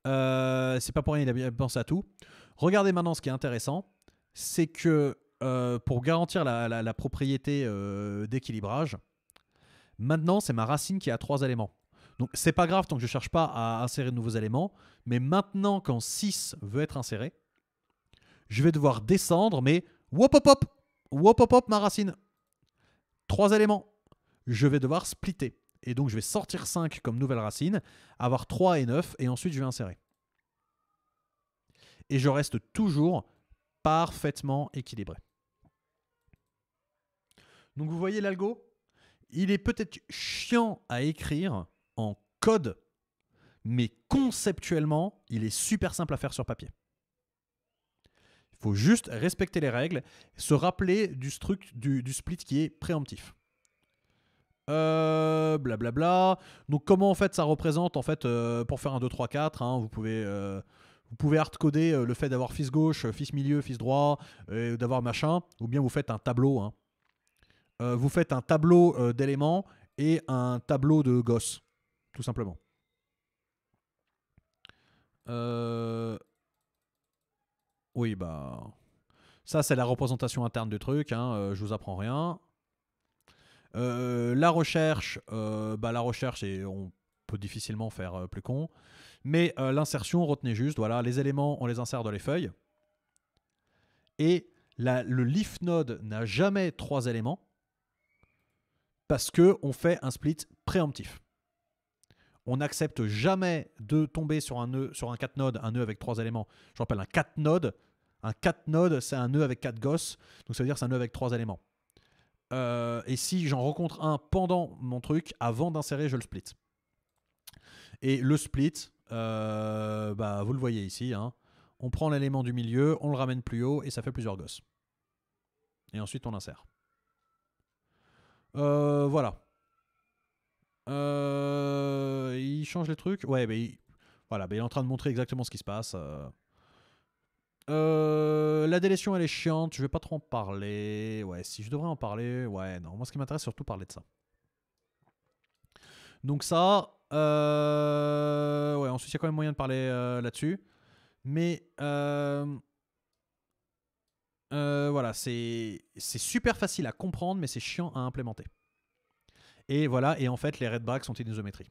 Euh, c'est pas pour rien, il a bien pensé à tout. Regardez maintenant ce qui est intéressant, c'est que euh, pour garantir la, la propriété d'équilibrage, maintenant c'est ma racine qui a trois éléments. Donc c'est pas grave tant que je cherche pas à insérer de nouveaux éléments, mais maintenant quand 6 veut être inséré, je vais devoir descendre, mais wop hop op, wop ma racine. Trois éléments. Je vais devoir splitter. Et donc je vais sortir 5 comme nouvelle racine, avoir 3 et 9, et ensuite je vais insérer. Et je reste toujours parfaitement équilibré. Donc vous voyez l'algo Il est peut-être chiant à écrire, en code, mais conceptuellement, il est super simple à faire sur papier. Il faut juste respecter les règles, se rappeler du, du, split qui est préemptif. Euh, blablabla. Bla bla. Donc comment en fait ça représente en fait euh, pour faire un 2 3 4, vous pouvez euh, vous pouvez hardcoder euh, le fait d'avoir fils gauche, fils milieu, fils droit, d'avoir machin, ou bien vous faites un tableau. Hein. vous faites un tableau d'éléments et un tableau de gosses tout simplement. Euh, oui, bah. Ça, c'est la représentation interne du truc, hein, euh, je vous apprends rien. Euh, la recherche, bah, la recherche, et on peut difficilement faire plus con. Mais l'insertion, retenez juste, voilà, les éléments, on les insère dans les feuilles. Et la, le leaf node n'a jamais trois éléments parce que on fait un split préemptif on n'accepte jamais de tomber sur un nœud, sur un 4 nodes, un nœud avec trois éléments. Je rappelle, un 4 node. un 4 nodes, c'est un nœud avec 4 gosses, donc ça veut dire c'est un nœud avec trois éléments. Euh, et si j'en rencontre un pendant mon truc, avant d'insérer, je le split. Et le split, euh, bah, vous le voyez ici, hein. on prend l'élément du milieu, on le ramène plus haut et ça fait plusieurs gosses. Et ensuite on insère. Euh, voilà, euh, il change les trucs. Ouais, mais il, voilà, mais il est en train de montrer exactement ce qui se passe. Euh. Euh, la délétion elle est chiante, je vais pas trop en parler. Ouais, si je devrais en parler, ouais, non. Moi ce qui m'intéresse surtout parler de ça. Donc ça, ouais, ensuite il y a quand même moyen de parler là-dessus. Mais voilà, c'est super facile à comprendre, mais c'est chiant à implémenter. Et voilà, et en fait, les red blacks sont une isométrie.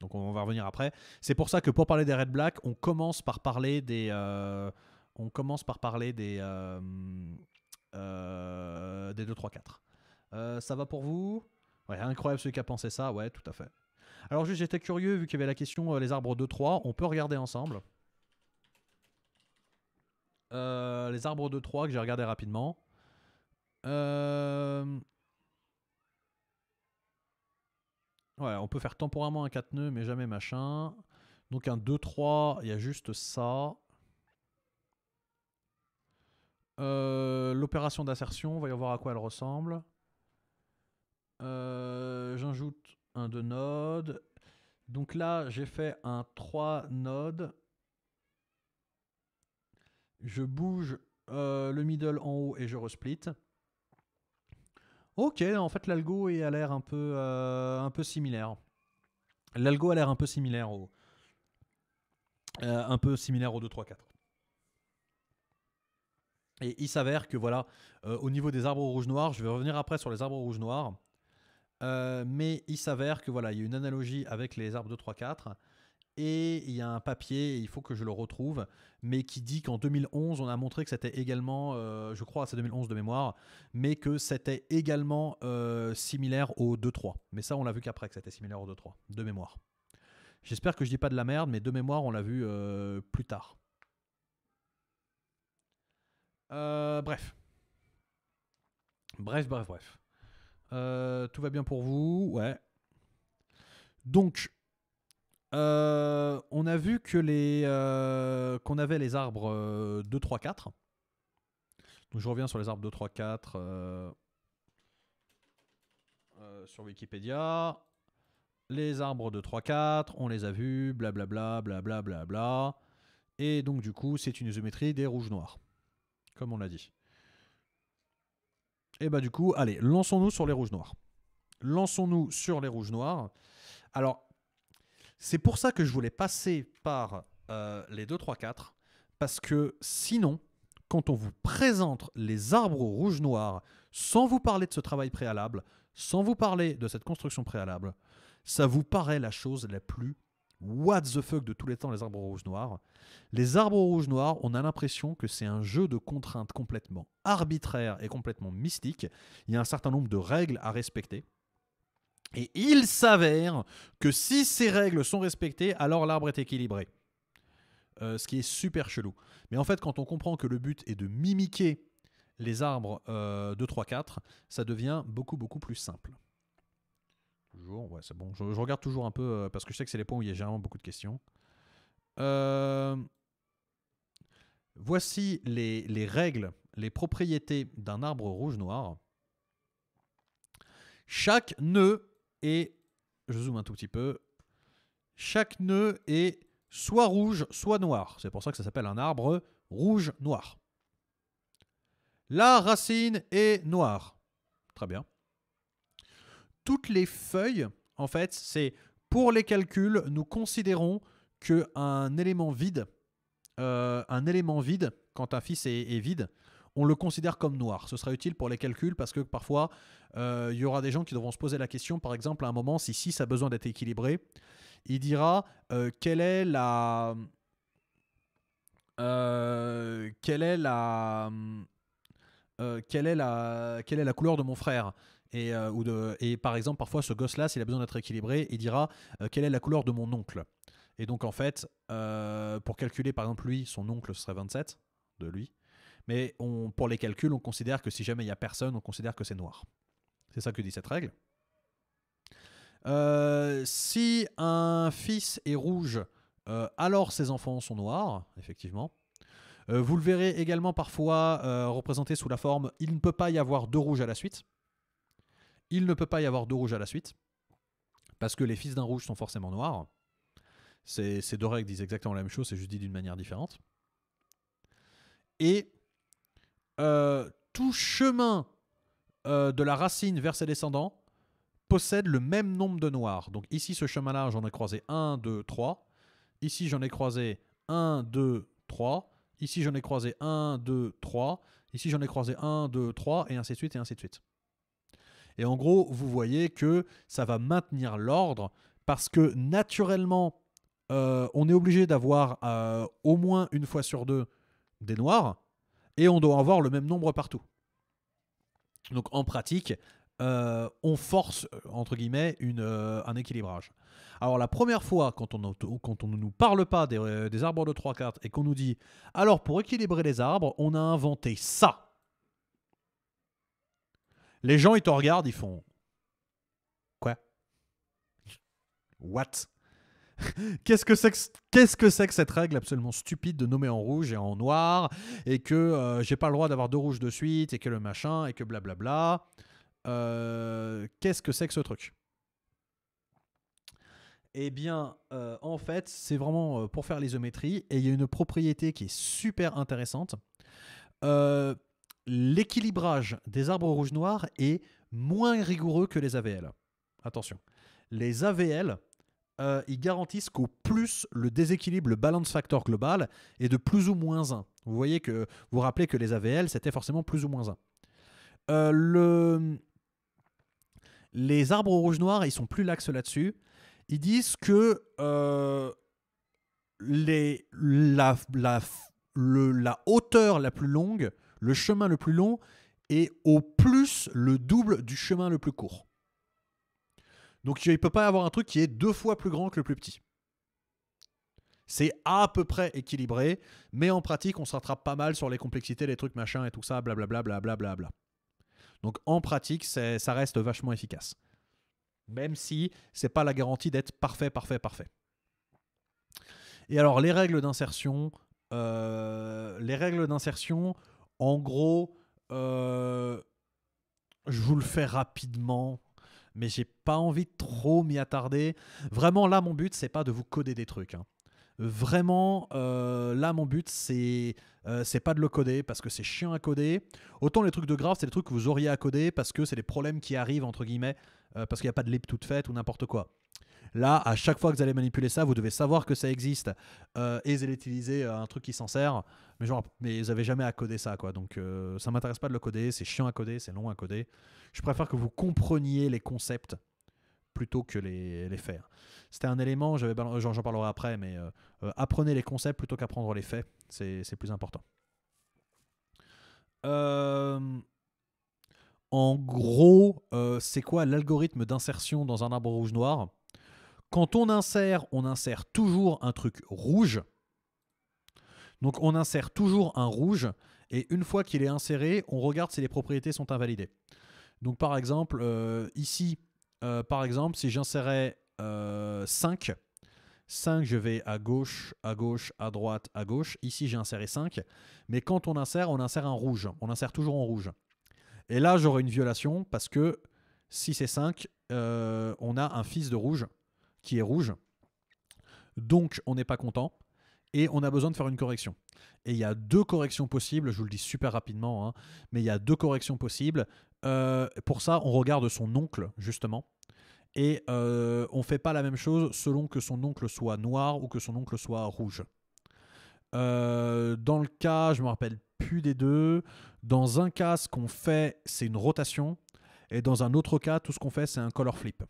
Donc on va revenir après. C'est pour ça que pour parler des red blacks, on commence par parler des, euh, on commence par parler des, euh, euh, des 2, 3, 4. ça va pour vous Ouais, incroyable celui qui a pensé ça, ouais, tout à fait. Alors juste, j'étais curieux, vu qu'il y avait la question les arbres 2, 3, on peut regarder ensemble. les arbres 2, 3 que j'ai regardé rapidement. Euh... on peut faire temporairement un 4 nœuds, mais jamais machin. Donc un 2-3, il y a juste ça. Euh, l'opération d'assertion, on va y voir à quoi elle ressemble. Euh, j'ajoute un 2 node. Donc là, j'ai fait un 3 node. Je bouge euh, le middle en haut et je resplit. Ok, en fait, l'algo a l'air un, peu, euh, un peu similaire. L'algo a l'air un peu similaire au. Euh, un peu similaire 2, 3, 4. Et il s'avère que voilà, euh, au niveau des arbres rouges noirs, je vais revenir après sur les arbres rouges noirs, mais il s'avère que voilà, il y a une analogie avec les arbres 2, 3, 4 et il y a un papier, il faut que je le retrouve, mais qui dit qu'en 2011, on a montré que c'était également, euh, je crois, c'est 2011 de mémoire, mais que c'était également euh, similaire au 2-3. Mais ça, on l'a vu qu'après que c'était similaire au 2-3, de mémoire. J'espère que je dis pas de la merde, mais de mémoire, on l'a vu euh, plus tard. bref. Bref, bref, bref. tout va bien pour vous Ouais. Donc, euh, on a vu que les euh, qu'on avait les arbres 2, 3, 4. Donc je reviens sur les arbres 2, 3, 4 sur Wikipédia. Les arbres 2, 3, 4, on les a vus, blablabla, blablabla, bla, Et donc du coup, c'est une isométrie des rouges-noirs, comme on l'a dit. Et eh bah ben, du coup, allez, lançons-nous sur les rouges-noirs. Lançons-nous sur les rouges-noirs. Alors, c'est pour ça que je voulais passer par euh, les 2, 3, 4, parce que sinon, quand on vous présente les arbres rouges-noirs sans vous parler de ce travail préalable, sans vous parler de cette construction préalable, ça vous paraît la chose la plus what the fuck de tous les temps, les arbres rouges-noirs. Les arbres rouges-noirs, on a l'impression que c'est un jeu de contraintes complètement arbitraire et complètement mystique. Il y a un certain nombre de règles à respecter et il s'avère que si ces règles sont respectées, alors l'arbre est équilibré. Euh, ce qui est super chelou. Mais en fait, quand on comprend que le but est de mimiquer les arbres 2, 3, 4, ça devient beaucoup, beaucoup plus simple. Toujours, ouais, c'est bon. Je, regarde toujours un peu, euh, parce que je sais que c'est les points où il y a généralement beaucoup de questions. Euh, voici les, les règles, les propriétés d'un arbre rouge-noir. Chaque nœud et je zoome un tout petit peu. Chaque nœud est soit rouge, soit noir. C'est pour ça que ça s'appelle un arbre rouge-noir. La racine est noire. Très bien. Toutes les feuilles, en fait, c'est pour les calculs, nous considérons qu'un élément vide, euh, un élément vide, quand un fils est vide, on le considère comme noir. Ce sera utile pour les calculs parce que parfois, euh, il y aura des gens qui devront se poser la question, par exemple, à un moment, si ça a besoin d'être équilibré, il dira euh, quelle est la. Euh, quelle est la. quelle, est la, quelle est la couleur de mon frère et, ou de, et par exemple, parfois, ce gosse-là, s'il a besoin d'être équilibré, il dira quelle est la couleur de mon oncle. Et donc, en fait, pour calculer, par exemple, lui, son oncle, serait 27 de lui mais pour les calculs, on considère que si jamais il n'y a personne, on considère que c'est noir. C'est ça que dit cette règle. Euh, si un fils est rouge, euh, alors ses enfants sont noirs, effectivement. Euh, vous le verrez également parfois représenté sous la forme il ne peut pas y avoir deux rouges à la suite. Il ne peut pas y avoir deux rouges à la suite, parce que les fils d'un rouge sont forcément noirs. Ces, deux règles disent exactement la même chose, c'est juste dit d'une manière différente. Et euh, tout chemin euh, de la racine vers ses descendants possède le même nombre de noirs. Donc ici, ce chemin-là, j'en ai croisé 1, 2, 3. Ici, j'en ai croisé 1, 2, 3. Ici, j'en ai croisé 1, 2, 3. Ici, j'en ai croisé 1, 2, 3, et ainsi de suite, et ainsi de suite. Et en gros, vous voyez que ça va maintenir l'ordre parce que naturellement, euh, on est obligé d'avoir au moins une fois sur deux des noirs et on doit avoir le même nombre partout. Donc en pratique, euh, on force, euh, entre guillemets, euh, un équilibrage. Alors la première fois, quand on, ne nous parle pas des, arbres de trois cartes et qu'on nous dit, alors pour équilibrer les arbres, on a inventé ça. Les gens, ils te regardent, ils font... Quoi What [laughs] Qu'est-ce que c'est que, cette règle absolument stupide de nommer en rouge et en noir et que euh, j'ai pas le droit d'avoir deux rouges de suite et que le machin et que blablabla. Euh, qu'est-ce que c'est que ce truc Eh bien, euh, en fait, c'est vraiment pour faire l'isométrie et il y a une propriété qui est super intéressante. L'équilibrage des arbres rouges-noirs est moins rigoureux que les AVL. Attention. Les AVL, euh, ils garantissent qu'au plus le déséquilibre, le balance factor global est de plus ou moins 1. Vous voyez que vous rappelez que les AVL, c'était forcément plus ou moins 1. Euh, les arbres rouge noirs ils sont plus laxes là-dessus. Ils disent que euh, les, la, la hauteur la plus longue, le chemin le plus long, est au plus le double du chemin le plus court. Donc il ne peut pas avoir un truc qui est deux fois plus grand que le plus petit. C'est à peu près équilibré, mais en pratique, on se rattrape pas mal sur les complexités, les trucs machin et tout ça, blablabla. Donc en pratique, ça reste vachement efficace. Même si c'est pas la garantie d'être parfait, parfait, parfait. Et alors les règles d'insertion, euh, les règles d'insertion, en gros, euh, je vous le fais rapidement mais j'ai pas envie de trop m'y attarder. Vraiment, là, mon but, c'est pas de vous coder des trucs. Hein. Vraiment, euh, là, mon but, c'est euh, c'est pas de le coder parce que c'est chiant à coder. Autant les trucs de grave, c'est les trucs que vous auriez à coder parce que c'est des problèmes qui arrivent, entre guillemets, euh, parce qu'il n'y a pas de lib toute faite ou n'importe quoi. Là, à chaque fois que vous allez manipuler ça, vous devez savoir que ça existe euh, et vous allez utiliser euh, un truc qui s'en sert. Mais genre, mais vous jamais à coder ça, quoi. Donc, euh, ça m'intéresse pas de le coder. C'est chiant à coder, c'est long à coder. Je préfère que vous compreniez les concepts plutôt que les, les faire. C'était un élément, j'en parlerai après, mais apprenez les concepts plutôt qu'apprendre les faits, c'est plus important. en gros, c'est quoi l'algorithme d'insertion dans un arbre rouge-noir quand on insère, on insère toujours un truc rouge. Donc on insère toujours un rouge, et une fois qu'il est inséré, on regarde si les propriétés sont invalidées. Donc par exemple, euh, ici, euh, par exemple, si j'insérais 5, euh, 5, je vais à gauche, à gauche, à droite, à gauche. Ici, j'ai inséré 5. Mais quand on insère, on insère un rouge. On insère toujours en rouge. Et là, j'aurai une violation parce que si c'est 5, on a un fils de rouge qui est rouge. Donc on n'est pas content et on a besoin de faire une correction. Et il y a deux corrections possibles, je vous le dis super rapidement, hein, mais il y a deux corrections possibles. Euh, pour ça, on regarde son oncle, justement. Et euh, on ne fait pas la même chose selon que son oncle soit noir ou que son oncle soit rouge. Euh, dans le cas, je me rappelle plus des deux. Dans un cas, ce qu'on fait, c'est une rotation. Et dans un autre cas, tout ce qu'on fait, c'est un color flip.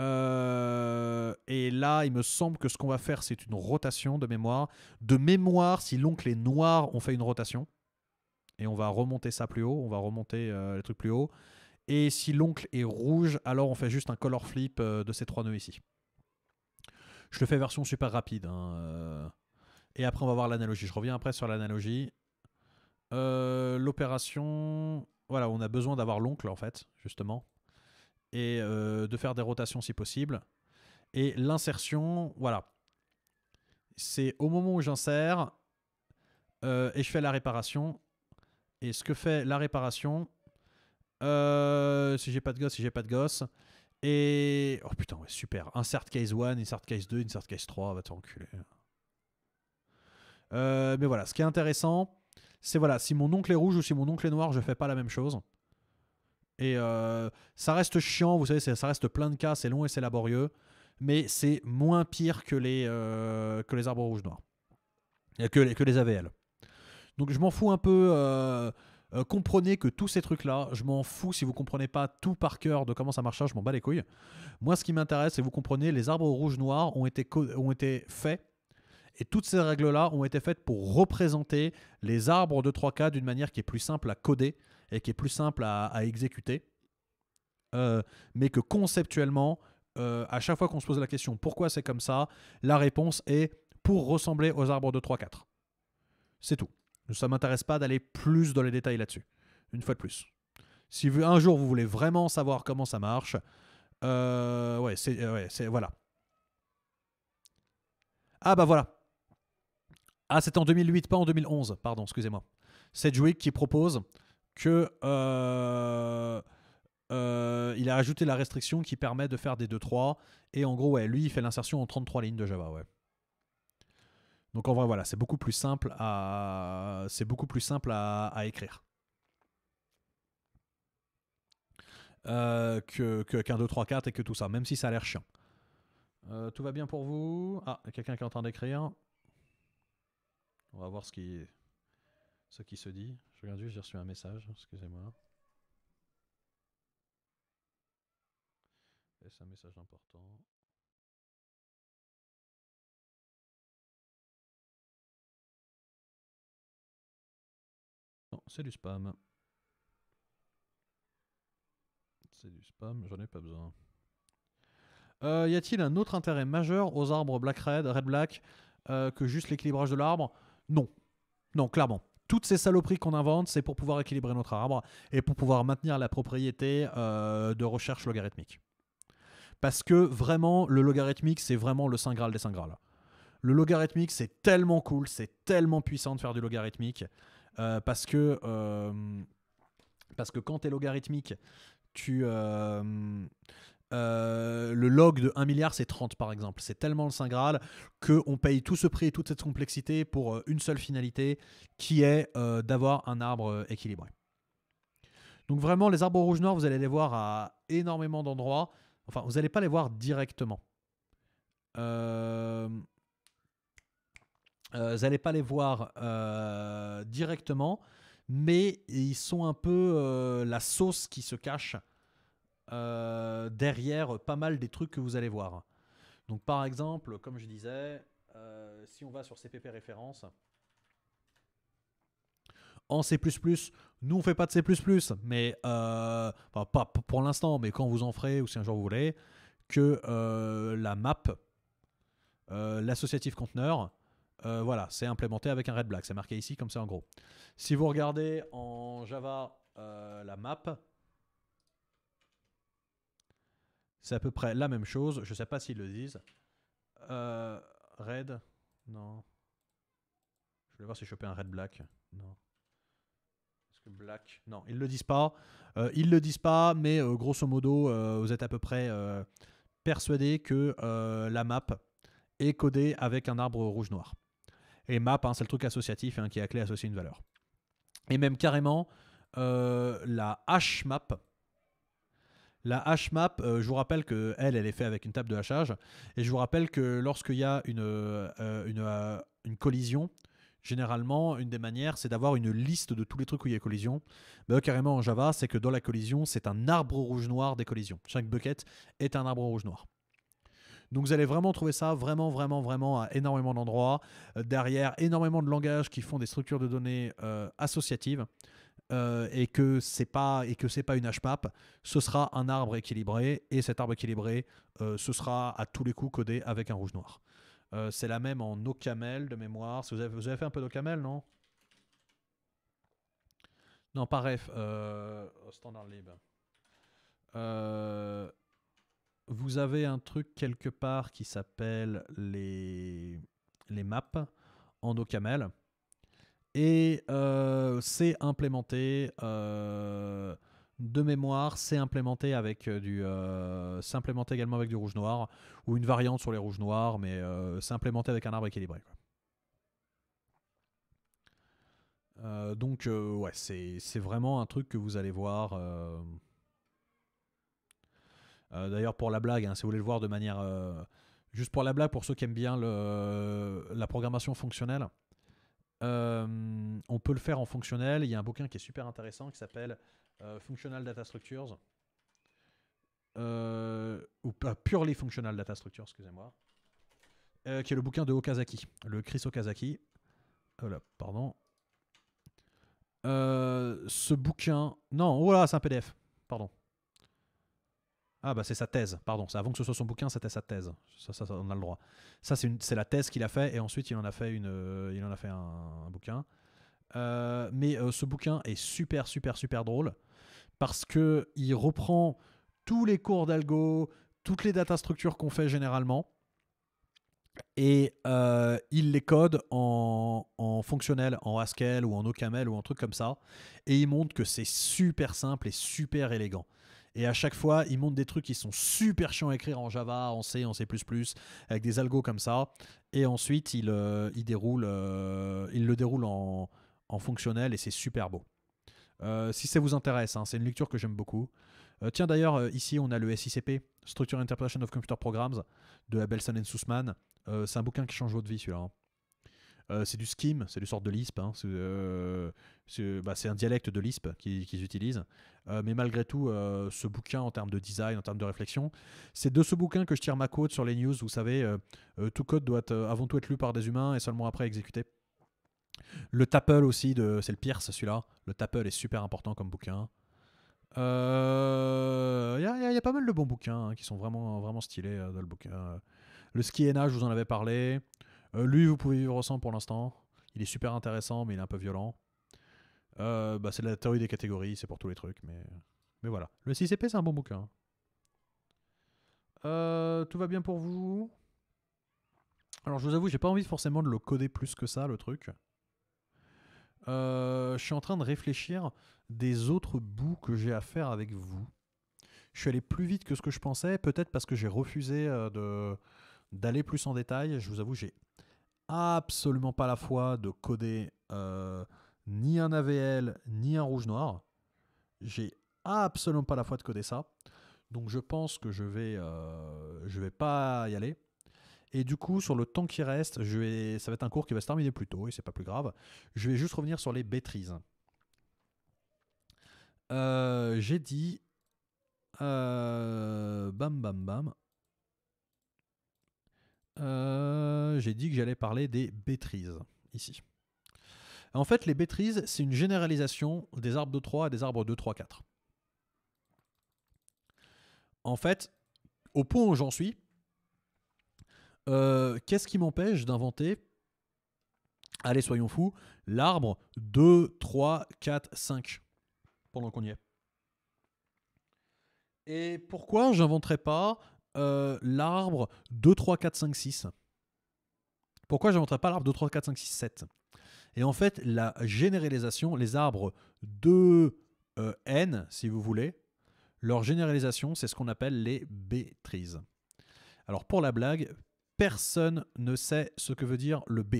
Euh, et là, il me semble que ce qu'on va faire, c'est une rotation de mémoire. De mémoire, si l'oncle est noir, on fait une rotation. Et on va remonter ça plus haut, on va remonter euh, le truc plus haut. Et si l'oncle est rouge, alors on fait juste un color flip euh, de ces trois nœuds ici. Je le fais version super rapide. Hein, et après, on va voir l'analogie. Je reviens après sur l'analogie. L'opération... Voilà, on a besoin d'avoir l'oncle, en fait, justement et euh, de faire des rotations si possible. Et l'insertion, voilà. C'est au moment où j'insère euh, et je fais la réparation. Et ce que fait la réparation, euh, si j'ai pas de gosse, si j'ai pas de gosse. Et. Oh putain, ouais, super. Insert case 1, insert case 2, insert case 3, va t'enculer. mais voilà, ce qui est intéressant, c'est voilà, si mon oncle est rouge ou si mon oncle est noir, je fais pas la même chose. Et euh, ça reste chiant, vous savez, ça reste plein de cas, c'est long et c'est laborieux, mais c'est moins pire que les, euh, que les arbres rouges noirs, que les, que les AVL. Donc je m'en fous un peu. Euh, comprenez que tous ces trucs-là, je m'en fous si vous comprenez pas tout par cœur de comment ça marche, je m'en bats les couilles. Moi, ce qui m'intéresse, c'est que vous comprenez, les arbres rouges noirs ont été, ont été faits et toutes ces règles-là ont été faites pour représenter les arbres de 3K d'une manière qui est plus simple à coder et qui est plus simple à, exécuter. Euh, mais que conceptuellement, euh, à chaque fois qu'on se pose la question pourquoi c'est comme ça, la réponse est pour ressembler aux arbres de 3-4. C'est tout. Ça ne m'intéresse pas d'aller plus dans les détails là-dessus. Une fois de plus. Si un jour vous voulez vraiment savoir comment ça marche, euh, ouais, c'est ouais, voilà. Ah bah voilà. Ah, c'est en 2008, pas en 2011, pardon, excusez-moi. Sedgwick qui propose que euh, euh, il a ajouté la restriction qui permet de faire des 2-3. Et en gros, ouais, lui, il fait l'insertion en 33 lignes de Java. Ouais. Donc en vrai, voilà, c'est beaucoup plus simple à, c'est beaucoup plus simple à, écrire. Euh, que, qu'un 2, 3, 4 et que tout ça, même si ça a l'air chiant. tout va bien pour vous Ah, quelqu'un qui est en train d'écrire. On va voir ce qui, ce qui se dit. Je regarde juste, j'ai reçu un message, excusez-moi. Est-ce un message important Non, c'est du spam. C'est du spam, j'en ai pas besoin. Euh, y a-t-il un autre intérêt majeur aux arbres Black Red, Red Black, euh, que juste l'équilibrage de l'arbre Non. Non, clairement toutes ces saloperies qu'on invente, c'est pour pouvoir équilibrer notre arbre et pour pouvoir maintenir la propriété euh, de recherche logarithmique. Parce que vraiment, le logarithmique, c'est vraiment le saint graal des saint graals. Le logarithmique, c'est tellement cool, c'est tellement puissant de faire du logarithmique. Euh, parce que euh, parce que quand tu es logarithmique, tu euh, le log de 1 milliard, c'est 30 par exemple. C'est tellement le Saint Graal qu'on paye tout ce prix et toute cette complexité pour euh, une seule finalité qui est euh, d'avoir un arbre équilibré. Donc vraiment, les arbres rouges noirs, vous allez les voir à énormément d'endroits. Enfin, vous n'allez pas les voir directement. vous n'allez pas les voir directement, mais ils sont un peu la sauce qui se cache euh, derrière pas mal des trucs que vous allez voir. Donc par exemple, comme je disais, euh, si on va sur CPP référence, en C++, nous on fait pas de C++, mais euh, pas pour l'instant, mais quand vous en ferez ou si un jour vous voulez, que la map, l'associative conteneur, voilà, c'est implémenté avec un red black, c'est marqué ici comme c'est en gros. Si vous regardez en Java la map, C'est à peu près la même chose. Je ne sais pas s'ils le disent. Euh, red Non. Je vais voir si je un red black. Non. black Non, ils le disent pas. Euh, ils le disent pas, mais euh, grosso modo, euh, vous êtes à peu près persuadé que la map est codée avec un arbre rouge-noir. Et map, hein, c'est le truc associatif hein, qui a à clé associé une valeur. Et même carrément, la hash map la hash map, euh, je vous rappelle que elle, elle est faite avec une table de hachage. Et je vous rappelle que lorsqu'il y a une, euh, euh, collision, généralement, une des manières, c'est d'avoir une liste de tous les trucs où il y a collision. carrément en Java, c'est que dans la collision, c'est un arbre rouge-noir des collisions. Chaque bucket est un arbre rouge-noir. Donc vous allez vraiment trouver ça vraiment, vraiment, vraiment à énormément d'endroits. derrière, énormément de langages qui font des structures de données associatives. Euh, et que c'est pas et que c'est pas une HMAP, ce sera un arbre équilibré et cet arbre équilibré, euh, ce sera à tous les coups codé avec un rouge noir. Euh, c'est la même en OCaml de mémoire. Vous avez, vous avez fait un peu d'OCaml, non Non, pas ref, standard lib. vous avez un truc quelque part qui s'appelle les, les maps en camel. Et euh, c'est implémenté euh, de mémoire, c'est implémenté avec euh, du, également avec du rouge noir ou une variante sur les rouges noirs, mais c'est implémenté avec un arbre équilibré. donc ouais, c'est vraiment un truc que vous allez voir. D'ailleurs pour la blague, hein, si vous voulez le voir de manière juste pour la blague, pour ceux qui aiment bien la programmation fonctionnelle. Euh, on peut le faire en fonctionnel. Il y a un bouquin qui est super intéressant qui s'appelle euh, Functional Data Structures. Euh, ou pas, Purely Functional Data Structures, excusez-moi. qui est le bouquin de Okazaki, le Chris Okazaki. Voilà, pardon. ce bouquin. Non, voilà, oh c'est un PDF. Pardon. Ah bah c'est sa thèse, pardon, c'est avant que ce soit son bouquin, c'était sa thèse. Ça, ça, on a le droit. Ça c'est la thèse qu'il a fait et ensuite il en a fait une, euh, il en a fait un, bouquin. Euh, mais euh, ce bouquin est super super super drôle parce que il reprend tous les cours d'algo, toutes les data structures qu'on fait généralement et il les code en, fonctionnel, en Haskell ou en OCaml ou en truc comme ça. Et il montre que c'est super simple et super élégant. Et à chaque fois, ils montent des trucs qui sont super chiants à écrire en Java, en C, en C++, avec des algos comme ça. Et ensuite, ils, euh, euh, le déroule en, fonctionnel et c'est super beau. Euh, si ça vous intéresse, hein, c'est une lecture que j'aime beaucoup. tiens d'ailleurs, ici on a le SICP, Structure Interpretation of Computer Programs, de Abelson and Sussman. c'est un bouquin qui change votre vie celui-là. Hein. Euh, c'est du skim, c'est une sorte de Lisp. Hein. Euh, bah, c'est, un dialecte de Lisp qu'ils utilisent. Euh, mais malgré tout, ce bouquin, en termes de design, en termes de réflexion, c'est de ce bouquin que je tire ma côte sur les news. Vous savez, tout code doit avant tout être lu par des humains et seulement après exécuté. Le Tapple aussi, c'est le Pierce celui-là. Le Tapple est super important comme bouquin. Il y, a pas mal de bons bouquins hein, qui sont vraiment, vraiment stylés dans le bouquin. Le ski nage, je vous en avais parlé. Euh, lui, vous pouvez vivre sans pour l'instant. Il est super intéressant, mais il est un peu violent. Euh, bah, c'est la théorie des catégories, c'est pour tous les trucs, mais, mais voilà. Le 6 c'est un bon bouquin. Euh, tout va bien pour vous Alors, je vous avoue, j'ai pas envie forcément de le coder plus que ça, le truc. je suis en train de réfléchir des autres bouts que j'ai à faire avec vous. Je suis allé plus vite que ce que je pensais, peut-être parce que j'ai refusé d'aller plus en détail. Je vous avoue, j'ai absolument pas la foi de coder euh, ni un AVL ni un rouge-noir. J'ai absolument pas la foi de coder ça. Donc je pense que je vais, euh, je vais pas y aller. Et du coup, sur le temps qui reste, ça va être un cours qui va se terminer plus tôt et c'est pas plus grave. Je vais juste revenir sur les bêtises. Euh, j'ai dit, bam bam bam, euh, j'ai dit que j'allais parler des bêtrises ici. En fait, les bêtrises, c'est une généralisation des arbres de 3 à des arbres 2 3, 4. En fait, au point où j'en suis, euh, qu'est-ce qui m'empêche d'inventer, allez soyons fous, l'arbre 2, 3, 4, 5, pendant qu'on y est Et pourquoi j'inventerais pas euh, l'arbre 2, 3, 4, 5, 6 Pourquoi je n'inventerais pas l'arbre 2, 3, 4, 5, 6, 7 Et en fait, la généralisation, les arbres 2, euh, N, si vous voulez, leur généralisation, c'est ce qu'on appelle les bêtrises. Alors pour la blague, personne ne sait ce que veut dire le B.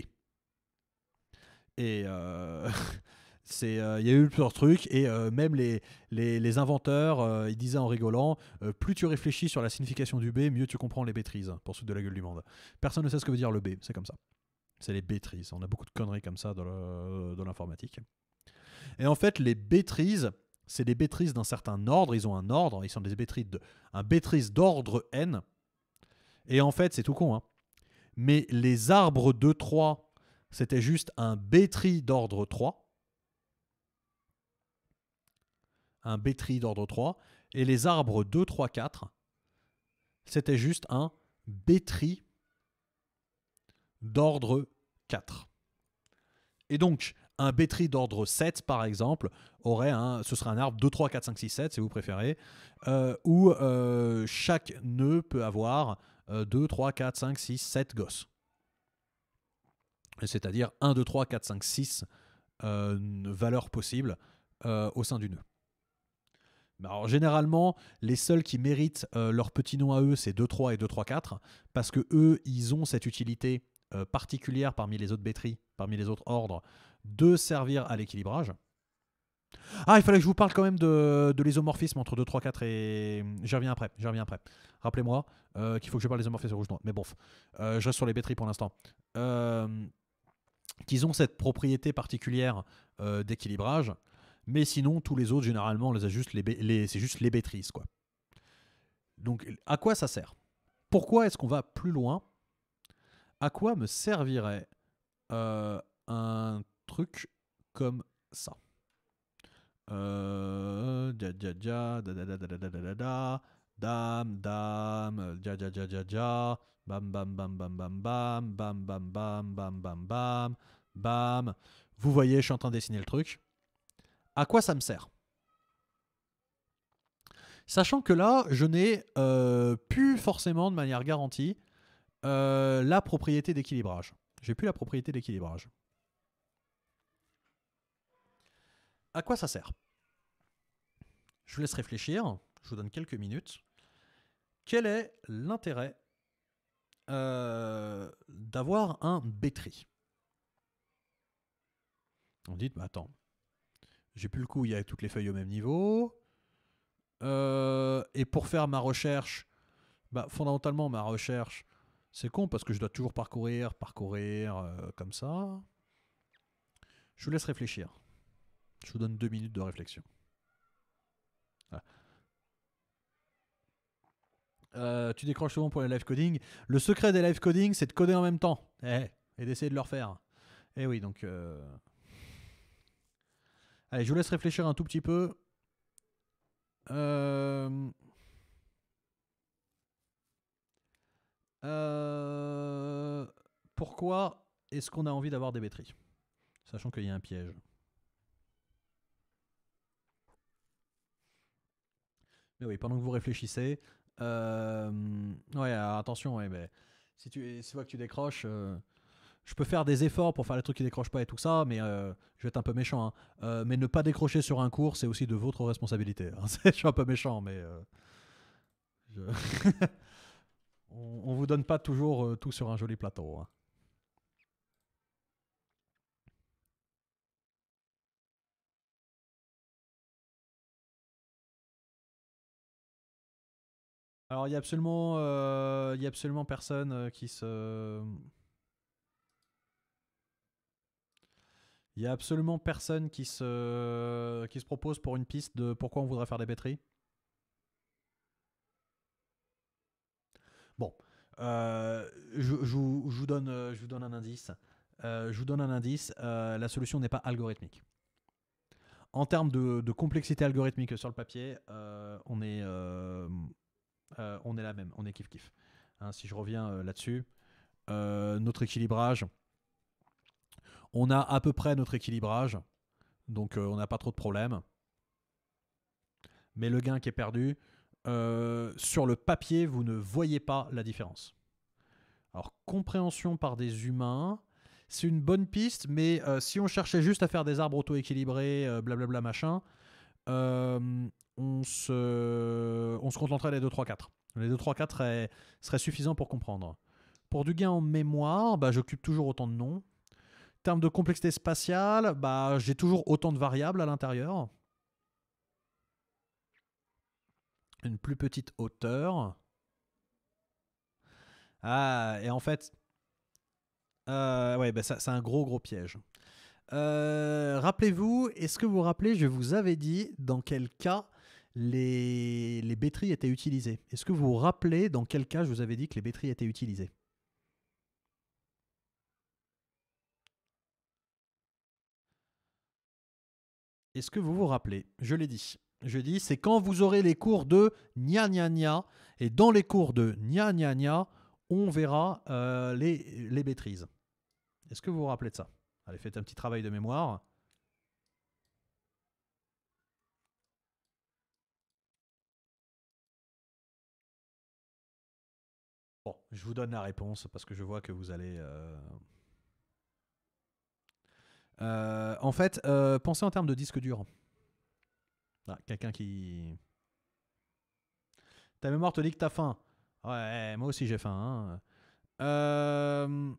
Et euh, [laughs] C'est, euh, il y a eu plusieurs trucs et euh, même les, les, inventeurs, euh, ils disaient en rigolant, plus tu réfléchis sur la signification du B, mieux tu comprends les bêtises, pour ceux de la gueule du monde. Personne ne sait ce que veut dire le B, c'est comme ça. C'est les bêtises. On a beaucoup de conneries comme ça dans l'informatique. Et en fait, les bêtises, c'est des bêtises d'un certain ordre. Ils ont un ordre, ils sont des bêtises, de, un d'ordre N. Et en fait, c'est tout con. Hein. Mais les arbres de 3, c'était juste un bêtis d'ordre 3. un bétri d'ordre 3, et les arbres 2, 3, 4, c'était juste un bétri d'ordre 4. Et donc, un bétri d'ordre 7, par exemple, aurait un, ce serait un arbre 2, 3, 4, 5, 6, 7, si vous préférez, euh, où euh, chaque nœud peut avoir 2, 3, 4, 5, 6, 7 gosses. C'est-à-dire 1, 2, 3, 4, 5, 6 valeurs possibles euh, au sein du nœud. Alors généralement, les seuls qui méritent euh, leur petit nom à eux, c'est 2-3 et 2-3-4, parce que eux, ils ont cette utilité euh, particulière parmi les autres bétries, parmi les autres ordres, de servir à l'équilibrage. Ah, il fallait que je vous parle quand même de, de l'isomorphisme entre 2, 3, 4 et. Euh, j'y reviens après. J'y reviens après. Rappelez-moi qu'il faut que je parle des isomorphismes rouge-noir. Mais bon, je reste sur les bétries pour l'instant. qu'ils ont cette propriété particulière d'équilibrage mais sinon, tous les autres, généralement, on les les, c'est juste les bêtrises. Quoi. Donc, à quoi ça sert Pourquoi est-ce qu'on va plus loin À quoi me servirait euh, un truc comme ça bam, bam, bam, bam, bam, bam, bam, bam, bam, bam, bam. Vous voyez, je suis en train de dessiner le truc à quoi ça me sert Sachant que là, je n'ai euh, plus forcément de manière garantie euh, la propriété d'équilibrage. J'ai plus la propriété d'équilibrage. À quoi ça sert Je vous laisse réfléchir, je vous donne quelques minutes. Quel est l'intérêt euh, d'avoir un b On dit, mais bah, attends, j'ai plus le coup, il y a toutes les feuilles au même niveau. Euh, et pour faire ma recherche, bah, fondamentalement, ma recherche, c'est con parce que je dois toujours parcourir, parcourir, euh, comme ça. Je vous laisse réfléchir. Je vous donne deux minutes de réflexion. Euh, tu décroches souvent pour les live coding. Le secret des live coding, c'est de coder en même temps. Eh, et d'essayer de le refaire. Eh oui, donc. Allez, je vous laisse réfléchir un tout petit peu. Euh, euh, pourquoi est-ce qu'on a envie d'avoir des batteries Sachant qu'il y a un piège. Mais oui, pendant que vous réfléchissez. Euh, ouais, attention, ben, si tu vois que tu décroches, je peux faire des efforts pour faire les trucs qui ne décrochent pas et tout ça, mais euh, je vais être un peu méchant. Hein. Euh, mais ne pas décrocher sur un cours, c'est aussi de votre responsabilité. Hein. [laughs] je suis un peu méchant, mais euh, [laughs] on, on, vous donne pas toujours tout sur un joli plateau. Hein. Alors il n'y a absolument, a absolument personne qui se Il n'y a absolument personne qui se, qui se propose pour une piste de pourquoi on voudrait faire des batteries. Bon, euh, je, vous donne, je vous donne un indice. Euh, je vous donne un indice. Euh, la solution n'est pas algorithmique. En termes de, complexité algorithmique sur le papier, on est, on est la même, on est kiff kiff. Hein, si je reviens là-dessus, notre équilibrage, on a à peu près notre équilibrage, donc euh, on n'a pas trop de problèmes. Mais le gain qui est perdu, euh, sur le papier, vous ne voyez pas la différence. Alors, compréhension par des humains, c'est une bonne piste, mais euh, si on cherchait juste à faire des arbres auto-équilibrés, blablabla, machin, on, se, on se contenterait les 2, 3, 4. Les 2, 3, 4 seraient, suffisant suffisants pour comprendre. Pour du gain en mémoire, bah, j'occupe toujours autant de noms. En termes de complexité spatiale, bah, j'ai toujours autant de variables à l'intérieur. Une plus petite hauteur. Ah, et en fait, euh, ouais, bah, c'est un gros, gros piège. Euh, rappelez-vous, est-ce que vous vous rappelez, je vous avais dit dans quel cas les, les, bétries étaient utilisées Est-ce que vous vous rappelez dans quel cas je vous avais dit que les batteries étaient utilisées Est-ce que vous vous rappelez Je l'ai dit. Je dis, c'est quand vous aurez les cours de gna gna gna. Et dans les cours de gna gna gna, on verra euh, les, les Est-ce que vous vous rappelez de ça Allez, faites un petit travail de mémoire. Bon, je vous donne la réponse parce que je vois que vous allez euh, euh, en fait, euh, pensez en termes de disque dur. Ah, quelqu'un qui. Ta mémoire te dit que t'as faim. Ouais, moi aussi j'ai faim. Hein. Euh,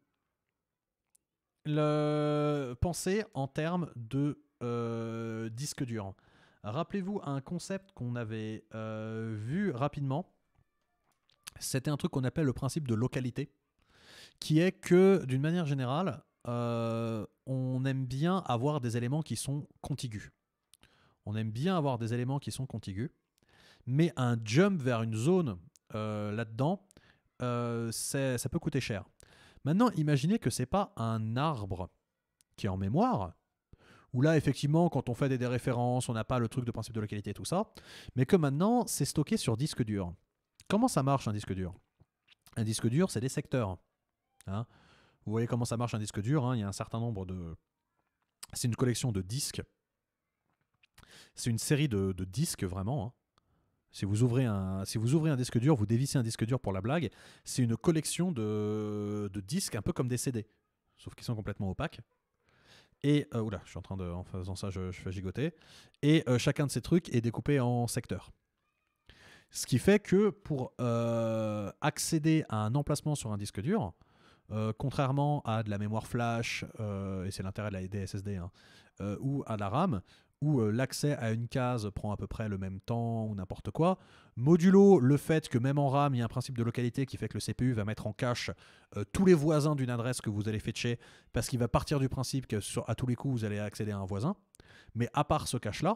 le... Pensez en termes de disque dur. Rappelez-vous un concept qu'on avait vu rapidement. C'était un truc qu'on appelle le principe de localité, qui est que d'une manière générale, euh, on aime bien avoir des éléments qui sont contigus. On aime bien avoir des éléments qui sont contigus. Mais un jump vers une zone euh, là-dedans, euh, ça peut coûter cher. Maintenant, imaginez que ce n'est pas un arbre qui est en mémoire, où là, effectivement, quand on fait des, références, on n'a pas le truc de principe de localité et tout ça, mais que maintenant, c'est stocké sur disque dur. Comment ça marche un disque dur Un disque dur, c'est des secteurs. Hein. Vous voyez comment ça marche un disque dur, hein. il y a un certain nombre de... C'est une collection de disques. C'est une série de, disques vraiment. Hein. Si vous, ouvrez un, si vous ouvrez un disque dur, vous dévissez un disque dur pour la blague, c'est une collection de, disques un peu comme des CD, sauf qu'ils sont complètement opaques. Et, euh, oula, je suis en train de, en faisant ça, je, fais gigoter. Et euh, chacun de ces trucs est découpé en secteurs. Ce qui fait que pour euh, accéder à un emplacement sur un disque dur, euh, contrairement à de la mémoire flash, euh, et c'est l'intérêt de la des SSD, hein, euh, ou à la RAM, où l'accès à une case prend à peu près le même temps ou n'importe quoi. Modulo le fait que même en RAM, il y a un principe de localité qui fait que le CPU va mettre en cache tous les voisins d'une adresse que vous allez fetcher, parce qu'il va partir du principe que à tous les coups, vous allez accéder à un voisin. Mais à part ce cache-là,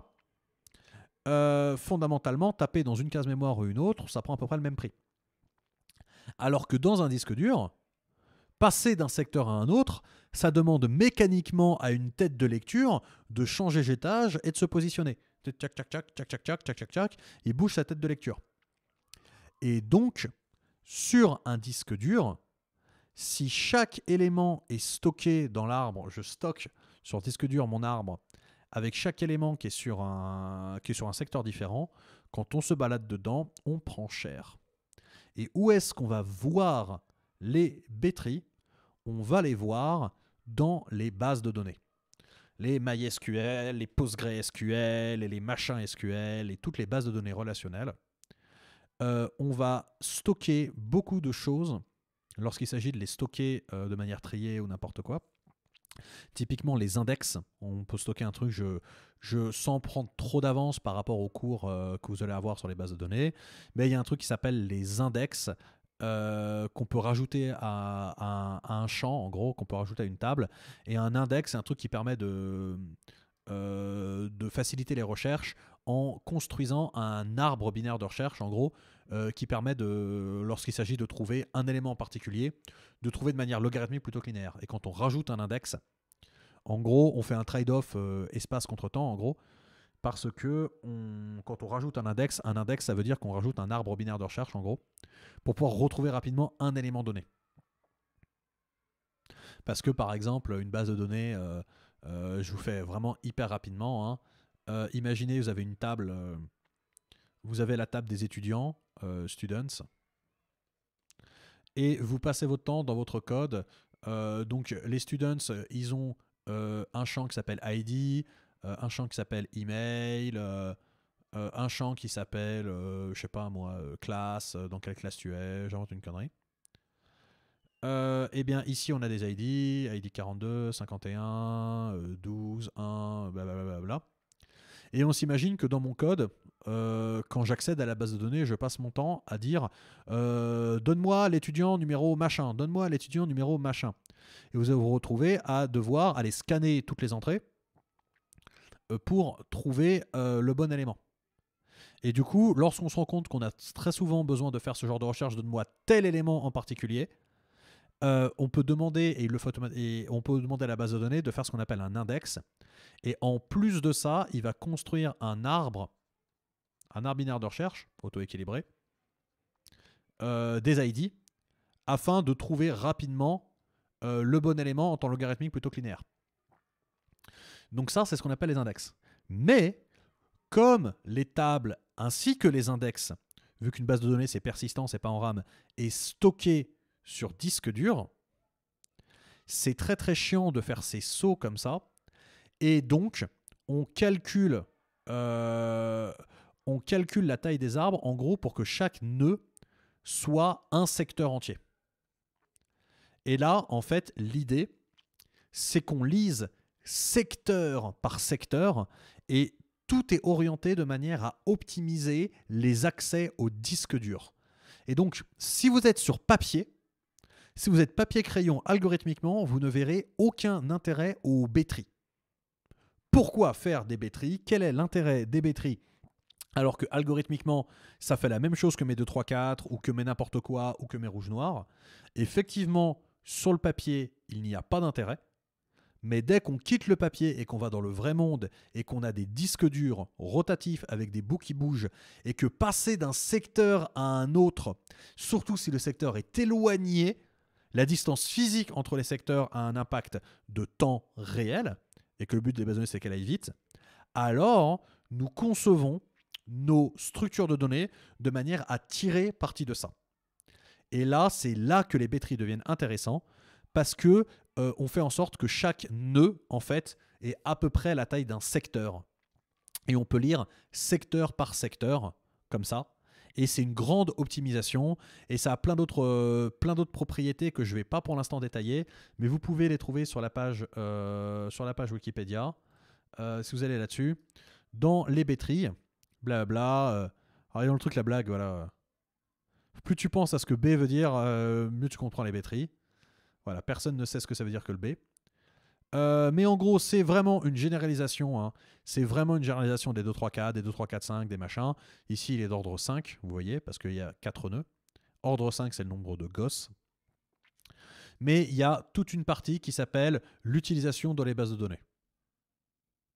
fondamentalement, taper dans une case mémoire ou une autre, ça prend à peu près le même prix. Alors que dans un disque dur, Passer d'un secteur à un autre, ça demande mécaniquement à une tête de lecture de changer d'étage et de se positionner. Tchac, tchac, tchac, tchac, tchac, tchac, tchac, tchac, il bouge sa tête de lecture. Et donc, sur un disque dur, si chaque élément est stocké dans l'arbre, je stocke sur un disque dur mon arbre avec chaque élément qui est, sur un, qui est sur un secteur différent, quand on se balade dedans, on prend cher. Et où est-ce qu'on va voir les b on va les voir dans les bases de données. Les MySQL, les PostgreSQL et les machins SQL et toutes les bases de données relationnelles. Euh, on va stocker beaucoup de choses lorsqu'il s'agit de les stocker euh, de manière triée ou n'importe quoi. Typiquement les index, on peut stocker un truc, je, je sans prendre trop d'avance par rapport au cours euh, que vous allez avoir sur les bases de données, mais il y a un truc qui s'appelle les index. Euh, qu'on peut rajouter à, un champ, en gros, qu'on peut rajouter à une table. Et un index, c'est un truc qui permet de, euh, faciliter les recherches en construisant un arbre binaire de recherche, en gros, euh, qui permet, de, lorsqu'il s'agit de trouver un élément particulier, de trouver de manière logarithmique plutôt que linéaire. Et quand on rajoute un index, en gros, on fait un trade-off espace contre temps, en gros, parce que quand on rajoute un index, un index, ça veut dire qu'on rajoute un arbre binaire de recherche, en gros, pour pouvoir retrouver rapidement un élément donné. Parce que, par exemple, une base de données, euh, euh, je vous fais vraiment hyper rapidement, hein. euh, imaginez, vous avez une table, vous avez la table des étudiants, students, et vous passez votre temps dans votre code. donc, les students, ils ont un champ qui s'appelle ID, euh, un champ qui s'appelle email, euh, euh, un champ qui s'appelle, je sais pas moi, classe, dans quelle classe tu es, j'invente une connerie. eh bien, ici, on a des ID, ID 42, 51, 12, 1, blablabla. Et on s'imagine que dans mon code, quand j'accède à la base de données, je passe mon temps à dire donne-moi l'étudiant numéro machin, donne-moi l'étudiant numéro machin. Et vous allez vous retrouver à devoir aller scanner toutes les entrées euh, pour trouver euh, le bon élément. Et du coup, lorsqu'on se rend compte qu'on a très souvent besoin de faire ce genre de recherche, donne-moi tel élément en particulier, euh, on peut demander, et, le on peut demander à la base de données de faire ce qu'on appelle un index. Et en plus de ça, il va construire un arbre, un arbre binaire de recherche, auto-équilibré, des ID, afin de trouver rapidement le bon élément en temps logarithmique plutôt que linéaire. Donc ça, c'est ce qu'on appelle les index. Mais comme les tables ainsi que les index, vu qu'une base de données c'est persistant, c'est pas en RAM, est stockée sur disque dur, c'est très très chiant de faire ces sauts comme ça. Et donc, on calcule, euh, on calcule la taille des arbres, en gros, pour que chaque nœud soit un secteur entier. Et là, en fait, l'idée, c'est qu'on lise secteur par secteur et tout est orienté de manière à optimiser les accès aux disques durs Et donc, si vous êtes sur papier, si vous êtes papier-crayon algorithmiquement, vous ne verrez aucun intérêt aux batteries Pourquoi faire des batteries Quel est l'intérêt des batteries alors que algorithmiquement, ça fait la même chose que mes 2, 3, 4 ou que mes n'importe quoi ou que mes rouges noirs. Effectivement, sur le papier, il n'y a pas d'intérêt. Mais dès qu'on quitte le papier et qu'on va dans le vrai monde et qu'on a des disques durs rotatifs avec des bouts qui bougent et que passer d'un secteur à un autre, surtout si le secteur est éloigné, la distance physique entre les secteurs a un impact de temps réel et que le but des bases c'est qu'elle aille vite, alors nous concevons nos structures de données de manière à tirer parti de ça. Et là, c'est là que les batteries deviennent intéressants parce que euh, on fait en sorte que chaque nœud, en fait, est à peu près la taille d'un secteur. Et on peut lire secteur par secteur, comme ça. Et c'est une grande optimisation. Et ça a plein d'autres euh, propriétés que je ne vais pas pour l'instant détailler. Mais vous pouvez les trouver sur la page, euh, sur la page Wikipédia. si vous allez là-dessus. Dans les batteries blabla. alors, le truc, la blague, voilà. Plus tu penses à ce que B veut dire, mieux tu comprends les batteries voilà, personne ne sait ce que ça veut dire que le B. Euh, mais en gros, c'est vraiment une généralisation. Hein. C'est vraiment une généralisation des 2-3-4, des 2-3-4-5, des machins. Ici, il est d'ordre 5, vous voyez, parce qu'il y a 4 nœuds. Ordre 5, c'est le nombre de gosses. Mais il y a toute une partie qui s'appelle l'utilisation dans les bases de données.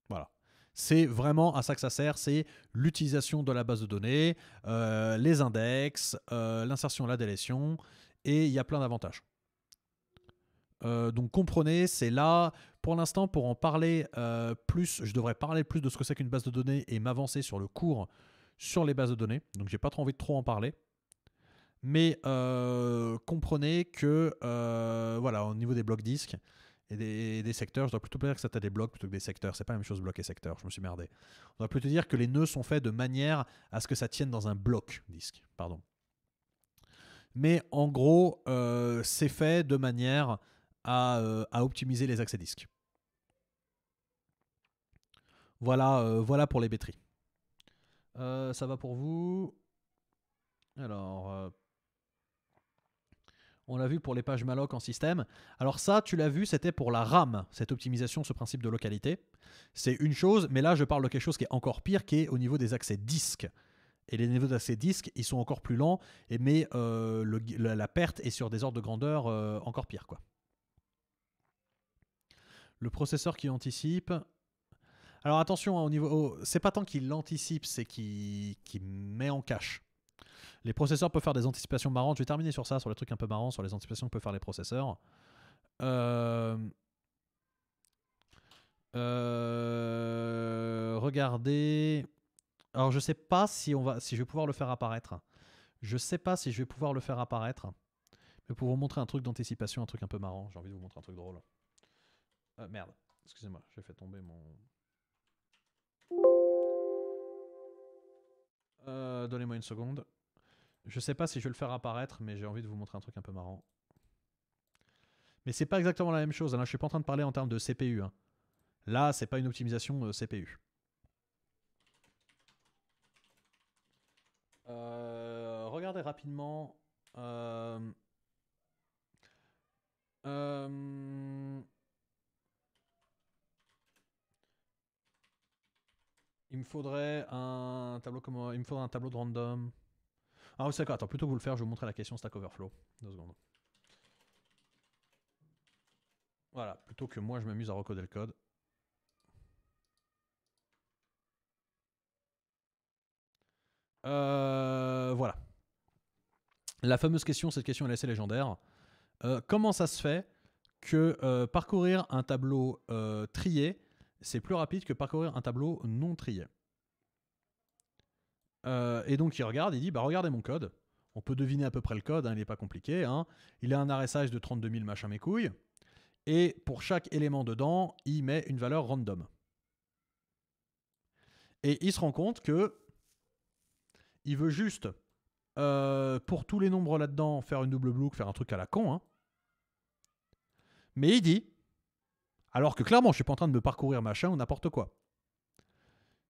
Voilà. C'est vraiment à ça que ça sert, c'est l'utilisation de la base de données, euh, les index, euh, l'insertion, la délétion, et il y a plein d'avantages. Euh, donc comprenez, c'est là. Pour l'instant, pour en parler euh, plus, je devrais parler plus de ce que c'est qu'une base de données et m'avancer sur le cours sur les bases de données. Donc j'ai pas trop envie de trop en parler. Mais euh, comprenez que voilà, au niveau des blocs disques et des, secteurs, je dois plutôt dire que ça t'a des blocs plutôt que des secteurs. C'est pas la même chose bloc et secteur, je me suis merdé. On doit plutôt dire que les nœuds sont faits de manière à ce que ça tienne dans un bloc disque. Pardon. Mais en gros, c'est fait de manière euh, à, optimiser les accès disques. Voilà, euh, voilà pour les batteries. Euh, ça va pour vous Alors, on l'a vu pour les pages malloc en système. Alors ça, tu l'as vu, c'était pour la RAM, cette optimisation, ce principe de localité. C'est une chose, mais là, je parle de quelque chose qui est encore pire, qui est au niveau des accès disques et les niveaux d'accès disques ils sont encore plus lents mais la, perte est sur des ordres de grandeur encore pire quoi le processeur qui anticipe. Alors attention, hein, au niveau, c'est pas tant qu'il anticipe, c'est qu'il met en cache. Les processeurs peuvent faire des anticipations marrantes. Je vais terminer sur ça, sur les trucs un peu marrants, sur les anticipations que peuvent faire les processeurs. Euh, euh, regardez. Alors je sais pas si on va, si je vais pouvoir le faire apparaître. Je sais pas si je vais pouvoir le faire apparaître. Mais pour vous montrer un truc d'anticipation, un truc un peu marrant, j'ai envie de vous montrer un truc drôle. Ah, merde, excusez-moi, j'ai fait tomber mon... Euh, donnez-moi une seconde. Je sais pas si je vais le faire apparaître, mais j'ai envie de vous montrer un truc un peu marrant. Mais c'est pas exactement la même chose. Là, hein. je suis pas en train de parler en termes de CPU. Là, hein. Là, c'est pas une optimisation euh, CPU. Euh, regardez rapidement. Il me faudrait un tableau il me un tableau de random. Ah oui, oh, d'accord. Attends, plutôt que vous le faire, je vais vous montrer la question Stack Overflow. Deux secondes. Voilà, plutôt que moi je m'amuse à recoder le code. Euh, voilà. La fameuse question, cette question est assez légendaire. Euh, comment ça se fait que euh, parcourir un tableau trié c'est plus rapide que parcourir un tableau non trié. Euh, et donc il regarde, il dit bah regardez mon code. On peut deviner à peu près le code, hein, il n'est pas compliqué. Hein. Il a un RSI de 32 000 machin mes couilles. Et pour chaque élément dedans, il met une valeur random. Et il se rend compte que il veut juste, euh, pour tous les nombres là-dedans, faire une double boucle, faire un truc à la con. Hein. Mais il dit, alors que clairement, je suis pas en train de me parcourir machin ou n'importe quoi.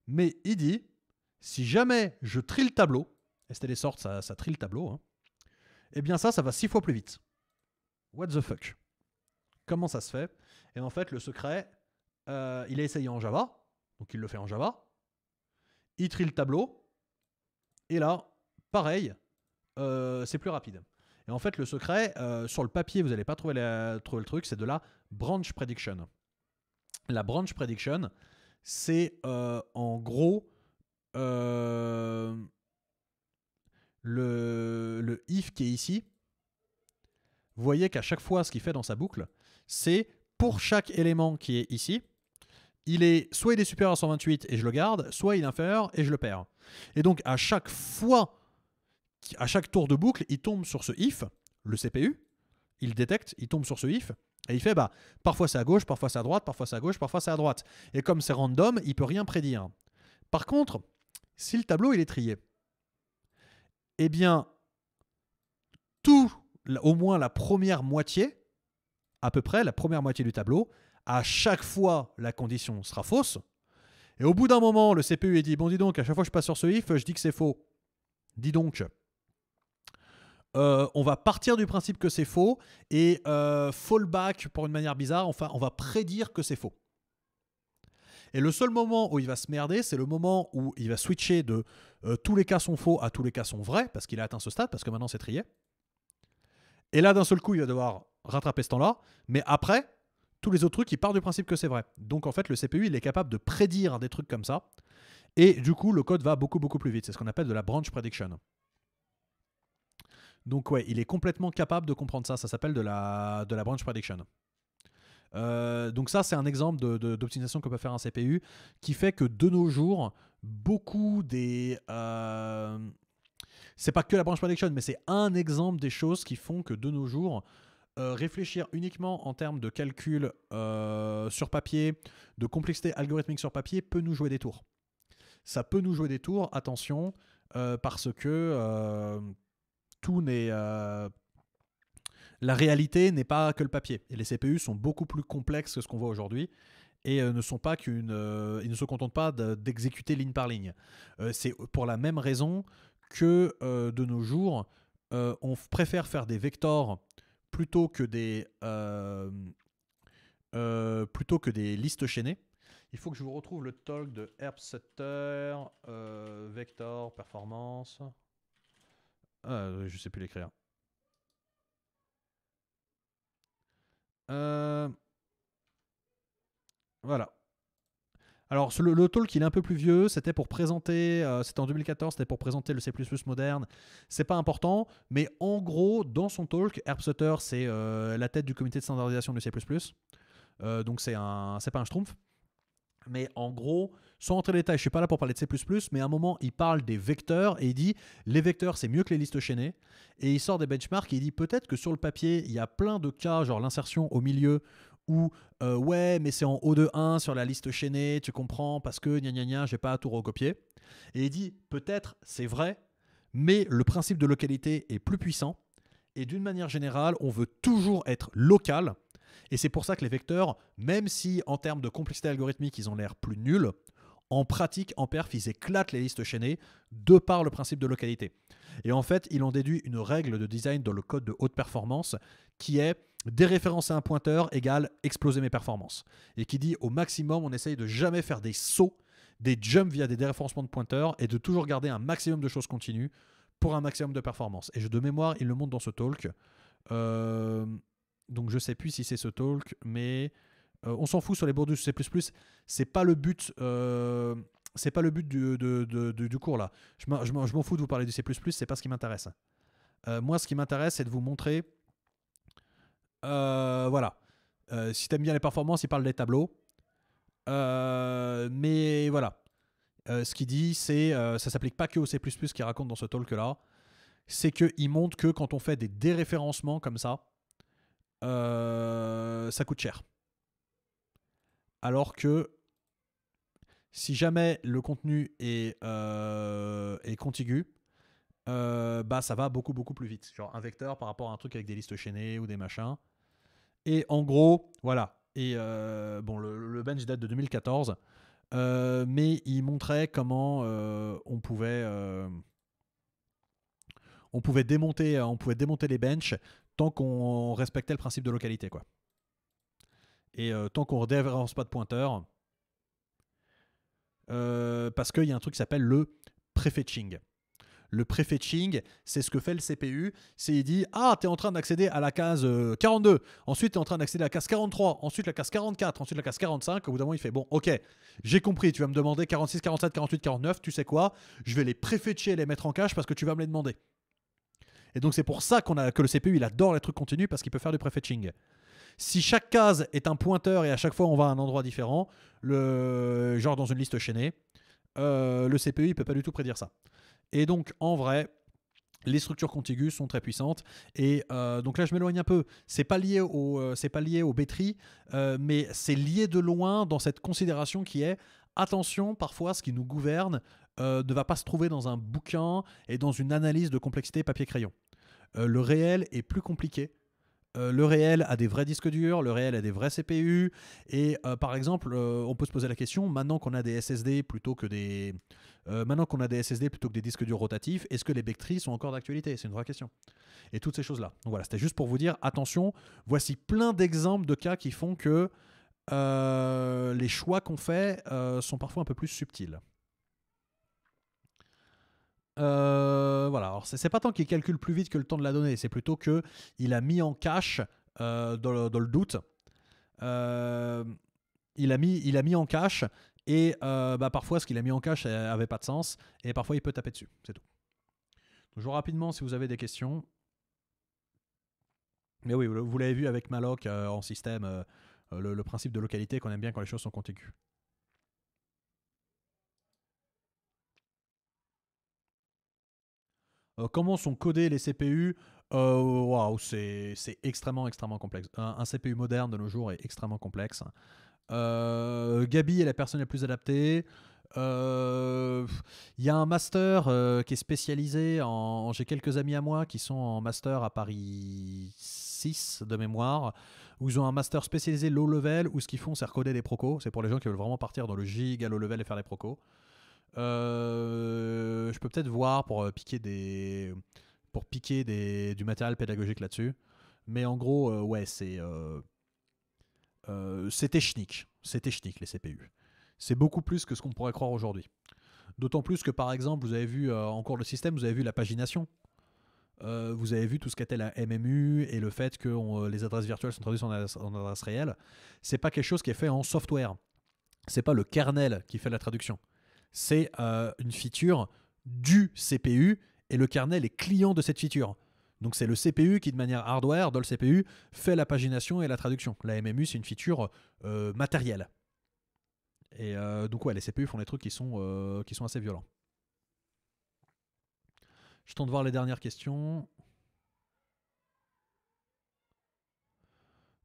Mais il dit, si jamais je trie le tableau, et c'était les sortes, ça, trie le tableau, et hein, eh bien ça, ça va six fois plus vite. What the fuck Comment ça se fait Et en fait, le secret, euh, il a essayé en Java, donc il le fait en Java. Il trie le tableau, et là, pareil, euh, c'est plus rapide. Et en fait, le secret, euh, sur le papier, vous n'allez pas trouver, le truc, c'est de la branch prediction. La branch prediction, c'est euh, en gros euh, le, le, if qui est ici. Vous voyez qu'à chaque fois, ce qu'il fait dans sa boucle, c'est pour chaque élément qui est ici, il est soit il est supérieur à 128 et je le garde, soit il est inférieur et je le perds. Et donc à chaque fois à chaque tour de boucle, il tombe sur ce if, le CPU, il détecte, il tombe sur ce if, et il fait, bah, parfois c'est à gauche, parfois c'est à droite, parfois c'est à gauche, parfois c'est à droite. Et comme c'est random, il peut rien prédire. Par contre, si le tableau il est trié, eh bien, tout, au moins la première moitié, à peu près la première moitié du tableau, à chaque fois la condition sera fausse. Et au bout d'un moment, le CPU est dit, bon dis donc, à chaque fois que je passe sur ce if, je dis que c'est faux. Dis donc. Euh, on va partir du principe que c'est faux et euh, fallback pour une manière bizarre, enfin on va prédire que c'est faux. Et le seul moment où il va se merder, c'est le moment où il va switcher de euh, tous les cas sont faux à tous les cas sont vrais, parce qu'il a atteint ce stade, parce que maintenant c'est trié. Et là, d'un seul coup, il va devoir rattraper ce temps-là, mais après, tous les autres trucs, il part du principe que c'est vrai. Donc en fait, le CPU, il est capable de prédire des trucs comme ça, et du coup, le code va beaucoup, beaucoup plus vite. C'est ce qu'on appelle de la branch prediction. Donc ouais, il est complètement capable de comprendre ça. Ça s'appelle de la, de la branch prediction. Euh, donc ça, c'est un exemple d'optimisation de, que peut faire un CPU qui fait que de nos jours, beaucoup des... Euh, c'est pas que la branch prediction, mais c'est un exemple des choses qui font que de nos jours, euh, réfléchir uniquement en termes de calcul sur papier, de complexité algorithmique sur papier, peut nous jouer des tours. Ça peut nous jouer des tours, attention, parce que tout n'est euh, la réalité n'est pas que le papier. Et les CPU sont beaucoup plus complexes que ce qu'on voit aujourd'hui et euh, ne sont pas qu'une, euh, ils ne se contentent pas d'exécuter ligne par ligne. c'est pour la même raison que de nos jours, on préfère faire des vectors plutôt que des plutôt que des listes chaînées. Il faut que je vous retrouve le talk de Herb Sutter, vector performance. Je ah, je sais plus l'écrire. Euh, voilà. Alors, le, talk, il est un peu plus vieux. C'était pour présenter, euh, c'était en 2014, c'était pour présenter le C moderne. C'est pas important, mais en gros, dans son talk, Herb Sutter, c'est euh, la tête du comité de standardisation du C. donc, c'est un, c'est pas un schtroumpf. Mais en gros, sans rentrer dans les détails, je suis pas là pour parler de C++, mais à un moment, il parle des vecteurs et il dit les vecteurs, c'est mieux que les listes chaînées. Et il sort des benchmarks et il dit peut-être que sur le papier, il y a plein de cas, genre l'insertion au milieu, où euh, ouais, mais c'est en haut de 1 sur la liste chaînée, tu comprends, parce que gna gna gna, j'ai pas à tout recopier. Et il dit peut-être c'est vrai, mais le principe de localité est plus puissant. Et d'une manière générale, on veut toujours être local. Et c'est pour ça que les vecteurs, même si en termes de complexité algorithmique, ils ont l'air plus nuls, en pratique, en perf, ils éclatent les listes chaînées de par le principe de localité. Et en fait, ils ont déduit une règle de design dans le code de haute performance qui est déréférencer un pointeur égale exploser mes performances. Et qui dit au maximum, on essaye de jamais faire des sauts, des jumps via des déréférencements de pointeurs et de toujours garder un maximum de choses continues pour un maximum de performances. Et je, de mémoire, il le montre dans ce talk. Euh, donc je sais plus si c'est ce talk, mais euh, on s'en fout sur les bourdus C++, c'est pas le but euh, c'est pas le but du, du, cours là. Je m'en fous de vous parler du C++, c'est pas ce qui m'intéresse. Euh, moi, ce qui m'intéresse, c'est de vous montrer. voilà. si t'aimes bien les performances, il parle des tableaux. mais voilà. ce qu'il dit, c'est ça s'applique pas que au C++ qu'il raconte dans ce talk là. C'est qu'il montre que quand on fait des déréférencements comme ça, ça coûte cher. Alors que si jamais le contenu est, euh, est contigu, euh, bah ça va beaucoup beaucoup plus vite. Genre un vecteur par rapport à un truc avec des listes chaînées ou des machins. Et en gros, voilà. Et euh, bon, le, bench date de 2014, mais il montrait comment on pouvait on pouvait démonter on pouvait démonter les benches tant qu'on respectait le principe de localité quoi. Et euh, tant qu'on ne en pas de pointeur, euh, parce qu'il y a un truc qui s'appelle le prefetching. Le prefetching, c'est ce que fait le CPU. C'est il dit Ah, tu es en train d'accéder à la case 42, euh, ensuite tu es en train d'accéder à la case 43, ensuite la case 44, ensuite la case 45. Au bout d'un moment, il fait Bon, ok, j'ai compris, tu vas me demander 46, 47, 48, 49, tu sais quoi Je vais les préfetcher et les mettre en cache parce que tu vas me les demander. Et donc c'est pour ça qu'on a, que le CPU il adore les trucs continus parce qu'il peut faire du prefetching. Si chaque case est un pointeur et à chaque fois on va à un endroit différent, le, genre dans une liste chaînée, euh, le CPU ne peut pas du tout prédire ça. Et donc en vrai, les structures contiguës sont très puissantes. Et euh, donc là, je m'éloigne un peu. C'est pas lié au, euh, c'est pas lié aux batteries, mais c'est lié de loin dans cette considération qui est attention. Parfois, ce qui nous gouverne ne va pas se trouver dans un bouquin et dans une analyse de complexité papier crayon. le réel est plus compliqué euh, le réel a des vrais disques durs, le réel a des vrais CPU. Et euh, par exemple, euh, on peut se poser la question maintenant qu'on a des SSD plutôt que des maintenant qu'on a des SSD plutôt que des disques durs rotatifs, est-ce que les Bectries sont encore d'actualité C'est une vraie question. Et toutes ces choses-là. Donc voilà, c'était juste pour vous dire attention. Voici plein d'exemples de cas qui font que les choix qu'on fait sont parfois un peu plus subtils. Euh, voilà, alors c'est pas tant qu'il calcule plus vite que le temps de la donnée, c'est plutôt que il a mis en cache euh, dans, le, doute. Euh, il, a mis, il a mis en cache et bah, parfois ce qu'il a mis en cache avait pas de sens et parfois il peut taper dessus, c'est tout. toujours rapidement si vous avez des questions. Mais oui, vous l'avez vu avec Maloc en système, le, le, principe de localité qu'on aime bien quand les choses sont contiguës. Euh, comment sont codés les CPU, euh, waouh, c'est extrêmement, extrêmement complexe. Un, CPU moderne de nos jours est extrêmement complexe. Euh, Gabi est la personne la plus adaptée. Euh, il y a un master qui est spécialisé en. J'ai quelques amis à moi qui sont en master à Paris 6 de mémoire, où ils ont un master spécialisé low level, où ce qu'ils font, c'est recoder des procos. C'est pour les gens qui veulent vraiment partir dans le giga low level et faire des procos. Euh, je peux peut-être voir pour euh, piquer des pour piquer des, du matériel pédagogique là-dessus. Mais en gros, euh, ouais, c'est c'est technique, c'est technique les CPU. C'est beaucoup plus que ce qu'on pourrait croire aujourd'hui. D'autant plus que par exemple, vous avez vu en cours de système, vous avez vu la pagination. vous avez vu tout ce qu'était la MMU et le fait que les adresses virtuelles sont traduites en adresses réelles C'est pas quelque chose qui est fait en software. C'est pas le kernel qui fait la traduction c'est euh, une feature du CPU et le kernel est client de cette feature. Donc c'est le CPU qui, de manière hardware, dans le CPU, fait la pagination et la traduction. La MMU, c'est une feature euh, matérielle. Et euh, donc ouais, les CPU font des trucs qui sont, qui sont assez violents. Je tente de voir les dernières questions.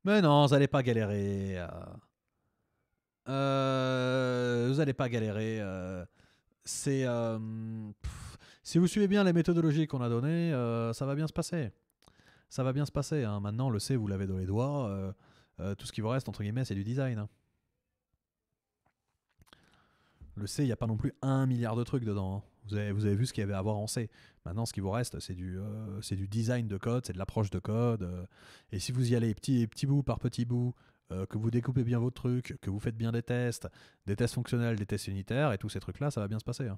Mais non, vous n'allez pas galérer. Euh, vous n'allez pas galérer. Euh, c'est euh, si vous suivez bien les méthodologies qu'on a données, ça va bien se passer. Ça va bien se passer. Hein. Maintenant, le C, vous l'avez dans les doigts. tout ce qui vous reste, entre guillemets, c'est du design. Hein. Le C, il n'y a pas non plus un milliard de trucs dedans. Hein. Vous, avez, vous, avez, vu ce qu'il y avait à voir en C. Maintenant, ce qui vous reste, c'est du, c'est du, design de code, c'est de l'approche de code. et si vous y allez petit, petit bout par petit bout, euh, que vous découpez bien vos trucs, que vous faites bien des tests, des tests fonctionnels, des tests unitaires, et tous ces trucs-là, ça va bien se passer. Hein.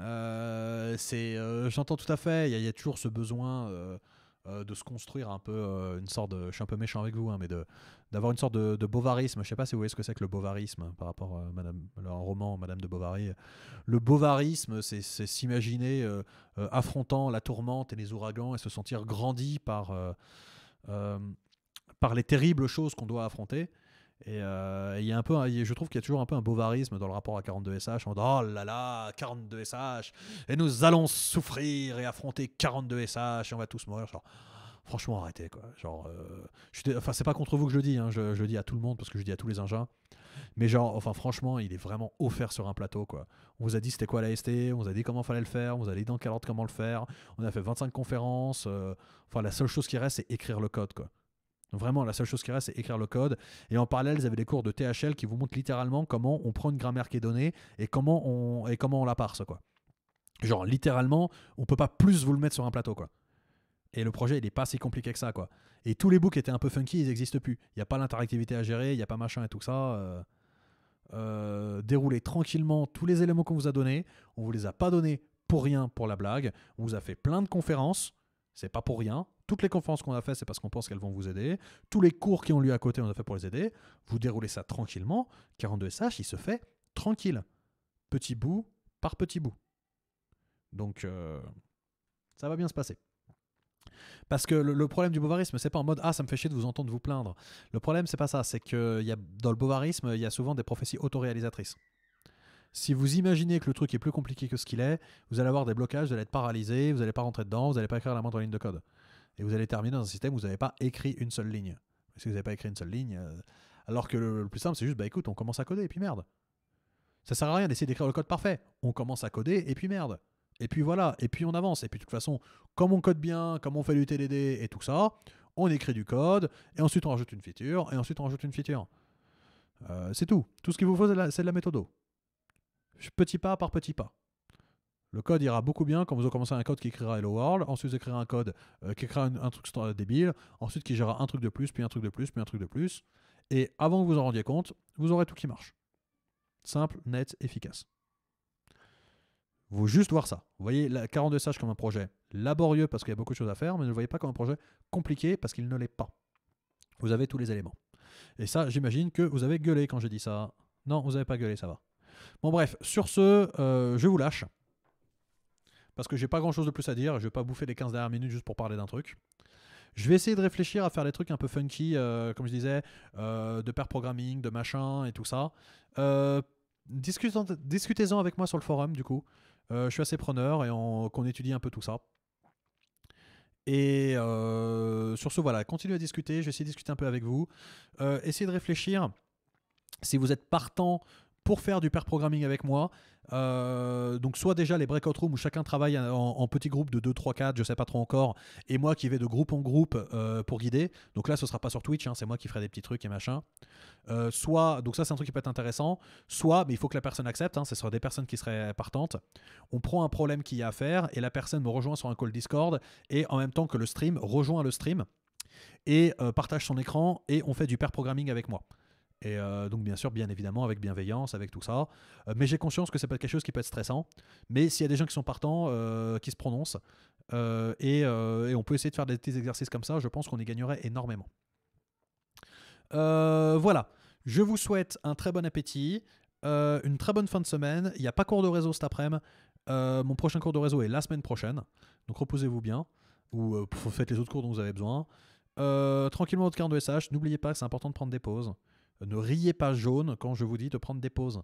Euh, c'est, euh, j'entends tout à fait. Il y, a toujours ce besoin de se construire un peu une sorte de. Je suis un peu méchant avec vous, hein, mais de d'avoir une sorte de, bovarisme. Je ne sais pas si vous voyez ce que c'est que le bovarisme hein, par rapport à Madame, roman Madame de Bovary. Le bovarisme, c'est, s'imaginer affrontant la tourmente et les ouragans et se sentir grandi par euh, par les terribles choses qu'on doit affronter. Et, euh, il y a un peu, je trouve qu'il y a toujours un peu un bovarisme dans le rapport à 42SH. On dit oh là là, 42SH, et nous allons souffrir et affronter 42SH et on va tous mourir. franchement, arrêtez quoi. Genre, euh, je enfin, c'est pas contre vous que je le dis, hein, je, le dis à tout le monde parce que je le dis à tous les engins. Mais genre, enfin, franchement, il est vraiment offert sur un plateau, quoi. On vous a dit c'était quoi la ST, on vous a dit comment fallait le faire, on vous a dit dans quel ordre comment le faire, on a fait 25 conférences. Euh, enfin, la seule chose qui reste, c'est écrire le code, quoi. Vraiment, la seule chose qui reste, c'est écrire le code. Et en parallèle, ils avaient des cours de THL qui vous montrent littéralement comment on prend une grammaire qui est donnée et comment on, et comment on la parse, quoi. Genre, littéralement, on peut pas plus vous le mettre sur un plateau, quoi. Et le projet, il n'est pas si compliqué que ça, quoi. Et tous les bouts qui étaient un peu funky, ils n'existent plus. Il n'y a pas l'interactivité à gérer, il n'y a pas machin et tout ça. Euh, euh, déroulez tranquillement tous les éléments qu'on vous a donnés. On vous les a pas donnés pour rien, pour la blague. On vous a fait plein de conférences. C'est pas pour rien. Toutes les conférences qu'on a faites, c'est parce qu'on pense qu'elles vont vous aider. Tous les cours qui ont lieu à côté, on a fait pour les aider. Vous déroulez ça tranquillement. 42SH, il se fait tranquille. Petit bout par petit bout. Donc, euh, ça va bien se passer. Parce que le, problème du bovarisme, c'est pas en mode ah ça me fait chier de vous entendre vous plaindre. Le problème c'est pas ça, c'est que y a, dans le bovarisme il y a souvent des prophéties autoréalisatrices. Si vous imaginez que le truc est plus compliqué que ce qu'il est, vous allez avoir des blocages, vous allez être paralysé, vous n'allez pas rentrer dedans, vous n'allez pas écrire la moindre ligne de code. Et vous allez terminer dans un système où vous n'avez pas écrit une seule ligne. Si vous n'avez pas écrit une seule ligne, euh, alors que le, le plus simple c'est juste bah écoute on commence à coder et puis merde. Ça sert à rien d'essayer d'écrire le code parfait. On commence à coder et puis merde. Et puis voilà, et puis on avance. Et puis de toute façon, comme on code bien, comme on fait du TDD et tout ça, on écrit du code, et ensuite on rajoute une feature, et ensuite on rajoute une feature. Euh, c'est tout. Tout ce qu'il vous faut, c'est de la méthode. Petit pas par petit pas. Le code ira beaucoup bien quand vous aurez commencé un code qui écrira Hello World, ensuite vous écrirez un code euh, qui écrira un, un truc débile, ensuite qui gérera un truc de plus, puis un truc de plus, puis un truc de plus. Et avant que vous en rendiez compte, vous aurez tout qui marche. Simple, net, efficace. Vous juste voir ça. Vous voyez la 42 sages comme un projet laborieux parce qu'il y a beaucoup de choses à faire, mais ne le voyez pas comme un projet compliqué parce qu'il ne l'est pas. Vous avez tous les éléments. Et ça, j'imagine que vous avez gueulé quand j'ai dit ça. Non, vous n'avez pas gueulé, ça va. Bon bref, sur ce, euh, je vous lâche. Parce que j'ai pas grand chose de plus à dire, je vais pas bouffer les 15 dernières minutes juste pour parler d'un truc. Je vais essayer de réfléchir à faire des trucs un peu funky, euh, comme je disais, euh, de pair programming, de machin et tout ça. Discutez-en avec moi sur le forum, du coup. Euh, je suis assez preneur et qu'on étudie un peu tout ça. Et euh, sur ce, voilà, continuez à discuter. Je vais de discuter un peu avec vous. Euh, essayez de réfléchir si vous êtes partant pour faire du pair programming avec moi. Euh, donc soit déjà les breakout rooms où chacun travaille en, petits groupes de 2, 3, 4, je sais pas trop encore, et moi qui vais de groupe en groupe euh, pour guider. Donc là, ce sera pas sur Twitch, hein, c'est moi qui ferai des petits trucs et machin. Euh, soit, donc ça c'est un truc qui peut être intéressant, soit, mais il faut que la personne accepte, hein, ce sera des personnes qui seraient partantes. On prend un problème qu'il y a à faire et la personne me rejoint sur un call Discord et en même temps que le stream rejoint le stream et partage son écran et on fait du pair programming avec moi. Et euh, donc, bien sûr, bien évidemment, avec bienveillance, avec tout ça. Euh, mais j'ai conscience que c'est pas quelque chose qui peut être stressant. Mais s'il y a des gens qui sont partants, euh, qui se prononcent, et, et, on peut essayer de faire des petits exercices comme ça, je pense qu'on y gagnerait énormément. voilà. Je vous souhaite un très bon appétit, une très bonne fin de semaine. Il n'y a pas cours de réseau cet après-midi. mon prochain cours de réseau est la semaine prochaine. Donc, reposez-vous bien. Ou faites les autres cours dont vous avez besoin. tranquillement votre carte de SH. N'oubliez pas que c'est important de prendre des pauses. Ne riez pas jaune quand je vous dis de prendre des pauses.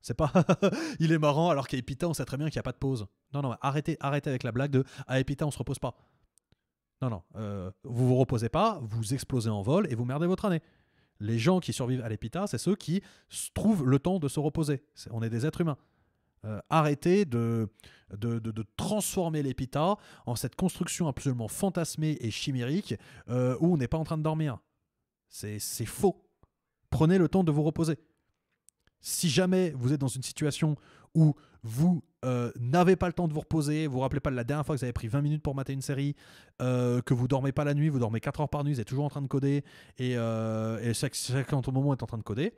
C'est pas [laughs] il est marrant alors qu'à Epita on sait très bien qu'il n'y a pas de pause. Non, non, arrêtez, arrêtez avec la blague de à Epita on se repose pas. Non, non, euh, vous vous reposez pas, vous explosez en vol et vous merdez votre année. Les gens qui survivent à l'Epita, c'est ceux qui trouvent le temps de se reposer. on est des êtres humains. Euh, arrêtez de, de, transformer l'Epita en cette construction absolument fantasmée et chimérique euh, où on n'est pas en train de dormir. C'est faux prenez le temps de vous reposer. Si jamais vous êtes dans une situation où vous euh, n'avez pas le temps de vous reposer, vous ne vous rappelez pas de la dernière fois que vous avez pris 20 minutes pour mater une série, euh, que vous dormez pas la nuit, vous dormez 4 heures par nuit, vous êtes toujours en train de coder, et, euh, chaque, moment est en train de coder,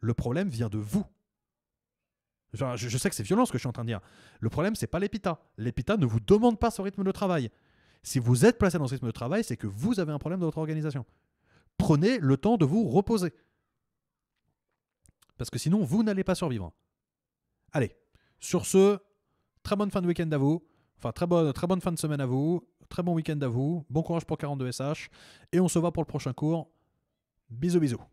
le problème vient de vous. je, sais que c'est violent ce que je suis en train de dire. Le problème, c'est pas l'EPITA. L'EPITA ne vous demande pas ce rythme de travail. Si vous êtes placé dans ce rythme de travail, c'est que vous avez un problème dans votre organisation. Prenez le temps de vous reposer parce que sinon, vous n'allez pas survivre. Allez, sur ce, très bonne fin de week-end à vous. Enfin, très bonne, très bonne fin de semaine à vous. Très bon week-end à vous. Bon courage pour 42SH. Et on se voit pour le prochain cours. Bisous, bisous.